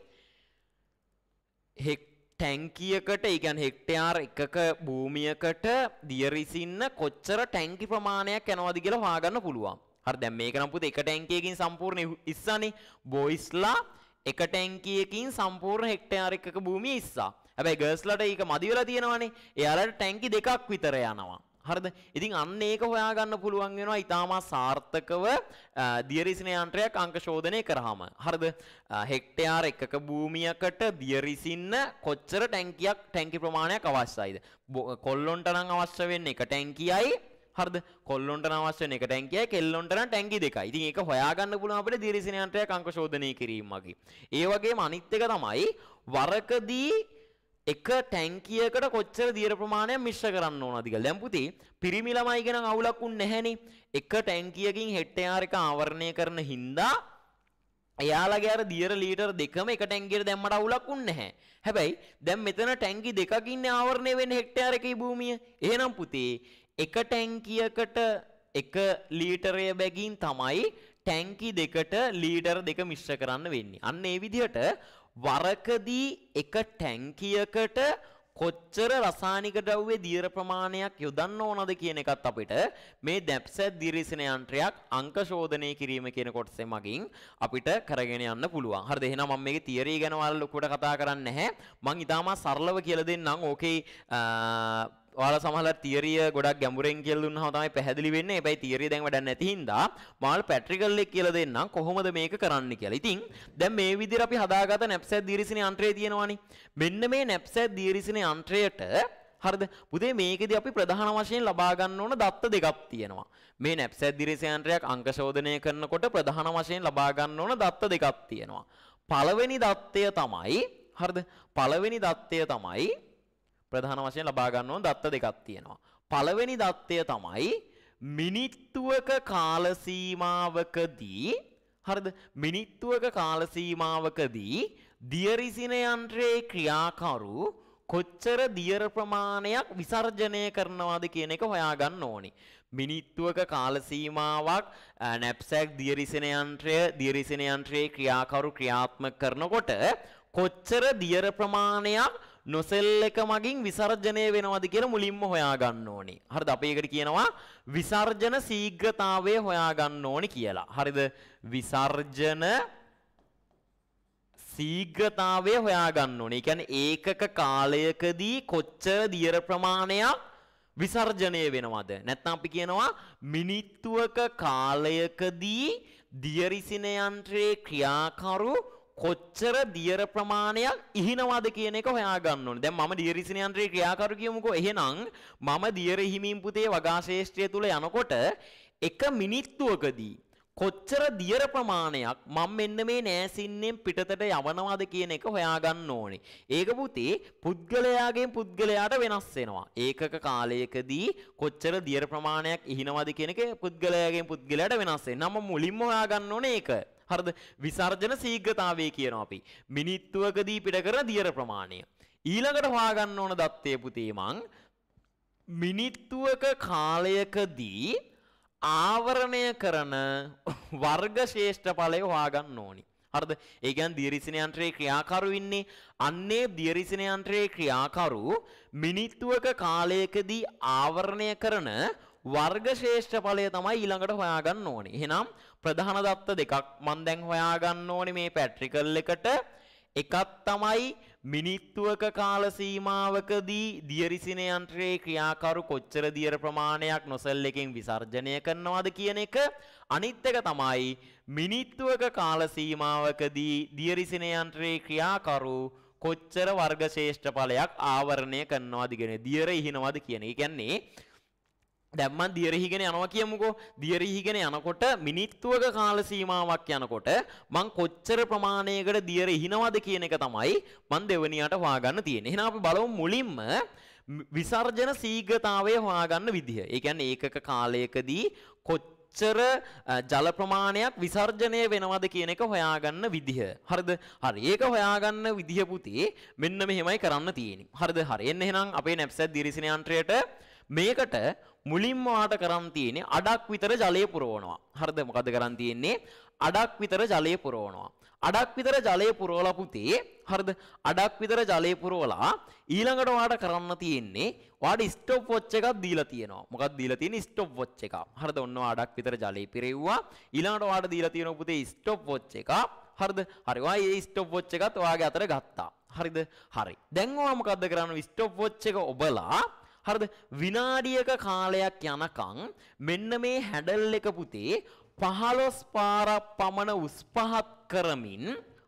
Speaker 1: හෙක් ටැංකියකට ඉගැන් හෙක්ටයාර් එකක භූමියකට දියරිසින්න කොච්චර ටැංකි ප්‍රමාණයක් යනවද කියලා හොයාගන්න පුළුවන්. හරි දැන් මේක නම් පුතේ එක ටැංකියකින් සම්පූර්ණ ඉස්සනේ. බොයිස්ලා එක ටැංකියකින් සම්පූර්ණ හෙක්ටයාර් එකක භූමිය ඉස්සා. හැබැයි ගර්ල්ස්ලාට ඒක මදි වෙලා තියෙනවනේ. එයාලට ටැංකි දෙකක් විතර යනවා. හරිද? ඉතින් අන්න ඒක හොයාගන්න පුළුවන් වෙනවා ඊටාමා සාර්ථකව දියරිසින යන්ත්‍රයක් අංක ශෝධනය කරාම. හරිද? හෙක්ටයාර් එකක භූමියකට දියරිසින්න කොච්චර ටැංකියක් ටැංකි ප්‍රමාණයක් අවශ්‍යයිද? කොල්ලොන්ට නම් අවශ්‍ය වෙන්නේ එක ටැංකියයි හරිද? කොල්ලොන්ට නම් අවශ්‍ය වෙන එක ටැංකියයි, කෙල්ලොන්ට නම් ටැංකි දෙකයි. ඉතින් ඒක හොයාගන්න පුළුවන් අපිට දියරිසින යන්ත්‍රයක් අංක ශෝධනය කිරීම වගේ. ඒ වගේම අනිත් එක තමයි වරකදී එක ටැංකියකට කොච්චර දියර ප්‍රමාණයක් මිශ්‍ර කරන්න ඕනද කියලා. දැන් පුතේ පිරිමි ළමයි ගැන අවුලක් උන් නැහැනේ. එක ටැංකියකින් හෙක්ටයාර එක ආවරණය කරන හින්දා එයාලගේ අර දියර ලීටර් දෙකම එක ටැංකියට දැම්මට අවුලක් උන් නැහැ. හැබැයි දැන් මෙතන ටැංකි දෙකක් ඉන්නේ ආවරණය වෙන හෙක්ටයාර එකේ භූමිය. එහෙනම් පුතේ එක ටැංකියකට එක ලීටරය බැගින් තමයි ටැංකි දෙකට ලීටර් දෙක මිශ්‍ර කරන්න වෙන්නේ. අන්න ඒ විදිහට වරකදී එක ටැංකියකට කොච්චර රසායනික ද්‍රව්‍ය දියර ප්‍රමාණයක් යොදන්න ඕනද කියන එකත් අපිට මේ දැප්සැත් දිරිසින යන්ත්‍රයක් අංක ශෝධනය කිරීම කියන කොටසේ මගින් අපිට කරගෙන යන්න පුළුවන්. හරිද? එහෙනම් මම මේකේ තියරි ගැන ඔයාලා ලොකුවට කතා කරන්නේ නැහැ. මම ඊටාම සරලව කියලා දෙන්නම්. ඕකේ ඔයාලා සමහල තිරිය ගොඩක් ගැඹුරෙන් කියල්ලුන්න හතමයි පැහැදිලි වෙන්න එබයි තිරිය දැන් වැඩ නැතිහින්දා මල් පැට්‍රිකල්ලෙක් කියල දෙන්න කොහොමද මේක කරන්න කියලා ඉතින් දැන් මේ විදිර අපි හදාගත නැප්සැත් දීරිසින අන්ත්‍රය තියෙනවානි මෙන්න මේ නැප්සැත් දීරිසින අන්ත්‍රයට හරිද පුදේ මේකද අපි ප්‍රධාන වශයෙන් ලබාගන්න ඕන දත්ත දෙකක් තියෙනවා මේ නැප්සැත් දිරිසයන්ටයක් අංකශෝධනය කරනකොට ප්‍රධාන වශයෙන් ලබාගන්න ඕන දත්ත දෙකක් තියෙනවා පළවෙනි දත්තය තමයි හරිද පළවෙනි දත්තය තමයි ප්‍රධාන වශයෙන් ලබා ගන්න ඕන දත්ත දෙකක් තියෙනවා. පළවෙනි දත්තය තමයි මිනිත්තුවක කාල සීමාවකදී හරිද මිනිත්තුවක කාල සීමාවකදී දියරිසින යන්ත්‍රයේ ක්‍රියාකරු කොච්චර දියර ප්‍රමාණයක් විසර්ජනය කරනවාද කියන එක හොයාගන්න ඕනි. මිනිත්තුවක කාල සීමාවක් නැප්සැක් දියරිසින යන්ත්‍රය දියරිසින යන්ත්‍රයේ ක්‍රියාකරු ක්‍රියාත්මක කරනකොට කොච්චර දියර ප්‍රමාණයක් නොසෙල් එක මගින් විසර්ජනය වෙනවද කියලා මුලින්ම හොයාගන්න ඕනි. හරිද? අපි ඒකට කියනවා විසර්ජන ශීඝ්‍රතාවය හොයාගන්න ඕනි කියලා. හරිද? විසර්ජන ශීඝ්‍රතාවය හොයාගන්න ඕනේ. ඒ කියන්නේ ඒකක කාලයකදී කොච්චර දියර ප්‍රමාණයක් විසර්ජනය වෙනවද? නැත්නම් අපි කියනවා මිනිත්තුවක කාලයකදී දියරිසින යන්ත්‍රයේ ක්‍රියාකරු කොච්චර දියර ප්‍රමාණයක් ඉහිනවද කියන එක හොයාගන්න ඕනේ. දැන් මම දියරිසින යන්ත්‍රයේ ක්‍රියාකරු කියමුකෝ. එහෙනම් මම දියර හිමීම් පුතේ වගාශේෂ්ත්‍රය තුල යනකොට එක මිනිත්තුවකදී කොච්චර දියර ප්‍රමාණයක් මම මෙන්න මේ නෑසින්නෙන් පිටතට යවනවද කියන එක හොයාගන්න ඕනේ. ඒක පුතේ පුද්ගලයාගෙන් පුද්ගලයාට වෙනස් වෙනවා. ඒකක කාලයකදී කොච්චර දියර ප්‍රමාණයක් ඉහිනවද කියන එක පුද්ගලයාගෙන් පුද්ගලයාට වෙනස් වෙනවා. නම් මුලින්ම හොයාගන්න ඕනේ ඒක. හරිද? විසර්ජන ශීඝ්‍රතාවය කියනවා අපි. මිනිත්තුවකදී පිට කරන දියර ප්‍රමාණය. ඊළඟට හොයාගන්න ඕන දත්තය පුතේ මං මිනිත්තුවක කාලයකදී ආවරණය කරන වර්ග ශේෂ්ඨ ඵලය හොයාගන්න ඕනි. හරිද? ඒ කියන්නේ දියරිසින යන්ත්‍රයේ ක්‍රියාකරු ඉන්නේ අන්නේ දියරිසින යන්ත්‍රයේ ක්‍රියාකරු මිනිත්තුවක කාලයකදී ආවරණය කරන වර්ග ශේෂ්ඨ ඵලය තමයි ඊළඟට හොයාගන්න ඕනේ. එහෙනම් ප්‍රධාන දත්ත දෙකක් මන් දැන් හොයාගන්න ඕනේ මේ පැට්‍රිකල් එකට එකක් තමයි මිනිත්තුවක කාල සීමාවකදී දියරිසින යන්ත්‍රයේ ක්‍රියාකරු කොච්චර දියර ප්‍රමාණයක් නොසල් එකෙන් විසර්ජනය කරනවද කියන එක අනිත් එක තමයි මිනිත්තුවක කාල සීමාවකදී දියරිසින යන්ත්‍රයේ ක්‍රියාකරු කොච්චර වර්ග ශේෂ්ඨ ඵලයක් ආවරණය කරනවද කියන දියර ඉහිනවද කියන එක. කියන්නේ දැම්මන් දියරහිගෙන යනවා කියමුකෝ දියරහිගෙන යනකොට මිනිත්තුවක කාල සීමාවක් යනකොට මං කොච්චර ප්‍රමාණයකට දියර ඉහිනවද කියන එක තමයි මං දෙවනියට හොයාගන්න තියෙන්නේ. එහෙනම් අපි බලමු මුලින්ම විසර්ජන සීඝ්‍රතාවය හොයාගන්න විදිහ. ඒ කියන්නේ ඒකක කාලයකදී කොච්චර ජල ප්‍රමාණයක් විසර්ජනය වෙනවද කියන එක හොයාගන්න විදිහ. හරිද? හරි. ඒක හොයාගන්න විදිහ පුතේ මෙන්න මෙහෙමයි කරන්න තියෙන්නේ. හරිද? හරි. එන්න එහෙනම් අපේ නැප්සැට් දිරිසින යන්ත්‍රයට මේකට මුලින්ම වාට කරන් තියෙන්නේ අඩක් විතර ජලය පුරවනවා. හරිද? මොකද කරන් තියෙන්නේ? අඩක් විතර ජලය පුරවනවා. අඩක් විතර ජලය පුරවලා පුතේ හරිද? අඩක් විතර ජලය පුරවලා ඊළඟට වාට කරන්න තියෙන්නේ වාට ස්ටොප් වොච් එකක් දීලා තියෙනවා. මොකක්ද දීලා තියෙන්නේ? ස්ටොප් වොච් එකක්. හරිද? ඔන්න අඩක් විතර ජලය පිරෙව්වා. ඊළඟට වාට දීලා තියෙනවා පුතේ ස්ටොප් වොච් එකක්. හරිද? හරි. වා ඒ ස්ටොප් වොච් එකත් වාගේ අතර ගත්තා. හරිද? හරි. දැන් ඔයා මොකද්ද කරන්නේ? ස්ටොප් වොච් එක ඔබලා හරිද විනාඩියක කාලයක් යනකම් මෙන්න මේ හැඩල් එක පුතේ 15 පාරක් පමණ උස් පහත් කරමින්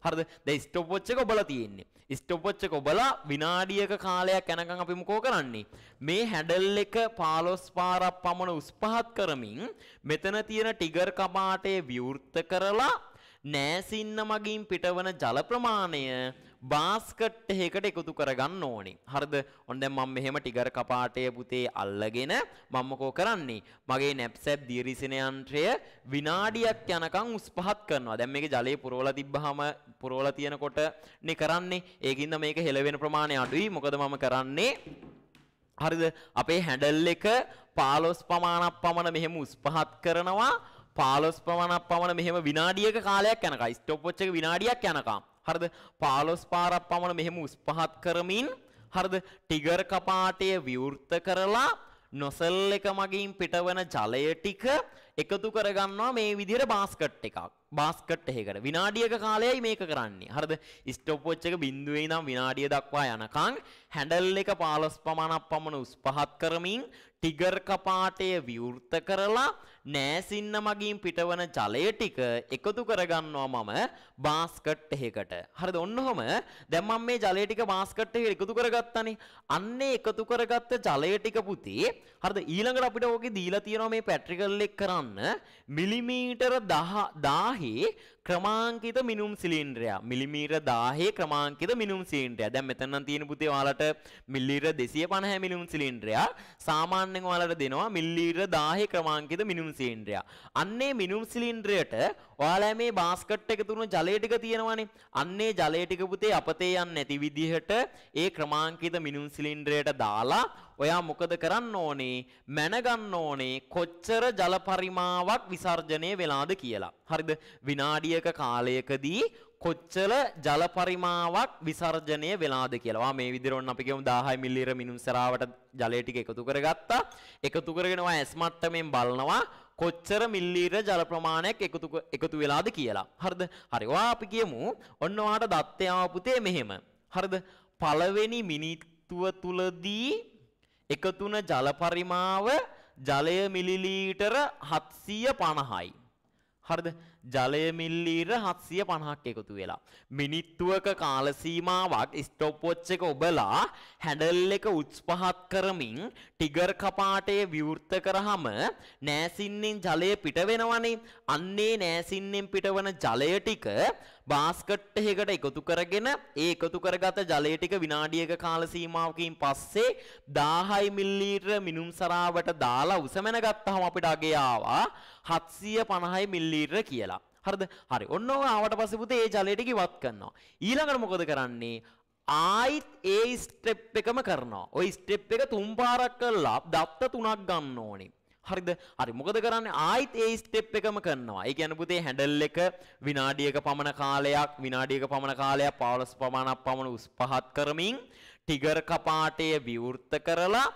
Speaker 1: හරිද දැන් ස්ටොප් වොච් එක ඔබලා තියෙන්නේ ස්ටොප් වොච් එක ඔබලා විනාඩියක කාලයක් යනකම් අපි මොකෝ කරන්නේ මේ හැඩල් එක 15 පාරක් පමණ උස් පහත් කරමින් මෙතන තියෙන ටිගර් කපාටේ විවෘත කරලා නෑසින්න මගින් පිටවන ජල ප්‍රමාණය බාස්කට් එකකට එකතු කරගන්න ඕනේ. හරිද? ඔන්න දැන් මම මෙහෙම ටිගර් කපාටය පුතේ අල්ලගෙන මම මොකෝ කරන්නේ? මගේ නැප්සැප් දියරිසින යන්ත්‍රය විනාඩියක් යනකම් උස් පහත් කරනවා. දැන් මේකේ ජලය පුරවලා තිබ්බහම පුරවලා තියෙනකොට නේ කරන්නේ. ඒකින්ද මේක හෙලවෙන ප්‍රමාණය අඩුයි. මොකද මම කරන්නේ හරිද? අපේ හැන්ඩල් එක 15 පමාණක් පමණ මෙහෙම උස් පහත් කරනවා. 15 පමණක් පමණ මෙහෙම විනාඩියක කාලයක් යනකම් ස්ටොප් වොච් එක විනාඩියක් යනකම් හරිද 15 පාරක් පමණ මෙහෙම උස් පහත් කරමින් හරිද ටිගර් කපාටය විවෘත කරලා නොසල් එක මගින් පිටවන ජලය ටික එකතු කරගන්නවා මේ විදිහට බාස්කට් එකක් බාස්කට් එකකට විනාඩියක කාලයයි මේක කරන්නේ හරිද ස්ටොප් වොච් එක බිඳුවේ ඉඳන් විනාඩිය දක්වා යනකම් හැන්ඩල් එක 15 පමණක් පමණ උස් පහත් කරමින් ටිගර් කපාටය විවෘත කරලා නෑසින්න මගින් පිටවන ජලය ටික එකතු කරගන්නවා මම බාස්කට් එහෙකට. හරිද ඔන්නඔහම දැන් මම මේ ජලය ටික බාස්කට් එකට එකතු කරගත්තානේ. අන්නේ එකතු කරගත්ත ජලය ටික පුතේ හරිද ඊළඟට අපිට ඕකේ දීලා තියෙනවා මේ පැට්‍රිකල් එක කරන්න මිලිමීටර 10 10 ක්‍රමාංකිත මිනුම් සිලින්ඩරය මිලිමීර 1000 ක්‍රමාංකිත මිනුම් සිලින්ඩරය. දැන් මෙතන නම් තියෙන පුතේ ඔයාලට මිලිමීර 250 මිනුම් සිලින්ඩරය. සාමාන්‍යයෙන් ඔයාලට දෙනවා මිලිමීර 1000 ක්‍රමාංකිත මිනුම් සිලින්ඩරය. අන්නේ මිනුම් සිලින්ඩරයට ඔයාලා මේ බාස්කට් එකේ තුන ජලය ටික තියෙනවානේ. අන්නේ ජලය ටික පුතේ අපතේ යන්නේ නැති විදිහට ඒ ක්‍රමාංකිත මිනුම් සිලින්ඩරයට දාලා ඔයා මොකද කරන්න ඕනේ මැනගන්න ඕනේ කොච්චර ජල පරිමාවක් විසර්ජනය වෙලාද කියලා. හරිද? විනාඩියක කාලයකදී කොච්චර ජල පරිමාවක් විසර්ජනය වෙලාද කියලා. වා මේ විදිහට ඔන්න අපි කියමු 1000 මිලිලිටර මිනුසරාවට ජලය ටික එකතු කරගත්තා. එකතු කරගෙන වා S මට්ටමින් බලනවා කොච්චර මිල්ලීර ජල ප්‍රමාණයක් එකතු එකතු වෙලාද කියලා. හරිද? හරි. ඔයා අපි කියමු ඔන්න ඔයාට දත්තයාව පුතේ මෙහෙම. හරිද? පළවෙනි මිනිත්තුව තුලදී එකතුන ජල පරිමාව ජලය මිලිලීටර 750යි. හරිද? ජලය මිල්ලීර 750ක් එකතු වෙලා. මිනිත්තුවක කාල සීමාවක් ස්ටොප් වොච් එක ඔබලා හැන්ඩල් එක උස් පහත් කරමින් ටිගර් කපාටය විවෘත කරාම නෑසින්නෙන් ජලය පිට වෙනවනේ. අන්නේ නෑසින්නෙන් පිටවන ජලය ටික බාස්කට් එකකට එකතු කරගෙන ඒ එකතු කරගත ජලය ටික විනාඩියක කාල සීමාවකින් පස්සේ 1000 මිල්ලීටර මිනුම් සරාවට දාලා උසමන ගත්තාම අපිට අගේ ආවා හත්සිය පණහයි මිල්ලීටර කියලා. හරිද හරි ඔන්න ඕක ආවට පස්සේ පුතේ ඒ ජලයට ඉවත් කරනවා. ඊළඟට මොකද කරන්නේ? ආයිත් ඒ ස්ටෙප් එකම කරනවා. ওই ස්ටෙප් එක තුන් පාරක් කරලා දත්ත තුනක් ගන්න ඕනේ. හරිද? හරි මොකද කරන්නේ? ආයිත් ඒ ස්ටෙප් එකම කරනවා. ඒ කියන්නේ පුතේ හැන්ඩල් එක විනාඩියක පමණ කාලයක් විනාඩියක පමණ කාලයක් 15 ප්‍රමාණක් පමණ උස් පහත් කරමින් ටිගර් කපාටය විවෘත කරලා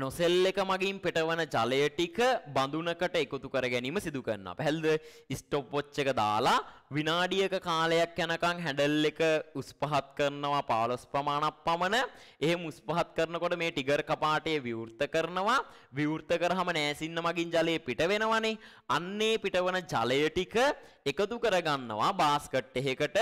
Speaker 1: නොසෙල් එක මගින් පෙටවන ජලය ටික බඳුනකට එකතු කර ගැනීම සිදු කරනවා. පැහැදිලිද? ස්ටොප් වොච් එක දාලා විනාඩියක කාලයක් යනකං හැඩල් එක උස්පහත් කරනවා පාලොස් ප්‍රමාණක් පමණ එහෙම උස්පහත් කරනකොට මේ ටිගර් කපාටේ විවෘත කරනවා විවෘත කරහම නෑසින්න මගින් ජලය පිට වෙනවනේ අන්නේ පිටවන ජලය ටික එකතු කරගන්නවා බාස්කට් එකකට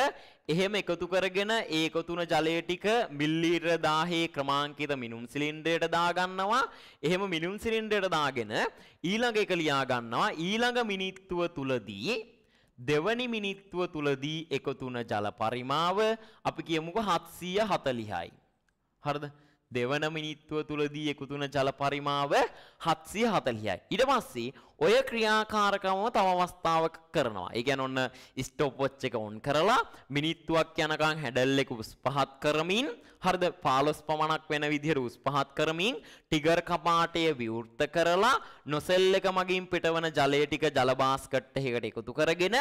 Speaker 1: එහෙම එකතු කරගෙන ඒ එකතුන ජලය ටික මිල්ලීර 1000 ක්‍රමාංකිත මිනුම් සිලින්ඩරයට දාගන්නවා එහෙම මිනුම් සිලින්ඩරයට දාගෙන ඊළඟ එක ලියා ගන්නවා ඊළඟ මිනිත්තුව තුලදී දෙවනි මිනිත්තුව තුලදී එකතුන ජල පරිමාව අපි කියමුකෝ 740යි. හරිද? දෙවන මිනිත්තුව තුලදී එකතුන ජල පරිමාව 740යි. ඊට පස්සේ ඔය ක්‍රියාකාරකම තව අවස්ථාවක කරනවා. ඒ කියන්නේ ඔන්න ස්ටොප් වොච් එක ඔන් කරලා මිනිත්තුවක් යනකම් හැඩල් එක උස් පහත් කරමින් හරිද 15 පමණක් වෙන විදිහට උස් පහත් කරමින් ටිගර් කපාටය විවෘත කරලා නොසෙල් එක මගින් පිටවන ජලය ටික ජල බාස්කට් එකකට එකතු කරගෙන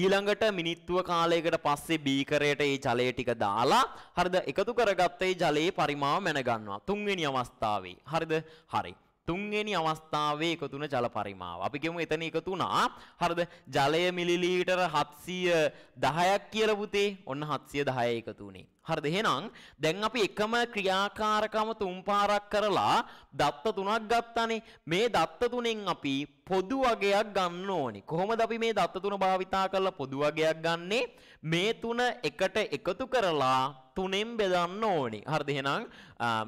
Speaker 1: ඊළඟට මිනිත්තුව කාලයකට පස්සේ බීකරයට මේ ජලය ටික දාලා හරිද එකතු කරගත්ත ඒ ජලයේ පරිමාව මැනගන්නවා. තුන්වෙනි අවස්ථාවේ. හරිද? හරි. තුන්වෙනි අවස්ථාවේ එකතු වුණ ජල පරිමාව. අපි කියමු එතන එකතු වුණා. හරිද? ජලය මිලිලීටර 710ක් කියලා පුතේ. ඔන්න 710 එකතු වුණේ. හරිද? එහෙනම් දැන් අපි එකම ක්‍රියාකාරකම තුන් පාරක් කරලා දත්ත තුනක් ගත්තානේ. මේ දත්ත තුනෙන් අපි පොදු වගයක් ගන්න ඕනි. කොහොමද අපි මේ දත්ත තුන භාවිතා කරලා පොදු වගයක් ගන්නෙ? මේ තුන එකට එකතු කරලා තුනෙන් බෙදන්න ඕනි. හරිද? එහෙනම්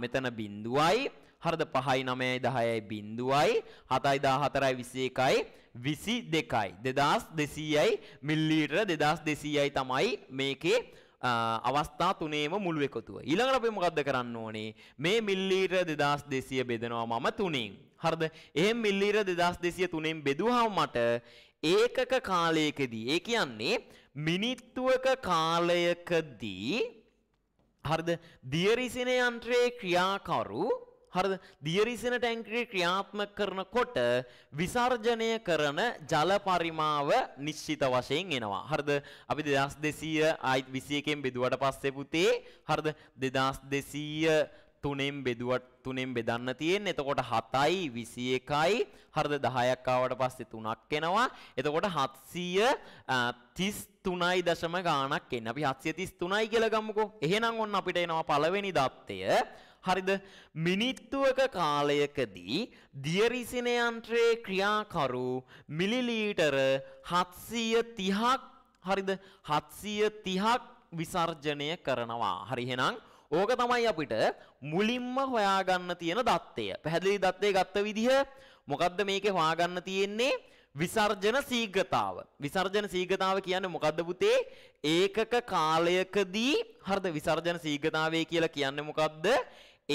Speaker 1: මෙතන බිඳුවයි හරද පහයි නමයයි දහයයි බින්දුවයි හතයි දා හතරයි විසි එකයි විසි දෙකයි දෙදස් දෙසීයයි මිල්ලීටර දෙදස් දෙසීයයි තමයි මේකේ අවස්ථා තුනේම මුළු එකතුව. ඊළඟට අපි මොකද්ද කරන්න ඕනේ? මේ මිල්ලීටර 2200 බෙදනවා මම තුනෙන්. හරිද? එහෙන් මිල්ලීටර 2200 තුනෙන් බෙදුවාම මට ඒකක කාලයකදී ඒ කියන්නේ මිනිත්තුවක කාලයකදී හරිද? දියරිසින යන්ත්‍රයේ ක්‍රියාකරු හරිද? දියරිසෙන ටැංකියේ ක්‍රියාත්මක කරනකොට විසර්ජනය කරන ජල පරිමාව නිශ්චිත වශයෙන් එනවා. හරිද? අපි 2200 ආයිත් 21 කින් බෙදුවට පස්සේ පුතේ හරිද? 2200 තුනෙන් බෙදුවට තුනෙන් බෙදන්න තියෙන. එතකොට 7යි 21යි හරිද 10ක් ආවට පස්සේ 3ක් එනවා. එතකොට 733යි දශම ගාණක් එන්නේ. අපි 733යි කියලා ගමුකෝ. එහෙනම් ඔන්න අපිට එනවා පළවෙනි දත්තය. හරිද? මිනිත්තුවක කාලයකදී දියරිසින යන්ත්‍රයේ ක්‍රියාකරු මිලිලීටර 730ක් හරිද? 730ක් විසර්ජනය කරනවා. හරි එහෙනම් ඕක තමයි අපිට මුලින්ම හොයාගන්න තියෙන දත්තය. පැහැදිලි දත්තය ගත්ත විදිහ මොකද්ද මේකේ හොයාගන්න තියෙන්නේ? විසර්ජන සීග්‍රතාව. විසර්ජන සීග්‍රතාව කියන්නේ මොකද්ද පුතේ? ඒකක කාලයකදී හරිද විසර්ජන සීග්‍රතාවය කියලා කියන්නේ මොකද්ද?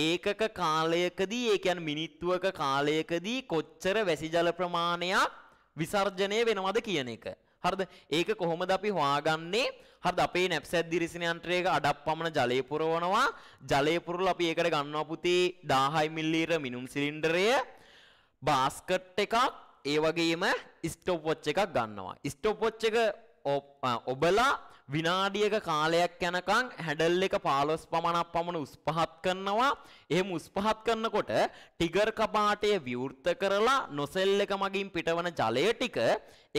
Speaker 1: ඒකක කාලයකදී ඒ කියන්නේ මිනිත්තුවක කාලයකදී කොච්චර වැසි ජල ප්‍රමාණයක් විසර්ජනය වෙනවද කියන එක. හරිද? ඒක කොහොමද අපි හොයාගන්නේ? හරිද? අපේ නැප්සැත් දිරිසින යන්ත්‍රයක අඩක් පමණ ජලය පුරවනවා. ජලය පුරලා අපි ඒකට ගන්නවා පුතේ 1000 මිල්ලීටර මිනුම් සිලින්ඩරය, බාස්කට් එකක්, ඒ වගේම ස්ටොප් වොච් එකක් ගන්නවා. ස්ටොප් වොච් එක ඔබලා විනාඩියක කාලයක් යනකං හැඩල් එක පාලොස් පමණක් පමණ උස්පහත් කරනවා එහෙම උස්පහත් කරනකොට ටිගර් කපාටය විවෘත කරලා නොසෙල් එක මගින් පිටවන ජලය ටික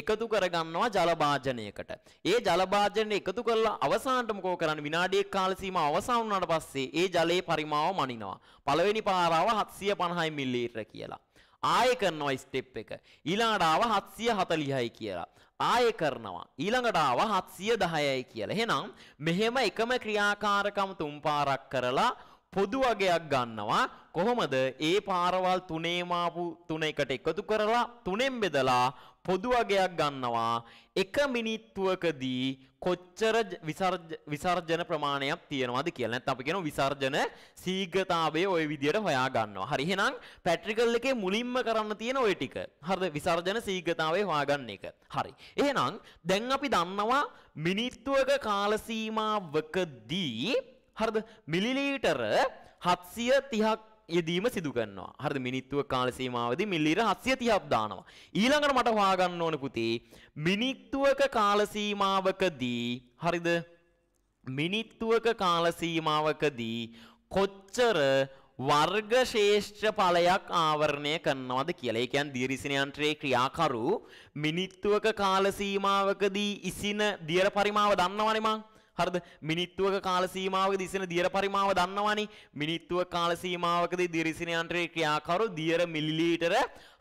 Speaker 1: එකතු කරගන්නවා ජලභාජනයකට. ඒ ජලභාජනය එකතු කරලා අවසානට මොකෝ කරන්න විනාඩිය කාල සීමාව අවසන් වුණාට පස්සේ ඒ ජලයේ පරිමාව මනිනවා. පළවෙනි පාරාව 750 මිලි කියලා. ආයෙ කරනවා ස්ටෙප් එක. ඊළඟට ආව 740යි කියලා. ආයෙ කරනවා. ඊළඟට ආව 710යි කියලා. එහෙනම් මෙහෙම එකම ක්‍රියාකාරකම් තුන් පාරක් කරලා පොදු වගයක් ගන්නවා කොහොමද ඒ පාරවල් තුනේම ආපු තුන එකට එකතු කරලා තුනෙන් බෙදලා පොදු වගයක් ගන්නවා එක මිනිත්තුවකදී කොච්චර විසර්ජන ප්‍රමාණයක් තියෙනවද කියලා. නැත්නම් අපි කියනවා විසර්ජන සීඝ්‍රතාවය ওই විදියට හොයා ගන්නවා. හරි එහෙනම් පැට්‍රිකල් එකේ මුලින්ම කරන්න තියෙන ওই ටික. හරිද? විසර්ජන සීඝ්‍රතාවය හොයාගන්න එක. හරි. එහෙනම් දැන් අපි දන්නවා මිනිත්තුවක කාල සීමාවකදී හරිද? මිලිලීටර 730ක් යෙදීම සිදු කරනවා. හරිද? මිනිත්තුව කාල සීමාවදී මිලිර 730ක් දානවා. ඊළඟට මට හොයාගන්න ඕන පුතේ මිනිත්තුවක කාල සීමාවකදී හරිද? මිනිත්තුවක කාල සීමාවකදී කොච්චර වර්ග ශේෂ්ඨ ඵලයක් ආවරණය කරනවද කියලා. ඒ කියන්නේ දියරිසින යන්ත්‍රයේ ක්‍රියාකරු මිනිත්තුවක කාල සීමාවකදී ඉසින දියර පරිමාව දන්නවනේ මං. හරිද මිනිත්තුවක කාල සීමාවකදී ඉසින දියර පරිමාව දන්නවනේ මිනිත්තුව කාල සීමාවකදී දියරිසින යන්ත්‍රයේ ක්‍රියාකරු දියර මිලිලීටර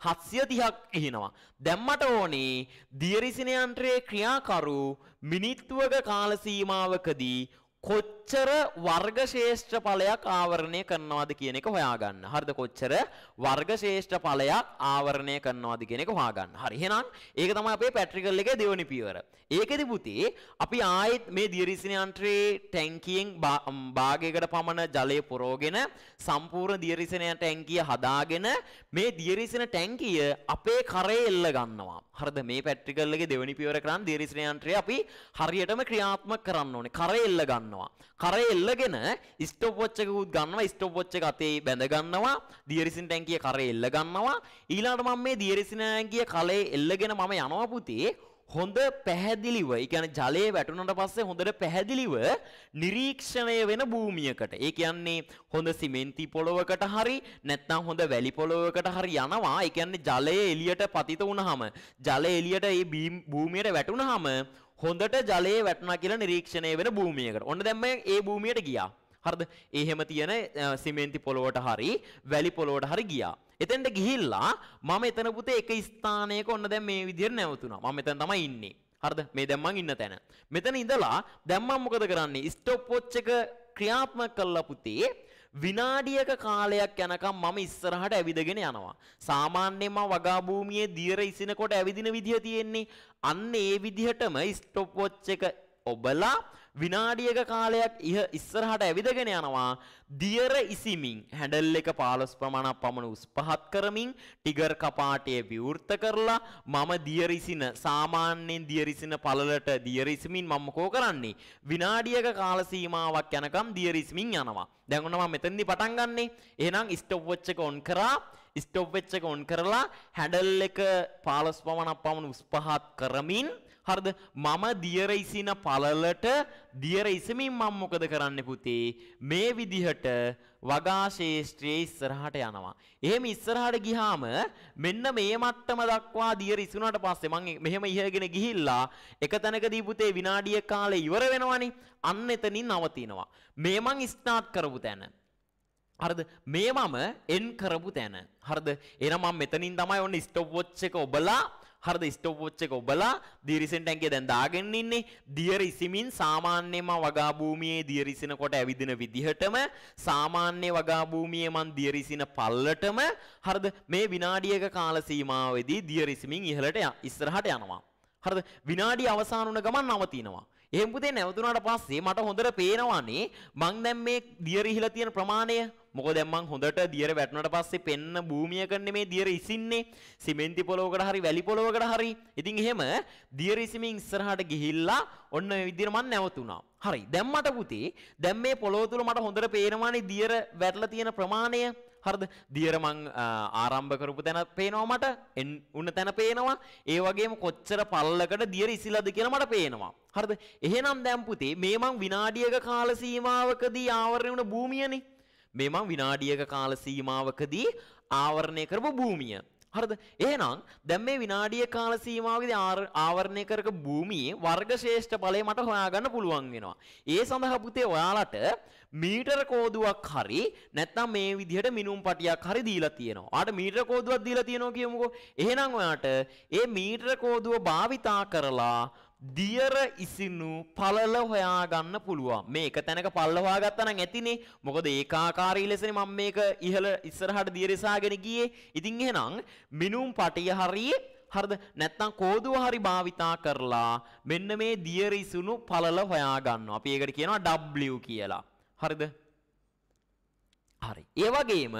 Speaker 1: 730ක් ඉහිනවා දැම්මට ඕනේ දියරිසින යන්ත්‍රයේ ක්‍රියාකරු මිනිත්තුවක කාල සීමාවකදී කොච්චර වර්ග ශේෂ්ඨ ඵලයක් ආවරණය කරනවද කියන එක හොයාගන්න. හරිද? කොච්චර වර්ග ශේෂ්ඨ ඵලයක් ආවරණය කරනවද කියන එක හොයාගන්න. හරි. එහෙනම් ඒක තමයි අපේ පැට්‍රිකල් එකේ දෙවෙනි පියවර. ඒකෙදි පුතේ අපි ආයෙත් මේ දියරිසින යන්ත්‍රයේ ටැංකියෙන් භාගයකට පමණ ජලය පුරවගෙන සම්පූර්ණ දියරිසින ටැංකිය හදාගෙන මේ දියරිසින ටැංකිය අපේ කරේ එල්ල ගන්නවා. හරිද? මේ පැට්‍රිකල් එකේ දෙවෙනි පියවර කරන් දියරිසින යන්ත්‍රය අපි හරියටම ක්‍රියාත්මක කරන්න ඕනේ. කරේ එල්ල ගන්නවා. ගන්නවා. කරේ එල්ලගෙන ස්ටොප්වොච් එකකුත් ගන්නවා ස්ටොප්වොච් එක අතේ බැඳ ගන්නවා දියරිසින් ටැංකිය කරේ එල්ල ගන්නවා ඊළඟට මම මේ දියරිසින් ටැංකිය කලේ එල්ලගෙන මම යනවා පුතේ හොඳ පැහැදිලිව ඉගැන ජලය වැටුනට පස්සේ හොඳට පැහැදිලිව නිරීක්ෂණය වෙන භූමියකට ඒ කියන්නේ හොඳ සිමෙන්ති පොළොවකට හරි නැත්නම් හොඳ වැලි පොළොවකට හරි යනවා ඒ කියන්නේ ජලය එළියට පතිත වුණාම ජලය එළියට ඒ භූමියට වැටුණාම හොඳට ජලයේ වැටුණා කියලා නිරීක්ෂණය වෙන භූමියකට. ඔන්න දැන් මම ඒ භූමියට ගියා. හරිද? එහෙම තියෙන සිමෙන්ති පොළොවට හරි වැලි පොළොවට හරි ගියා. එතෙන්ට ගිහිල්ලා මම එතන පුතේ එක ස්ථානයක ඔන්න දැන් මේ විදිහට නැවතුණා. මම එතන තමයි ඉන්නේ. හරිද? මේ දැන් මං ඉන්න තැන. මෙතන ඉඳලා දැන් මම මොකද කරන්නේ? ස්ටොප් වොච් එක ක්‍රියාත්මක කළා පුතේ විනාඩියක කාලයක් යනකම් මම ඉස්සරහට ඇවිදගෙන යනවා. සාමාන්‍යයෙන් මම වගා භූමියේ දියර ඉසිනකොට ඇවිදින විදිය තියෙන්නේ. අන්න ඒ විදිහටම ස්ටොප් වොච් එක ඔබලා විනාඩියක කාලයක් ඉහ ඉස්සරහට ඇවිදගෙන යනවා දියර ඉසිමින් හැඩල් එක 15 ප්‍රමාණක් පමණ උස් පහත් කරමින් ටිගර් කපාටය විවෘත කරලා මම දියර ඉසින සාමාන්‍යයෙන් දියර ඉසින පළලට දියර ඉසිමින් මම කෝ කරන්නේ විනාඩියක කාල සීමාවක් යනකම් දියර ඉසිමින් යනවා දැන් ඔන්න මම මෙතෙන්දී පටන් ගන්නෙ එහෙනම් ස්ටොප් වොච් එක ඔන් කරා ස්ටොප් වෙච්ච එක ඔන් කරලා හැඩල් එක 15 පමණක් පමණ උස් පහත් කරමින් හරිද? මම දියර ඉසින පළලට දියර ඉසමින් මම මොකද කරන්න පුතේ? මේ විදිහට වගා ශේෂ්ත්‍රයේ ඉස්සරහට යනවා. එහෙම ඉස්සරහට ගියාම මෙන්න මේ මට්ටම දක්වා දියර ඉසුණාට පස්සේ මම මෙහෙම ඉහළගෙන ගිහිල්ලා එක තැනකදී පුතේ විනාඩිය කාලේ ඉවර වෙනවනේ. අන්න එතනින් නවතිනවා. මේ මං ස්ටාර්ට් කරපු තැන. හරිද මේ මම එන් කරපු තැන හරිද එහෙනම් මම මෙතනින් තමයි ඔන්න ස්ටොප් වොච් එක ඔබලා හරිද ස්ටෝප්වොච් එක ඔබලා දියරිසෙන් ටැංකිය දැන් දාගෙන ඉන්නේ දියර ඉසිමින් සාමාන්‍යයෙන්ම වගා භූමියේ දියර ඉසිනකොට ඇවිදින විදිහටම සාමාන්‍ය වගා භූමියේ මන් දියර ඉසින පල්ලටම හරිද මේ විනාඩියක කාල සීමාවේදී දියර ඉසිමින් ඉහළට ඉස්සරහට යනවා හරිද විනාඩි අවසන් වුණ ගමන් නවතිනවා එහෙම පුතේ නැවතුණාට පස්සේ මට හොඳට පේනවානේ මං දැන් මේ දියර ඉහිලා තියෙන ප්‍රමාණය මොක දැම්මන් හොඳට දියර වැටනට පස්සේ පෙන්න භූමිය කරන්නේ මේ දියර ඉසින්නේ සිමෙන්ති පොලොවකට හරි වැලි පොලොවකට හරි ඉතින් එහෙම දියර ඉසිමින් ඉස්සරහට ගිහිල්ලා ඔන්න ඔය විදිහට මම නැවතුණා හරි දැන් මට පුතේ දැන් මේ පොලොව තුල මට හොඳට පේනවානේ දියර වැටලා තියෙන ප්‍රමාණය හරිද දියර මං ආරම්භ කරපු තැන පේනවා මට උන්න තැන පේනවා ඒ වගේම කොච්චර පල්ලකට දියර ඉසිලාද කියලා මට පේනවා හරිද එහෙනම් දැන් පුතේ මේ මං විනාඩියක කාල සීමාවකදී ආවරණය වුණ භූමියනේ මේ මං විනාඩියක කාල සීමාවකදී ආවරණය කරපු භූමිය. හරිද? එහෙනම් දැන් මේ විනාඩිය කාල සීමාවකදී ආවරණය කරක භූමියේ වර්ගශ්‍රේෂ්ඨ ඵලය මට හොයාගන්න පුළුවන් වෙනවා. ඒ සඳහා පුතේ ඔයාලට මීටර කෝදුවක් හරි නැත්නම් මේ විදිහට මිනුම් පටියක් හරි දීලා තියෙනවා. ආට මීටර කෝදුවක් දීලා තියෙනවා කියමුකෝ. එහෙනම් ඔයාට ඒ මීටර කෝදුව භාවිතා කරලා දියර ඉසිනු පළල හොයාගන්න පුළුවන්. මේක තැනක පල්ල හොයාගත්තා නම් ඇතිනේ. මොකද ඒකාකාරී ලෙසනේ මම මේක ඉහළ ඉස්සරහට දියර ඉසාගෙන ගියේ. ඉතින් එහෙනම් මිනුම් පටිය හරියේ හරිද? නැත්නම් කෝදුව හරි භාවිතා කරලා මෙන්න මේ දියර ඉසිනු පළල හොයාගන්නවා. අපි ඒකට කියනවා W කියලා. හරිද? හරි. ඒ වගේම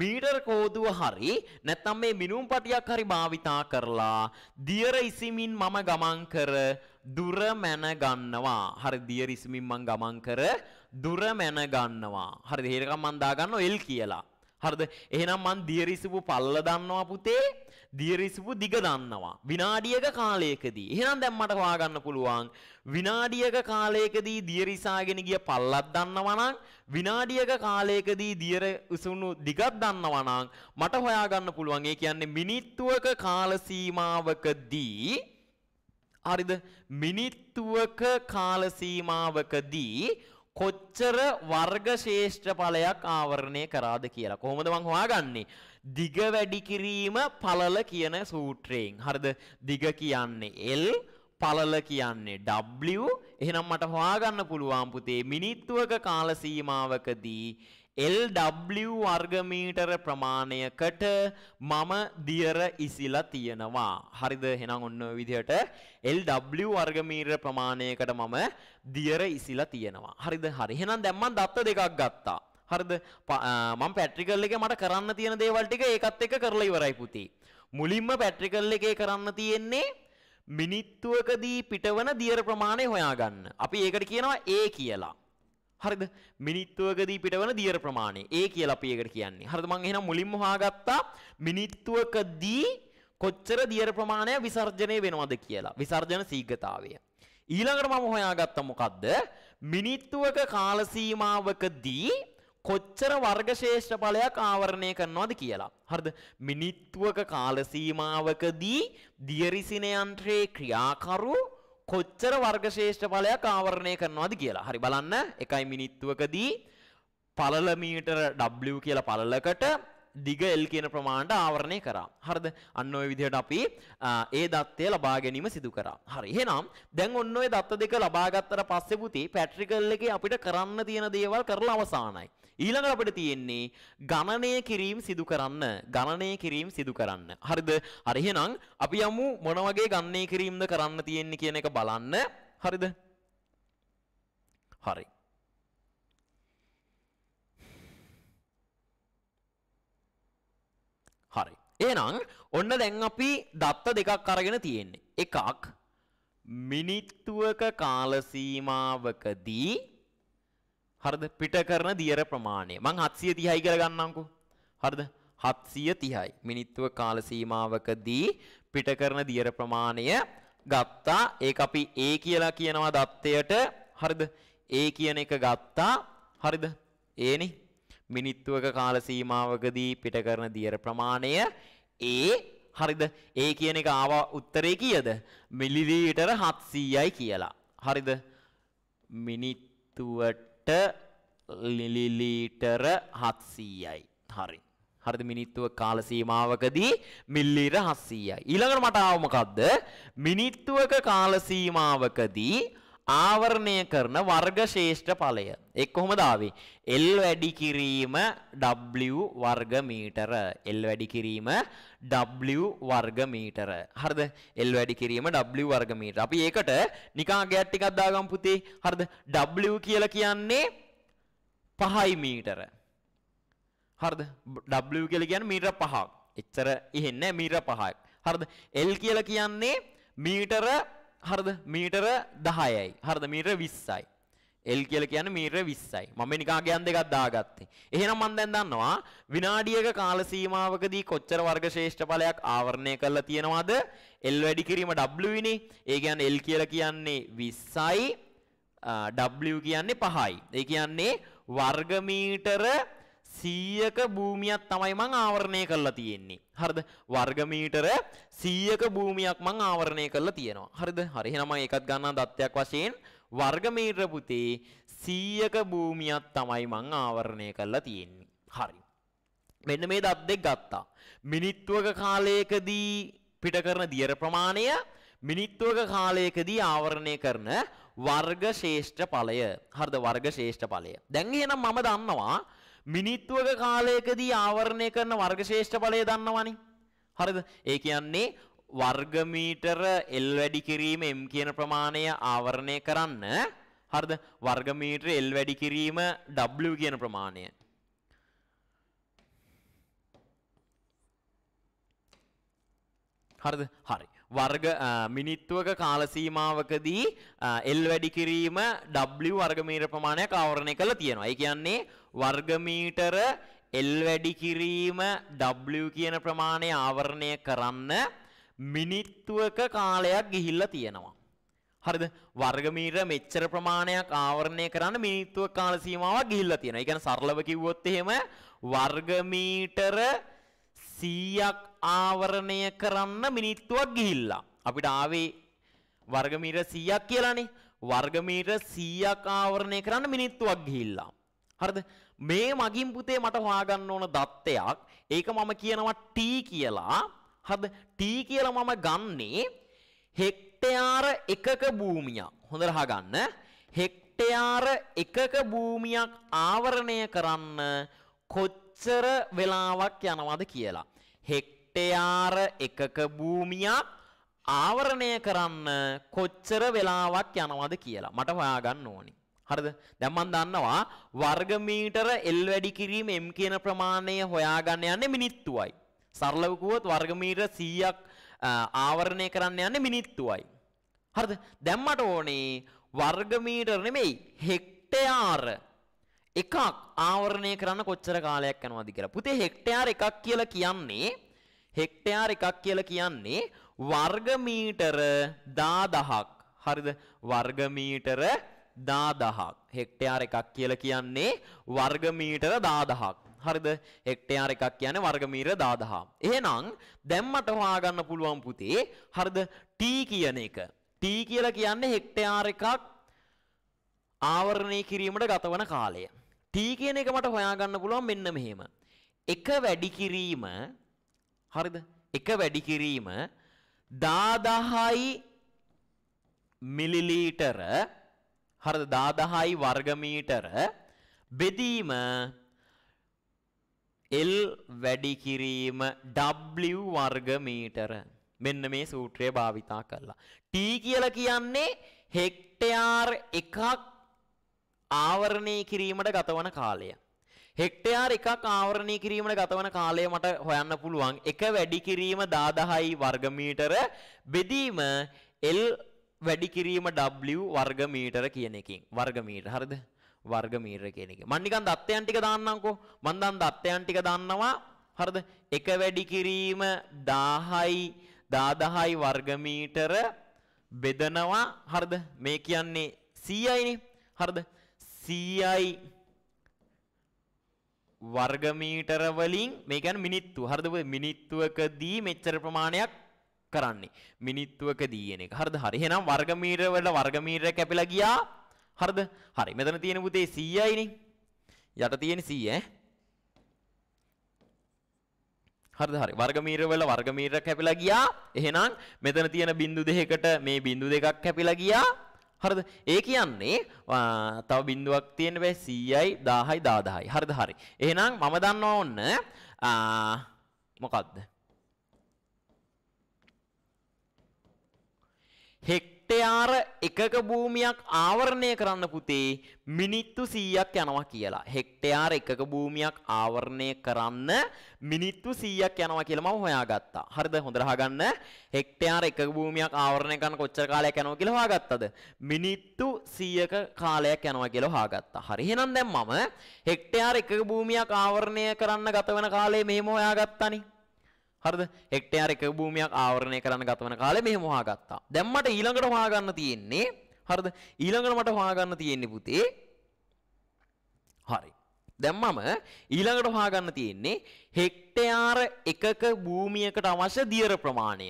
Speaker 1: මීටර කෝදුව හරි නැත්නම් මේ මිනුම් පටියක් හරි භාවිතා කරලා දියර ඉසිමින් මම ගමන් කර දුර මැන ගන්නවා. හරි දියර ඉසිමින් මම ගමන් කර දුර මැන ගන්නවා. හරිද? හේරකම් මම දාගන්නවා L කියලා. හරිද? එහෙනම් මම දියර ඉසපු පල්ල දන්නවා පුතේ. දියරිසිපු දිග දන්නවා. විනාඩියක කාලයකදී. එහෙනම් දැන් මට හොයාගන්න පුළුවන් විනාඩියක කාලයකදී දියරිසාගෙන ගිය පල්ලක් දන්නවා නම් විනාඩියක කාලයකදී දියර උසුණු දිගක් දන්නවා නම් මට හොයාගන්න පුළුවන්. ඒ කියන්නේ මිනිත්තුවක කාල සීමාවකදී හරිද? මිනිත්තුවක කාල සීමාවකදී කොච්චර වර්ග ශේෂ්ඨ ඵලයක් ආවරණය කරාද කියලා. කොහොමද මං හොයාගන්නේ? දිග වැඩි කිරීම පළල කියන සූත්‍රයෙන්. හරිද? දිග කියන්නේ L පළල කියන්නේ W. එහෙනම් මට හොයාගන්න පුළුවන් පුතේ මිනිත්තුවක කාල සීමාවකදී LW වර්ග මීටර ප්‍රමාණයකට මම දියර ඉසිලා තියෙනවා. හරිද? එහෙනම් ඔන්න ඔය විදිහට LW වර්ග මීටර ප්‍රමාණයකට මම දියර ඉසිලා තියෙනවා. හරිද? හරි. එහෙනම් දැන් මම දත්ත දෙකක් ගත්තා. හරිද මම පැට්‍රිකල් එකේ මට කරන්න තියෙන දේවල් ටික ඒකත් එක්ක කරලා ඉවරයි පුතේ. මුලින්ම පැට්‍රිකල් එකේ කරන්න තියෙන්නේ මිනිත්තුවකදී පිටවන දියර ප්‍රමාණය හොයාගන්න. අපි ඒකට කියනවා A කියලා. හරිද? මිනිත්තුවකදී පිටවන දියර ප්‍රමාණය A කියලා අපි ඒකට කියන්නේ. හරිද? මම එහෙනම් මුලින්ම හොයාගත්තා මිනිත්තුවකදී කොච්චර දියර ප්‍රමාණය විසර්ජනය වෙනවද කියලා. විසර්ජන සීඝ්‍රතාවය. ඊළඟට මම හොයාගත්තා මොකද්ද? මිනිත්තුවක කාල සීමාවකදී කොච්චර වර්ගශේෂ්ඨ ඵලයක් ආවරණය කරනවද කියලා. හරිද? මිනිත්තුවක කාල සීමාවකදී දියරිසින යන්ත්‍රයේ ක්‍රියාකරු කොච්චර වර්ගශේෂ්ඨ ඵලයක් ආවරණය කරනවද කියලා. හරි බලන්න. එකයි මිනිත්තුවකදී පළල මීටර W කියලා පළලකට දිග L කියන ප්‍රමාණයට ආවරණය කරා. හරිද? අන්න ওই විදිහට අපි ඒ දත්තය ලබා ගැනීම සිදු කරා. හරි. එහෙනම් දැන් ඔන්න ওই දත්ත දෙක ලබා ගත්තට පස්සේ පුතේ පැට්‍රිකල් එකේ අපිට කරන්න තියෙන දේවල් කරලා අවසానයි. ඊළඟට අපිට තියෙන්නේ ගණනය කිරීම සිදු කරන්න. ගණනය කිරීම සිදු කරන්න. හරිද? හරි එහෙනම් අපි යමු මොන වගේ ගණනය කිරීමද කරන්න තියෙන්නේ කියන එක බලන්න. හරිද? හරි. එහෙනම් ඔන්න දැන් අපි දත්ත දෙකක් අරගෙන තියෙන්නේ. එකක් මිනිත්තුවක කාල සීමාවකදී හරිද පිට කරන දියර ප්‍රමාණය. මං 730යි කියලා ගන්නම්කෝ. හරිද? 730යි. මිනිත්තුව කාල සීමාවකදී පිට කරන දියර ප්‍රමාණය ගත්තා. ඒක අපි A කියලා කියනවා දත්තයට. හරිද? A කියන එක ගත්තා. හරිද? ඒනේ මිනිත්තුවක කාල සීමාවකදී පිට කරන දියර ප්‍රමාණය ඒ හරිද ඒ කියන එක ආවා උත්තරේ කීයද මිලිලීටර 700යි කියලා. හරිද? මිනිත්තුවට මිලිලීටර 700යි. හරි. හරිද මිනිත්තුව කාල සීමාවකදී මිල්ලිර 700යි. ඊළඟට මට ආව මොකද්ද? මිනිත්තුවක කාල සීමාවකදී ආවරණය කරන වර්ගශේෂ්ඨ ඵලය. එක් කොහොමද ආවේ? L වැඩි කිරීම W වර්ග මීටර. L වැඩි කිරීම W වර්ග මීටර. හරිද? L වැඩි කිරීම W වර්ග මීටර. අපි ඒකට නිකාගයක් ටිකක් දාගමු පුතේ. හරිද? W කියලා කියන්නේ 5යි මීටර. හරිද? W කියලා කියන්නේ මීටර 5ක්. එච්චර ඉහෙන්නේ මීටර 5ක්. හරිද? L කියලා කියන්නේ මීටර හරිද මීටර 10යි හරිද මීටර 20යි L කියලා කියන්නේ මීටර 20යි මම නිකන් අගයන් දෙකක් දාගත්තේ එහෙනම් මම දැන් දන්නවා විනාඩියක කාල සීමාවකදී කොච්චර වර්ග ශ්‍රේෂ්ඨ ඵලයක් ආවරණය කරලා තියෙනවද L වැඩි කිරීම W නේ ඒ කියන්නේ L කියලා කියන්නේ 20යි W කියන්නේ 5යි ඒ කියන්නේ වර්ග මීටර 10 සීයක භූමියක් තමයි මං ආවරණය කරලා තියෙන්නේ. හරිද? වර්ගමීටර සීයක භූමියක් මං ආවරණය කරලා තියෙනවා. හරිද? හරි එහෙනම් මම ඒකත් ගන්නා දත්තයක් වශයෙන් වර්ගමීටර පුතේ සීයක භූමියක් තමයි මං ආවරණය කරලා තියෙන්නේ. හරි. මෙන්න මේ දත් දෙක ගත්තා. මිනිත්තුවක කාලයකදී පිට කරන දියර ප්‍රමාණය මිනිත්තුවක කාලයකදී ආවරණය කරන වර්ග ශේෂ්ඨ ඵලය. හරිද? වර්ග ශේෂ්ඨ ඵලය. දැන් එහෙනම් මම දන්නවා මිනිත්තුවක කාලයකදී ආවරණය කරන වර්ගශේෂ්ඨ ඵලය දන්නවනේ. හරිද? ඒ කියන්නේ වර්ග මීටර L වැඩි කිරීම M කියන ප්‍රමාණය ආවරණය කරන්න හරිද? වර්ග මීටර L වැඩි කිරීම W කියන ප්‍රමාණය. හරිද? හරි. වර්ග මිනිත්තුවක කාල සීමාවකදී L වැඩි කිරීම W වර්ග මීටර ප්‍රමාණයක් ආවරණය කරලා තියෙනවා. ඒ කියන්නේ වර්ගමීටර L වැඩි කිරීම W කියන ප්‍රමාණය ආවරණය කරන්න මිනිත්තුවක කාලයක් ගිහිල්ලා තියෙනවා. හරිද? වර්ගමීටර මෙච්චර ප්‍රමාණයක් ආවරණය කරන්න මිනිත්තුවක කාල සීමාවක් ගිහිල්ලා තියෙනවා. ඒ කියන්නේ සරලව කිව්වොත් එහෙම වර්ගමීටර 100ක් ආවරණය කරන්න මිනිත්තුවක් ගිහිල්ලා. අපිට ආවේ වර්ගමීටර 100ක් කියලානේ. වර්ගමීටර 100ක් ආවරණය කරන්න මිනිත්තුවක් ගිහිල්ලා. හරිද? මේ මගින් පුතේ මට හොයාගන්න ඕන දත්තයක් ඒක මම කියනවා T කියලා. හද T කියලා මම ගන්නේ හෙක්ටයාර එකක භූමියක්. හොඳට අහගන්න. හෙක්ටයාර එකක භූමියක් ආවරණය කරන්න කොච්චර වෙලාවක් යනවද කියලා. හෙක්ටයාර එකක භූමියක් ආවරණය කරන්න කොච්චර වෙලාවක් යනවද කියලා මට හොයාගන්න ඕනේ. හරිද? දැන් මම දන්නවා වර්ග මීටර L වැඩි කිරීම M කියන ප්‍රමාණය හොයාගන්න යන්නේ මිනිත්තුවයි. සරලව කිව්වොත් වර්ග මීටර 100ක් ආවරණය කරන්න යන්නේ මිනිත්තුවයි. හරිද? දැන් මට ඕනේ වර්ග මීටර නෙමෙයි හෙක්ටයාර එකක් ආවරණය කරන්න කොච්චර කාලයක් යනවද කියලා. පුතේ හෙක්ටයාර එකක් කියලා කියන්නේ හෙක්ටයාර එකක් කියලා කියන්නේ වර්ග මීටර 10000ක්. හරිද? වර්ග මීටර 10000 දාදහක් හෙක්ටයාර එකක් කියල කියන්නේ වර්ගමීටර දාදහක් හරිද හෙක්ටයාර එකක් කියන වර්ගමීර දාදහා එහෙනම් දැම්මට හොයාගන්න පුළුවන් පුතේ හරිද ටී කියන එක ටී කියල කියන්නේ හෙක්ටයාර එකක් ආවරණය කිරීමට ගතවන කාලය ටී කියන එක මට හොයාගන්න පුළුවන් මෙන්න මෙහෙම එක වැඩි කිරීම හරිද එක වැඩි කිරීම දාදහයි මිලිලීටර හරිද 11000යි වර්ග මීටර බෙදීම L වැඩි කිරීම W වර්ග මීටර මෙන්න මේ සූත්‍රය භාවිතා කළා. T කියලා කියන්නේ හෙක්ටයාර් එකක් ආවරණය කිරීමට ගතවන කාලය. හෙක්ටයාර් එකක් ආවරණය කිරීමට ගතවන කාලය මට හොයන්න පුළුවන්. එක වැඩි කිරීම 10000යි වර්ග මීටර බෙදීම L වැඩි කිරීම W වර්ග මීටර කියන එකකින් වර්ග මීටර හරිද වර්ග මීටර කියන එක. මම නිකන් දත්තයන් ටික දාන්නම්කෝ. මම දැන් දත්තයන් ටික දාන්නවා හරිද? එක වැඩි කිරීම 1000යි 10000යි වර්ග මීටර බෙදනවා හරිද? මේ කියන්නේ 100යි නේ. හරිද? 100යි වර්ග මීටර වලින් මේ කියන්නේ මිනිත්තු. හරිද? මිනිත්තුවකදී මෙච්චර ප්‍රමාණයක් කරන්නේ. මිනිත්තුවකදී එන එක. හරිද? හරි. එහෙනම් වර්ගමීටර වල වර්ගමීටර කැපිලා ගියා. හරිද? හරි. මෙතන තියෙන පුතේ 100යිනේ. යට තියෙන 100 හරිද හරි වර්ගමීර වල වර්ගමීර කැපිලා ගියා. එහෙනම් මෙතන තියෙන බිඳු දෙකකට මේ බිඳු දෙකක් කැපිලා ගියා. හරිද ඒ කියන්නේ තව බිඳුවක් තියෙන බෑ 100යි 1000යි 10000යි හරිද හරි එහෙනම් මම දන්නවා ඔන්න මොකද්ද හෙක්ටයාර එකක භූමියක් ආවරණය කරන්න පුතේ මිනිත්තු 100ක් යනවා කියලා. හෙක්ටයාර එකක භූමියක් ආවරණය කරන්න මිනිත්තු 100ක් යනවා කියලා මම හොයාගත්තා. හරිද? හොඳට අහගන්න. හෙක්ටයාර එකක භූමියක් ආවරණය කරන්න කොච්චර කාලයක් යනවා කියලා හොයාගත්තද? මිනිත්තු 100ක කාලයක් යනවා කියලා හොයාගත්තා. හරි. එහෙනම් දැන් මම හෙක්ටයාර එකක භූමියක් ආවරණය කරන්න ගත වෙන කාලය මෙහෙම හොයාගත්තානේ. හරිද හෙක්ටයාර එක භූමියක් ආවරණය කරන්න ගත වෙන කාලේ මෙහෙම හොයාගත්තා. දැන් මට ඊළඟට හොයාගන්න තියෙන්නේ හරිද? ඊළඟට මට හොයාගන්න තියෙන්නේ පුතේ හරි. දැන් මම ඊළඟට හොයාගන්න තියෙන්නේ හෙක්ටයාර එකක භූමියකට අවශ්‍ය දියර ප්‍රමාණය.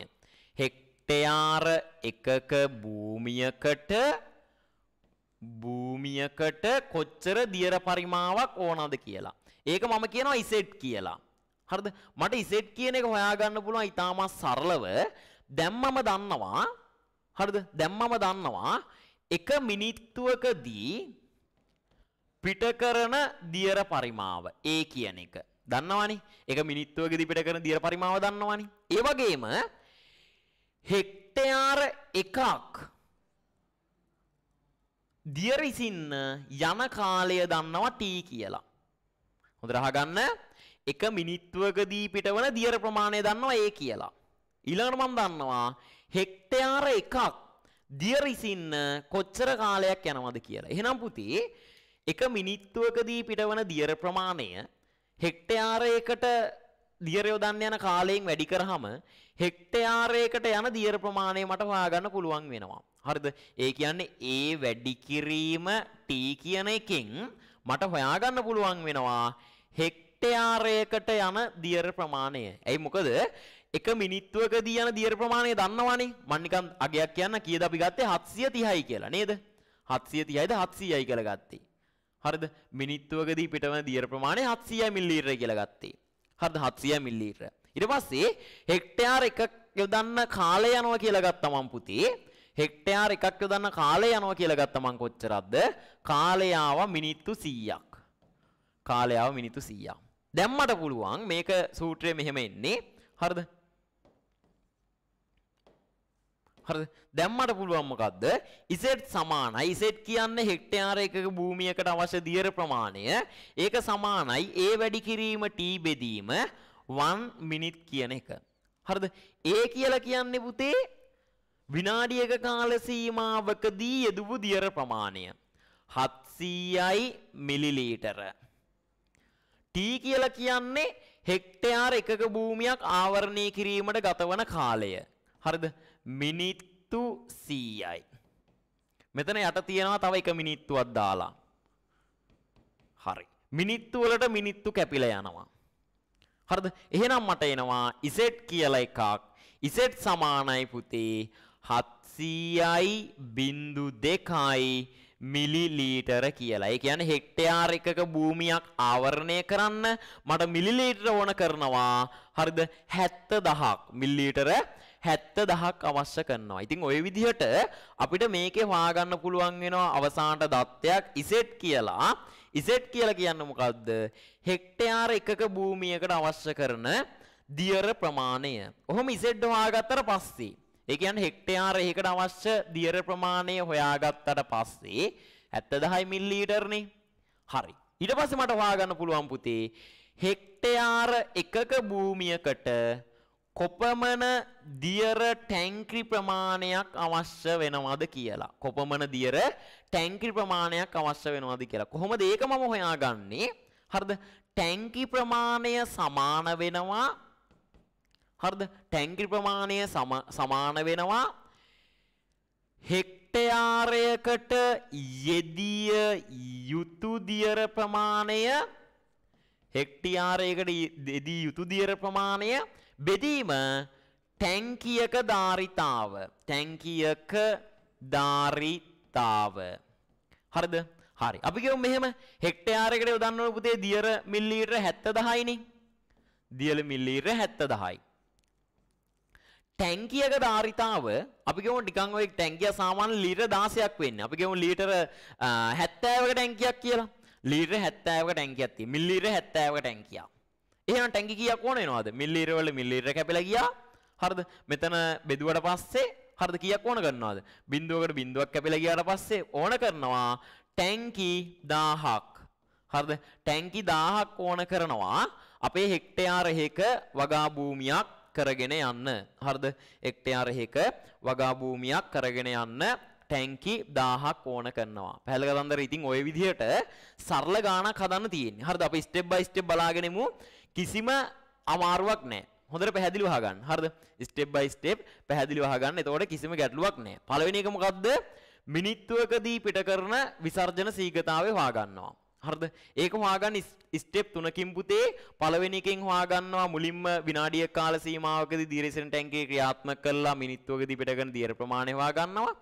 Speaker 1: හෙක්ටයාර එකක භූමියකට භූමියකට කොච්චර දියර පරිමාවක් ඕනද කියලා. ඒක මම කියනවා ඉසෙට් කියලා. හරිද මට ඉසෙට් කියන එක හොයාගන්න පුළුවන් ඉතාමත් සරලව දැම්මම දන්නවා හරිද දැම්මම දන්නවා එක මිනිත්තුවකදී පිට කරන දියර පරිමාව ඒ කියන එක දන්නවනේ එක මිනිත්තුවකදී පිට කරන දියර පරිමාව දන්නවනේ ඒ වගේම හෙක්ටයාර එකක් දියර ඉසින්න යන කාලය දන්නවා t කියලා හොඳට අහගන්න එක මිනිත්තුවකදී පිටවන දියර ප්‍රමාණය දන්නවා ඒ කියලා. ඊළඟට මම දන්නවා හෙක්ටයාර එකක් දියර ඉසින්න කොච්චර කාලයක් යනවද කියලා. එහෙනම් පුතේ එක මිනිත්තුවකදී පිටවන දියර ප්‍රමාණය හෙක්ටයාරයකට දියර යොදන්න යන කාලයෙන් වැඩි කරාම හෙක්ටයාරයකට යන දියර ප්‍රමාණය මට හොයාගන්න පුළුවන් වෙනවා. හරිද? ඒ කියන්නේ ඒ වැඩි කිරීම t කියන එකෙන් මට හොයාගන්න පුළුවන් වෙනවා හෙක් හෙක්ටයාරයකට යන දියර ප්‍රමාණය. ඇයි මොකද එක මිනිත්තුවකදී යන දියර ප්‍රමාණය දන්නවනේ මන්නිකම් අගයක් කියන්න කියද අපි ගත්තේ හත්සිය තිහයි කියලා නේද හත්සිය තියයිද හත්සීයයි කළ ගත්තේ. හරිද මිනිත්තුවකදී පිටවන දියර ප්‍රමාණය හත්සිය මිල්ලීර කියලා ගත්තේ. හරිද හත්සිය මිල්ලීර. ඊට පස්සේ හෙක්ටයාර එකක් යොදන්න කාලය යනවා කියලා ගත්තමන් පුතේ හෙක්ටයාර එකක් යොදන්න කාලය යනවා කියලා ගත්තමන් කොච්චරක්ද කාලය ආවා මිනිත්තු 100ක්. කාලය ආවා මිනිත්තු 100ක්. දැම්මට පුළුවන් මේක සූත්‍රය මෙහෙම එන්නේ හරිද හරිද දැම්මට පුළුවන් මොකද්ද ඉසෙට් සමානයි ඉසෙට් කියන්නේ හෙක්ටයාර එකක භූමියකට අවශ්‍ය දියර ප්‍රමාණය ඒක සමානයි ඒ වැඩි කිරීම t බෙදීම 1 මිනිත් කියන එක හරිද ඒ කියලා කියන්නේ පුතේ විනාඩියක කාල සීමාවකදී යෙදුවු දියර ප්‍රමාණය 700යි මිලිලීටර T කියලා කියන්නේ හෙක්ටයාර එකක භූමියක් ආවරණය කිරීමට ගතවන කාලය. හරිද? මිනිත්තු 100යි. මෙතන යට තියෙනවා තව එක මිනිත්තුවක් දාලා. හරි. මිනිත්තු වලට මිනිත්තු කැපිලා යනවා. හරිද? එහෙනම් මට එනවා Z කියලා එකක්. Z සමානයි පුතේ 700යි 0.2යි මිලිලීටර කියලා. ඒ කියන්නේ හෙක්ටයාර් එකක භූමියක් ආවරණය කරන්න මට මිලිලීටර ඕන කරනවා. හරිද? 70000ක් මිලිලීටර 70000ක් අවශ්‍ය කරනවා. ඉතින් ওই විදිහට අපිට මේකේ හොයාගන්න පුළුවන් වෙනවා අවසානට දත්තයක් ඉසෙට් කියලා. ඉසෙට් කියලා කියන්නේ මොකද්ද? හෙක්ටයාර් එකක භූමියකට අවශ්‍ය කරන දියර ප්‍රමාණය. ඔහොම ඉසෙට් හොයාගත්තට පස්සේ ඒ කියන්නේ හෙක්ටයාර එකකට අවශ්‍ය දියර ප්‍රමාණය හොයාගත්තට පස්සේ 70 මිලිලීටර්නේ. හරි. ඊට පස්සේ මට හොයාගන්න පුළුවන් පුතේ හෙක්ටයාර එකක භූමියකට කොපමණ දියර ටැංක්‍රි ප්‍රමාණයක් අවශ්‍ය වෙනවද කියලා. කොපමණ දියර ටැංක්‍රි ප්‍රමාණයක් අවශ්‍ය වෙනවද කියලා. කොහොමද ඒක මම හොයාගන්නේ? හරිද? ටැංකි ප්‍රමාණය සමාන වෙනවා හරිද? ටැංකි ප්‍රමාණය සමාන වෙනවා හෙක්ටයාරයකට යෙදිය යුතු දියර ප්‍රමාණය හෙක්ටියාරයකට යෙදී යුතු දියර ප්‍රමාණය බෙදීම ටැංකියක ධාරිතාව ටැංකියක ධාරිතාව හරිද හරි අපි කියමු මෙහෙම හෙක්ටයාරයකට යොදන්න ඕන පුතේ දියර මිලිලීටර 70000 නේ දියර මිලිලීටර 70000 ටැංකියක ධාරිතාව අපිගම නිකං ඔය ටැංකිය සාමාන්‍ය ලීටර් 16ක් වෙන්නේ. අපිගම ලීටර 70ක ටැංකියක් කියලා. ලීටර 70ක ටැංකියක් තියෙනවා. මිල්ලීටර 70ක ටැංකියක්. එහෙනම් ටැංකිය කීයක් ඕන වෙනවද? මිල්ලීටර වල මිල්ලීටර කැපිලා ගියා. හරිද? මෙතන බෙදුවට පස්සේ හරිද කීයක් ඕන කරනවද? බිඳුවකට බිඳුවක් කැපිලා ගියාට පස්සේ ඕන කරනවා ටැංකි 1000ක්. හරිද? ටැංකි 1000ක් ඕන කරනවා අපේ හෙක්ටයාර එක වගා භූමියක් කරගෙන යන්න. හරිද? හෙක්ටයාර එක වගා භූමියක් කරගෙන යන්න ටැංකි 1000ක් ඕන කරනවා. පැහැදිලි කතන්දර ඉතින් ওই විදිහට සරල ගාණක් හදන්න තියෙන්නේ. හරිද? අපි ස්ටෙප් බයි ස්ටෙප් බලාගෙන යමු. කිසිම අමාරුවක් නැහැ. හොඳට පැහැදිලිව අහගන්න. හරිද? ස්ටෙප් බයි ස්ටෙප් පැහැදිලිව අහගන්න. එතකොට කිසිම ගැටලුවක් නැහැ. පළවෙනි එක මොකද්ද? මිනිත්තුවකදී පිට කරන විසර්ජන සීගතාවේ හොයාගන්නවා. හරිද? ඒක හොයාගන්න ස්ටෙප් 3කින් පුතේ පළවෙනි එකෙන් හොයාගන්නවා මුලින්ම විනාඩිය කාල සීමාවකදී දීරේසන ටැංකිය ක්‍රියාත්මක කරලා මිනිත්තුවකදී පිටකරන දියර ප්‍රමාණය හොයාගන්නවා.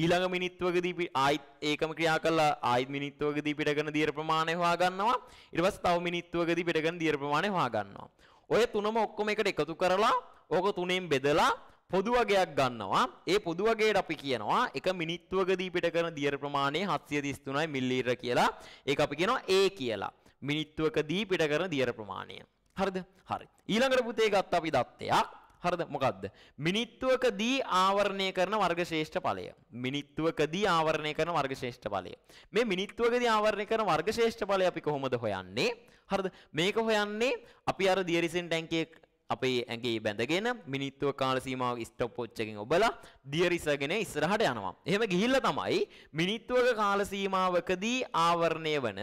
Speaker 1: ඊළඟ මිනිත්තුවකදී ආයිත් ඒකම ක්‍රියා කරලා ආයිත් මිනිත්තුවකදී පිටකරන දියර ප්‍රමාණය හොයාගන්නවා. ඊට පස්සේ තව මිනිත්තුවකදී පිටකරන දියර ප්‍රමාණය හොයාගන්නවා. ඔය තුනම ඔක්කොම එකට එකතු කරලා ඕක තුනෙන් බෙදලා පොදු වගයක් ගන්නවා. ඒ පොදු වගයට අපි කියනවා එක මිනිත්තුවකදී පිට කරන දියර ප්‍රමාණය 733 මිලිලීටර කියලා. ඒක අපි කියනවා A කියලා. මිනිත්තුවකදී පිට කරන දියර ප්‍රමාණය. හරිද? හරි. ඊළඟට පුතේ ගත්ත අපි දත්තයක්. හරිද? මොකද්ද? මිනිත්තුවකදී ආවරණය කරන වර්ගශ්‍රේෂ්ඨ ඵලය. මිනිත්තුවකදී ආවරණය කරන වර්ගශ්‍රේෂ්ඨ ඵලය. මේ මිනිත්තුවකදී ආවරණය කරන වර්ගශ්‍රේෂ්ඨ ඵලය අපි කොහොමද හොයන්නේ? හරිද? මේක හොයන්නේ අපි අර දියරිසෙන් ටැංකියේ අපේ ඇගේ බැඳගෙන මිනිත්තුව කාල සීමාව ස්ටොප් වොච් එකෙන් ඔබලා දියර ඉසගෙන ඉස්සරහට යනවා. එහෙම ගිහිල්ලා තමයි මිනිත්තුවක කාල සීමාවකදී ආවරණය වන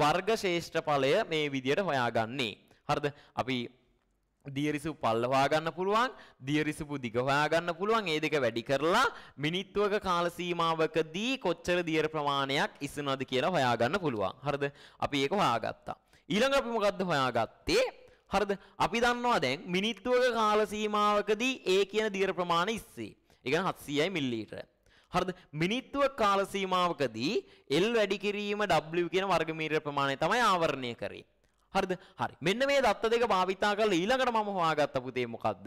Speaker 1: වර්ග ශේෂ්ඨ ඵලය මේ විදියට හොයාගන්නේ. හරිද? අපි දියරිසුපු පල්ල හොයාගන්න පුළුවන් දියරිසුපු දිග හොයාගන්න පුළුවන් ඒ දෙක වැඩි කරලා මිනිත්තුවක කාල සීමාවකදී කොච්චර දියර ප්‍රමාණයක් ඉස්සනවද කියලා හොයාගන්න පුළුවන් හරිද අපි ඒක හොයාගත්තා ඊළඟ අපි මොකද්ද හොයාගත්තේ හරිද? අපි දන්නවා දැන් මිනිත්තුවක කාල සීමාවකදී ඒ කියන දියර ප්‍රමාණය 100. ඒ කියන්නේ 700යි මිලිලීටර. හරිද? මිනිත්තුවක කාල සීමාවකදී L වැඩි කිරීම W කියන වර්ගමීටර ප්‍රමාණය තමයි ආවරණය කරේ. හරිද? හරි. මෙන්න මේ දත්ත දෙක භාවිතා කරලා ඊළඟට මම හොයාගත්ත පුතේ මොකද්ද?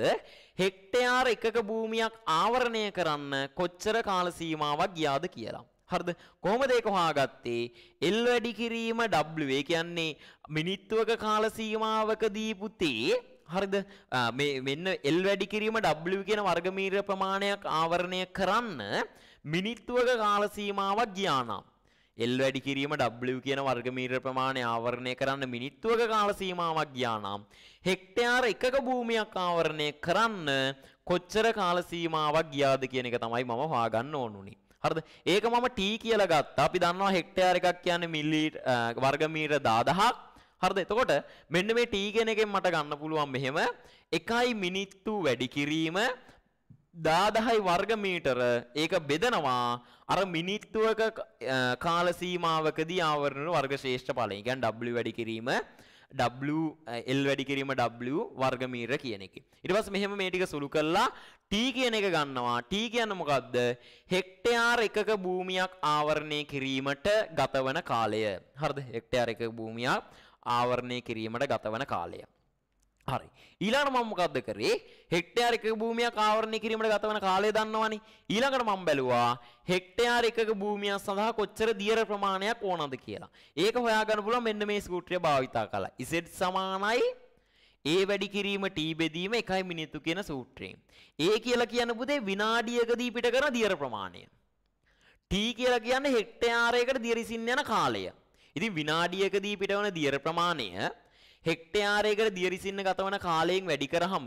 Speaker 1: හෙක්ටයාර එකක භූමියක් ආවරණය කරන්න කොච්චර කාල සීමාවක් ගියාද කියලා. හරිද කොහොමද ඒක හොයාගත්තේ L වැඩි කිරීම W ඒ කියන්නේ මිනිත්තුවක කාල සීමාවක දීපු තේ හරිද මේ මෙන්න L වැඩි කිරීම W කියන වර්ගමූල ප්‍රමාණයක් ආවරණය කරන්න මිනිත්තුවක කාල සීමාවක් ගියා නම් L වැඩි කිරීම W කියන වර්ගමූල ප්‍රමාණය ආවරණය කරන්න මිනිත්තුවක කාල සීමාවක් ගියා නම් හෙක්ටයාර එකක භූමියක් ආවරණය කරන්න කොච්චර කාල සීමාවක් ගියාද කියන එක තමයි මම හොයාගන්න ඕනුනේ හරිද ඒක මම T කියලා ගත්තා අපි දන්නවා හෙක්ටයාර එකක් කියන්නේ මිලි වර්ග මීටර 10000ක් හරිද එතකොට මෙන්න මේ T කියන එකෙන් මට ගන්න පුළුවන් මෙහෙම 1යි මිනිත්තු වැඩි කිරීම 10000යි වර්ග මීටර ඒක බෙදනවා අර මිනිත්තුවක කාල සීමාවකදී ආවරණ වර්ග ශේෂ්ඨ ඵලය. කියන්නේ W වැඩි කිරීම W eh, L වැඩි කිරීම W වර්ගමීර කියන එක. ඊට පස්සේ මෙහෙම මේ ටික සුළු කරලා T කියන එක ගන්නවා. T කියන්නේ මොකද්ද? හෙක්ටයාර එකක භූමියක් ආවරණය කිරීමට ගතවන කාලය. හරිද? හෙක්ටයාර එකක භූමියක් ආවරණය කිරීමට ගතවන කාලය. හරි ඊළඟට මම මොකද්ද කරේ හෙක්ටයාර එකක භූමියක් ආවරණය කිරීමට ගතවන කාලය දන්නවනේ ඊළඟට මම බැලුවා හෙක්ටයාර එකක භූමියක් සඳහා කොච්චර දියර ප්‍රමාණයක් ඕනද කියලා. ඒක හොයාගන්න පුළුවන් මෙන්න මේ සූත්‍රය භාවිතා කළා. Z සමානයි A වැඩි කිරීම T බෙදීම 1යි මිනිත්තු කියන සූත්‍රයෙන්. A කියලා කියන පුතේ විනාඩියකදී පිට කරන දියර ප්‍රමාණය. T කියලා කියන්නේ හෙක්ටයාරයකට දියර ඉසින්න යන කාලය. ඉතින් විනාඩියකදී පිටවන දියර ප්‍රමාණය හෙක්ටයාරයකට දියරිසින්න ගතවන කාලයෙන් වැඩි කරහම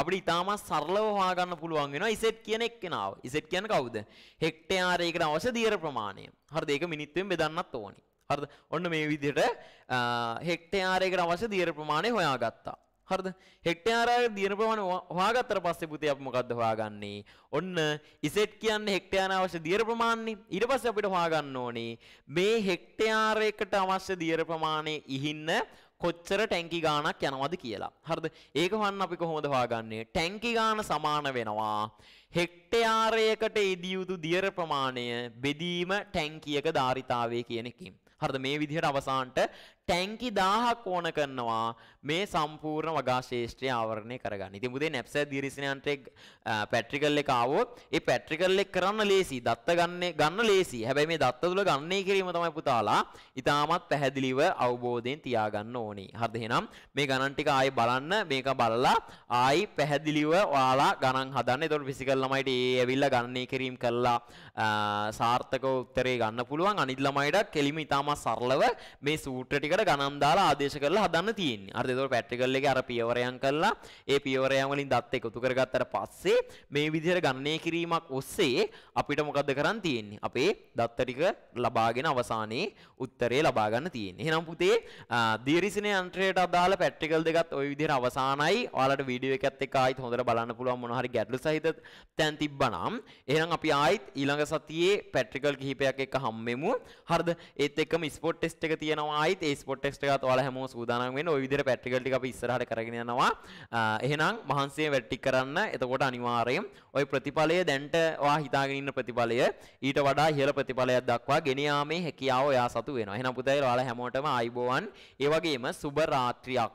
Speaker 1: අපිට ඉතාමත් සරලව හොයාගන්න පුළුවන් වෙනවා ඉසෙට් කියන එක්කෙනාව. ඉසෙට් කියන්නේ කවුද? හෙක්ටයාරයකට අවශ්‍ය දියර ප්‍රමාණය. හරිද? ඒක මිනිත්තුවෙන් බෙදන්නත් ඕනි. හරිද? ඔන්න මේ විදිහට හෙක්ටයාරයකට අවශ්‍ය දියර ප්‍රමාණය හොයාගත්තා. හරිද? හෙක්ටයාරයක දියර ප්‍රමාණය හොයාගත්තට පස්සේ පුතේ අපි මොකද්ද හොයාගන්නේ? ඔන්න ඉසෙට් කියන්නේ හෙක්ටයාර අවශ්‍ය දියර ප්‍රමාණය. ඊට පස්සේ අපිට හොයාගන්න ඕනේ මේ හෙක්ටයාරයකට අවශ්‍ය දියර ප්‍රමාණය ඉහින්න කොච්චර ටැංකි ගානක් යනවද කියලා. හරිද? ඒක හොයන්න අපි කොහොමද හොයාගන්නේ? ටැංකි ගාන සමාන වෙනවා හෙක්ටයාරයකට ඉදියුතු දියර ප්‍රමාණය බෙදීම ටැංකියක ධාරිතාවය කියන එකකින්. හරිද මේ විදිහට අවසානට ටැංකි 1000ක් ඕන කරනවා මේ සම්පූර්ණ වගා ශේෂ්ත්‍රය ආවරණය කරගන්න. ඉතින් මුදේ නැප්සැට් දිරිසිනන්ට පැට්‍රිකල් එක ආවොත් ඒ පැට්‍රිකල් එක කරන්න ලේසි. දත්ත ගන්න ගන්න ලේසි. හැබැයි මේ දත්ත තුල ගන්නේ කිරීම තමයි පුතාලා ඉතාමත් පැහැදිලිව අවබෝධයෙන් තියාගන්න ඕනේ. හරිද එහෙනම් මේ ගණන් ටික ආයේ බලන්න මේක බලලා ආයි පැහැදිලිව ඔයාලා ගණන් හදන්න. ඒතකොට ෆිසිකල් ළමයිට ඒ ඇවිල්ලා ගණන් කිරීම කරලා සාර්ථක උත්තරේ ගන්න පුළුවන් අනිත් ළමයිටත් කෙලිම ඉතාමත් සරලව මේ සූත්‍ර ටිකට ගණන් දාලා ආදේශ කරලා හදන්න තියෙන්නේ. හරිද? ඒතකොට ප්‍රැක්ටිකල් එකේ අර පියවරයන් කරලා ඒ පියවරයන් වලින් දත් එකතු කරගත්තට පස්සේ මේ විදිහට ගණනය කිරීමක් ඔස්සේ අපිට මොකද්ද කරන් තියෙන්නේ? අපේ දත්ත ටික ලබාගෙන අවසානයේ උත්තරේ ලබා ගන්න තියෙන්නේ. එහෙනම් පුතේ දීරිසිනේ යන්ත්‍රයට අදාළ ප්‍රැක්ටිකල් දෙකත් ওই විදිහට අවසానයි. ඔයාලට වීඩියෝ එකත් එක්ක ආයෙත් හොඳට බලන්න පුළුවන් මොන හරි ගැටලු සහිත තැන් තිබ්බනම්. එහෙනම් අපි ආයෙත් ඊළඟ ඊළඟ සතියේ පැට්‍රිකල් කිහිපයක් එක්ක හම්බෙමු. හරිද? ඒත් එක්කම ස්පොට් ටෙස්ට් එක තියෙනවා ආයිත් ඒ ස්පොට් ටෙස්ට් එකත් ඔයාලා හැමෝම සූදානම් වෙන්න. ওই විදිහට පැට්‍රිකල් ටික අපි ඉස්සරහට කරගෙන යනවා. එහෙනම් මහන්සියෙන් වැටි කරන්න. එතකොට අනිවාර්යයෙන් ওই ප්‍රතිඵලය දැන්ට ඔයා හිතාගෙන ඉන්න ප්‍රතිඵලය ඊට වඩා ඉහළ ප්‍රතිඵලයක් දක්වා ගෙන යාමේ හැකියාව ඔයා සතු වෙනවා. එහෙනම් පුතේ ඔයාලා හැමෝටම ආයිබෝවන්. ඒ වගේම සුබ රාත්‍රියක්.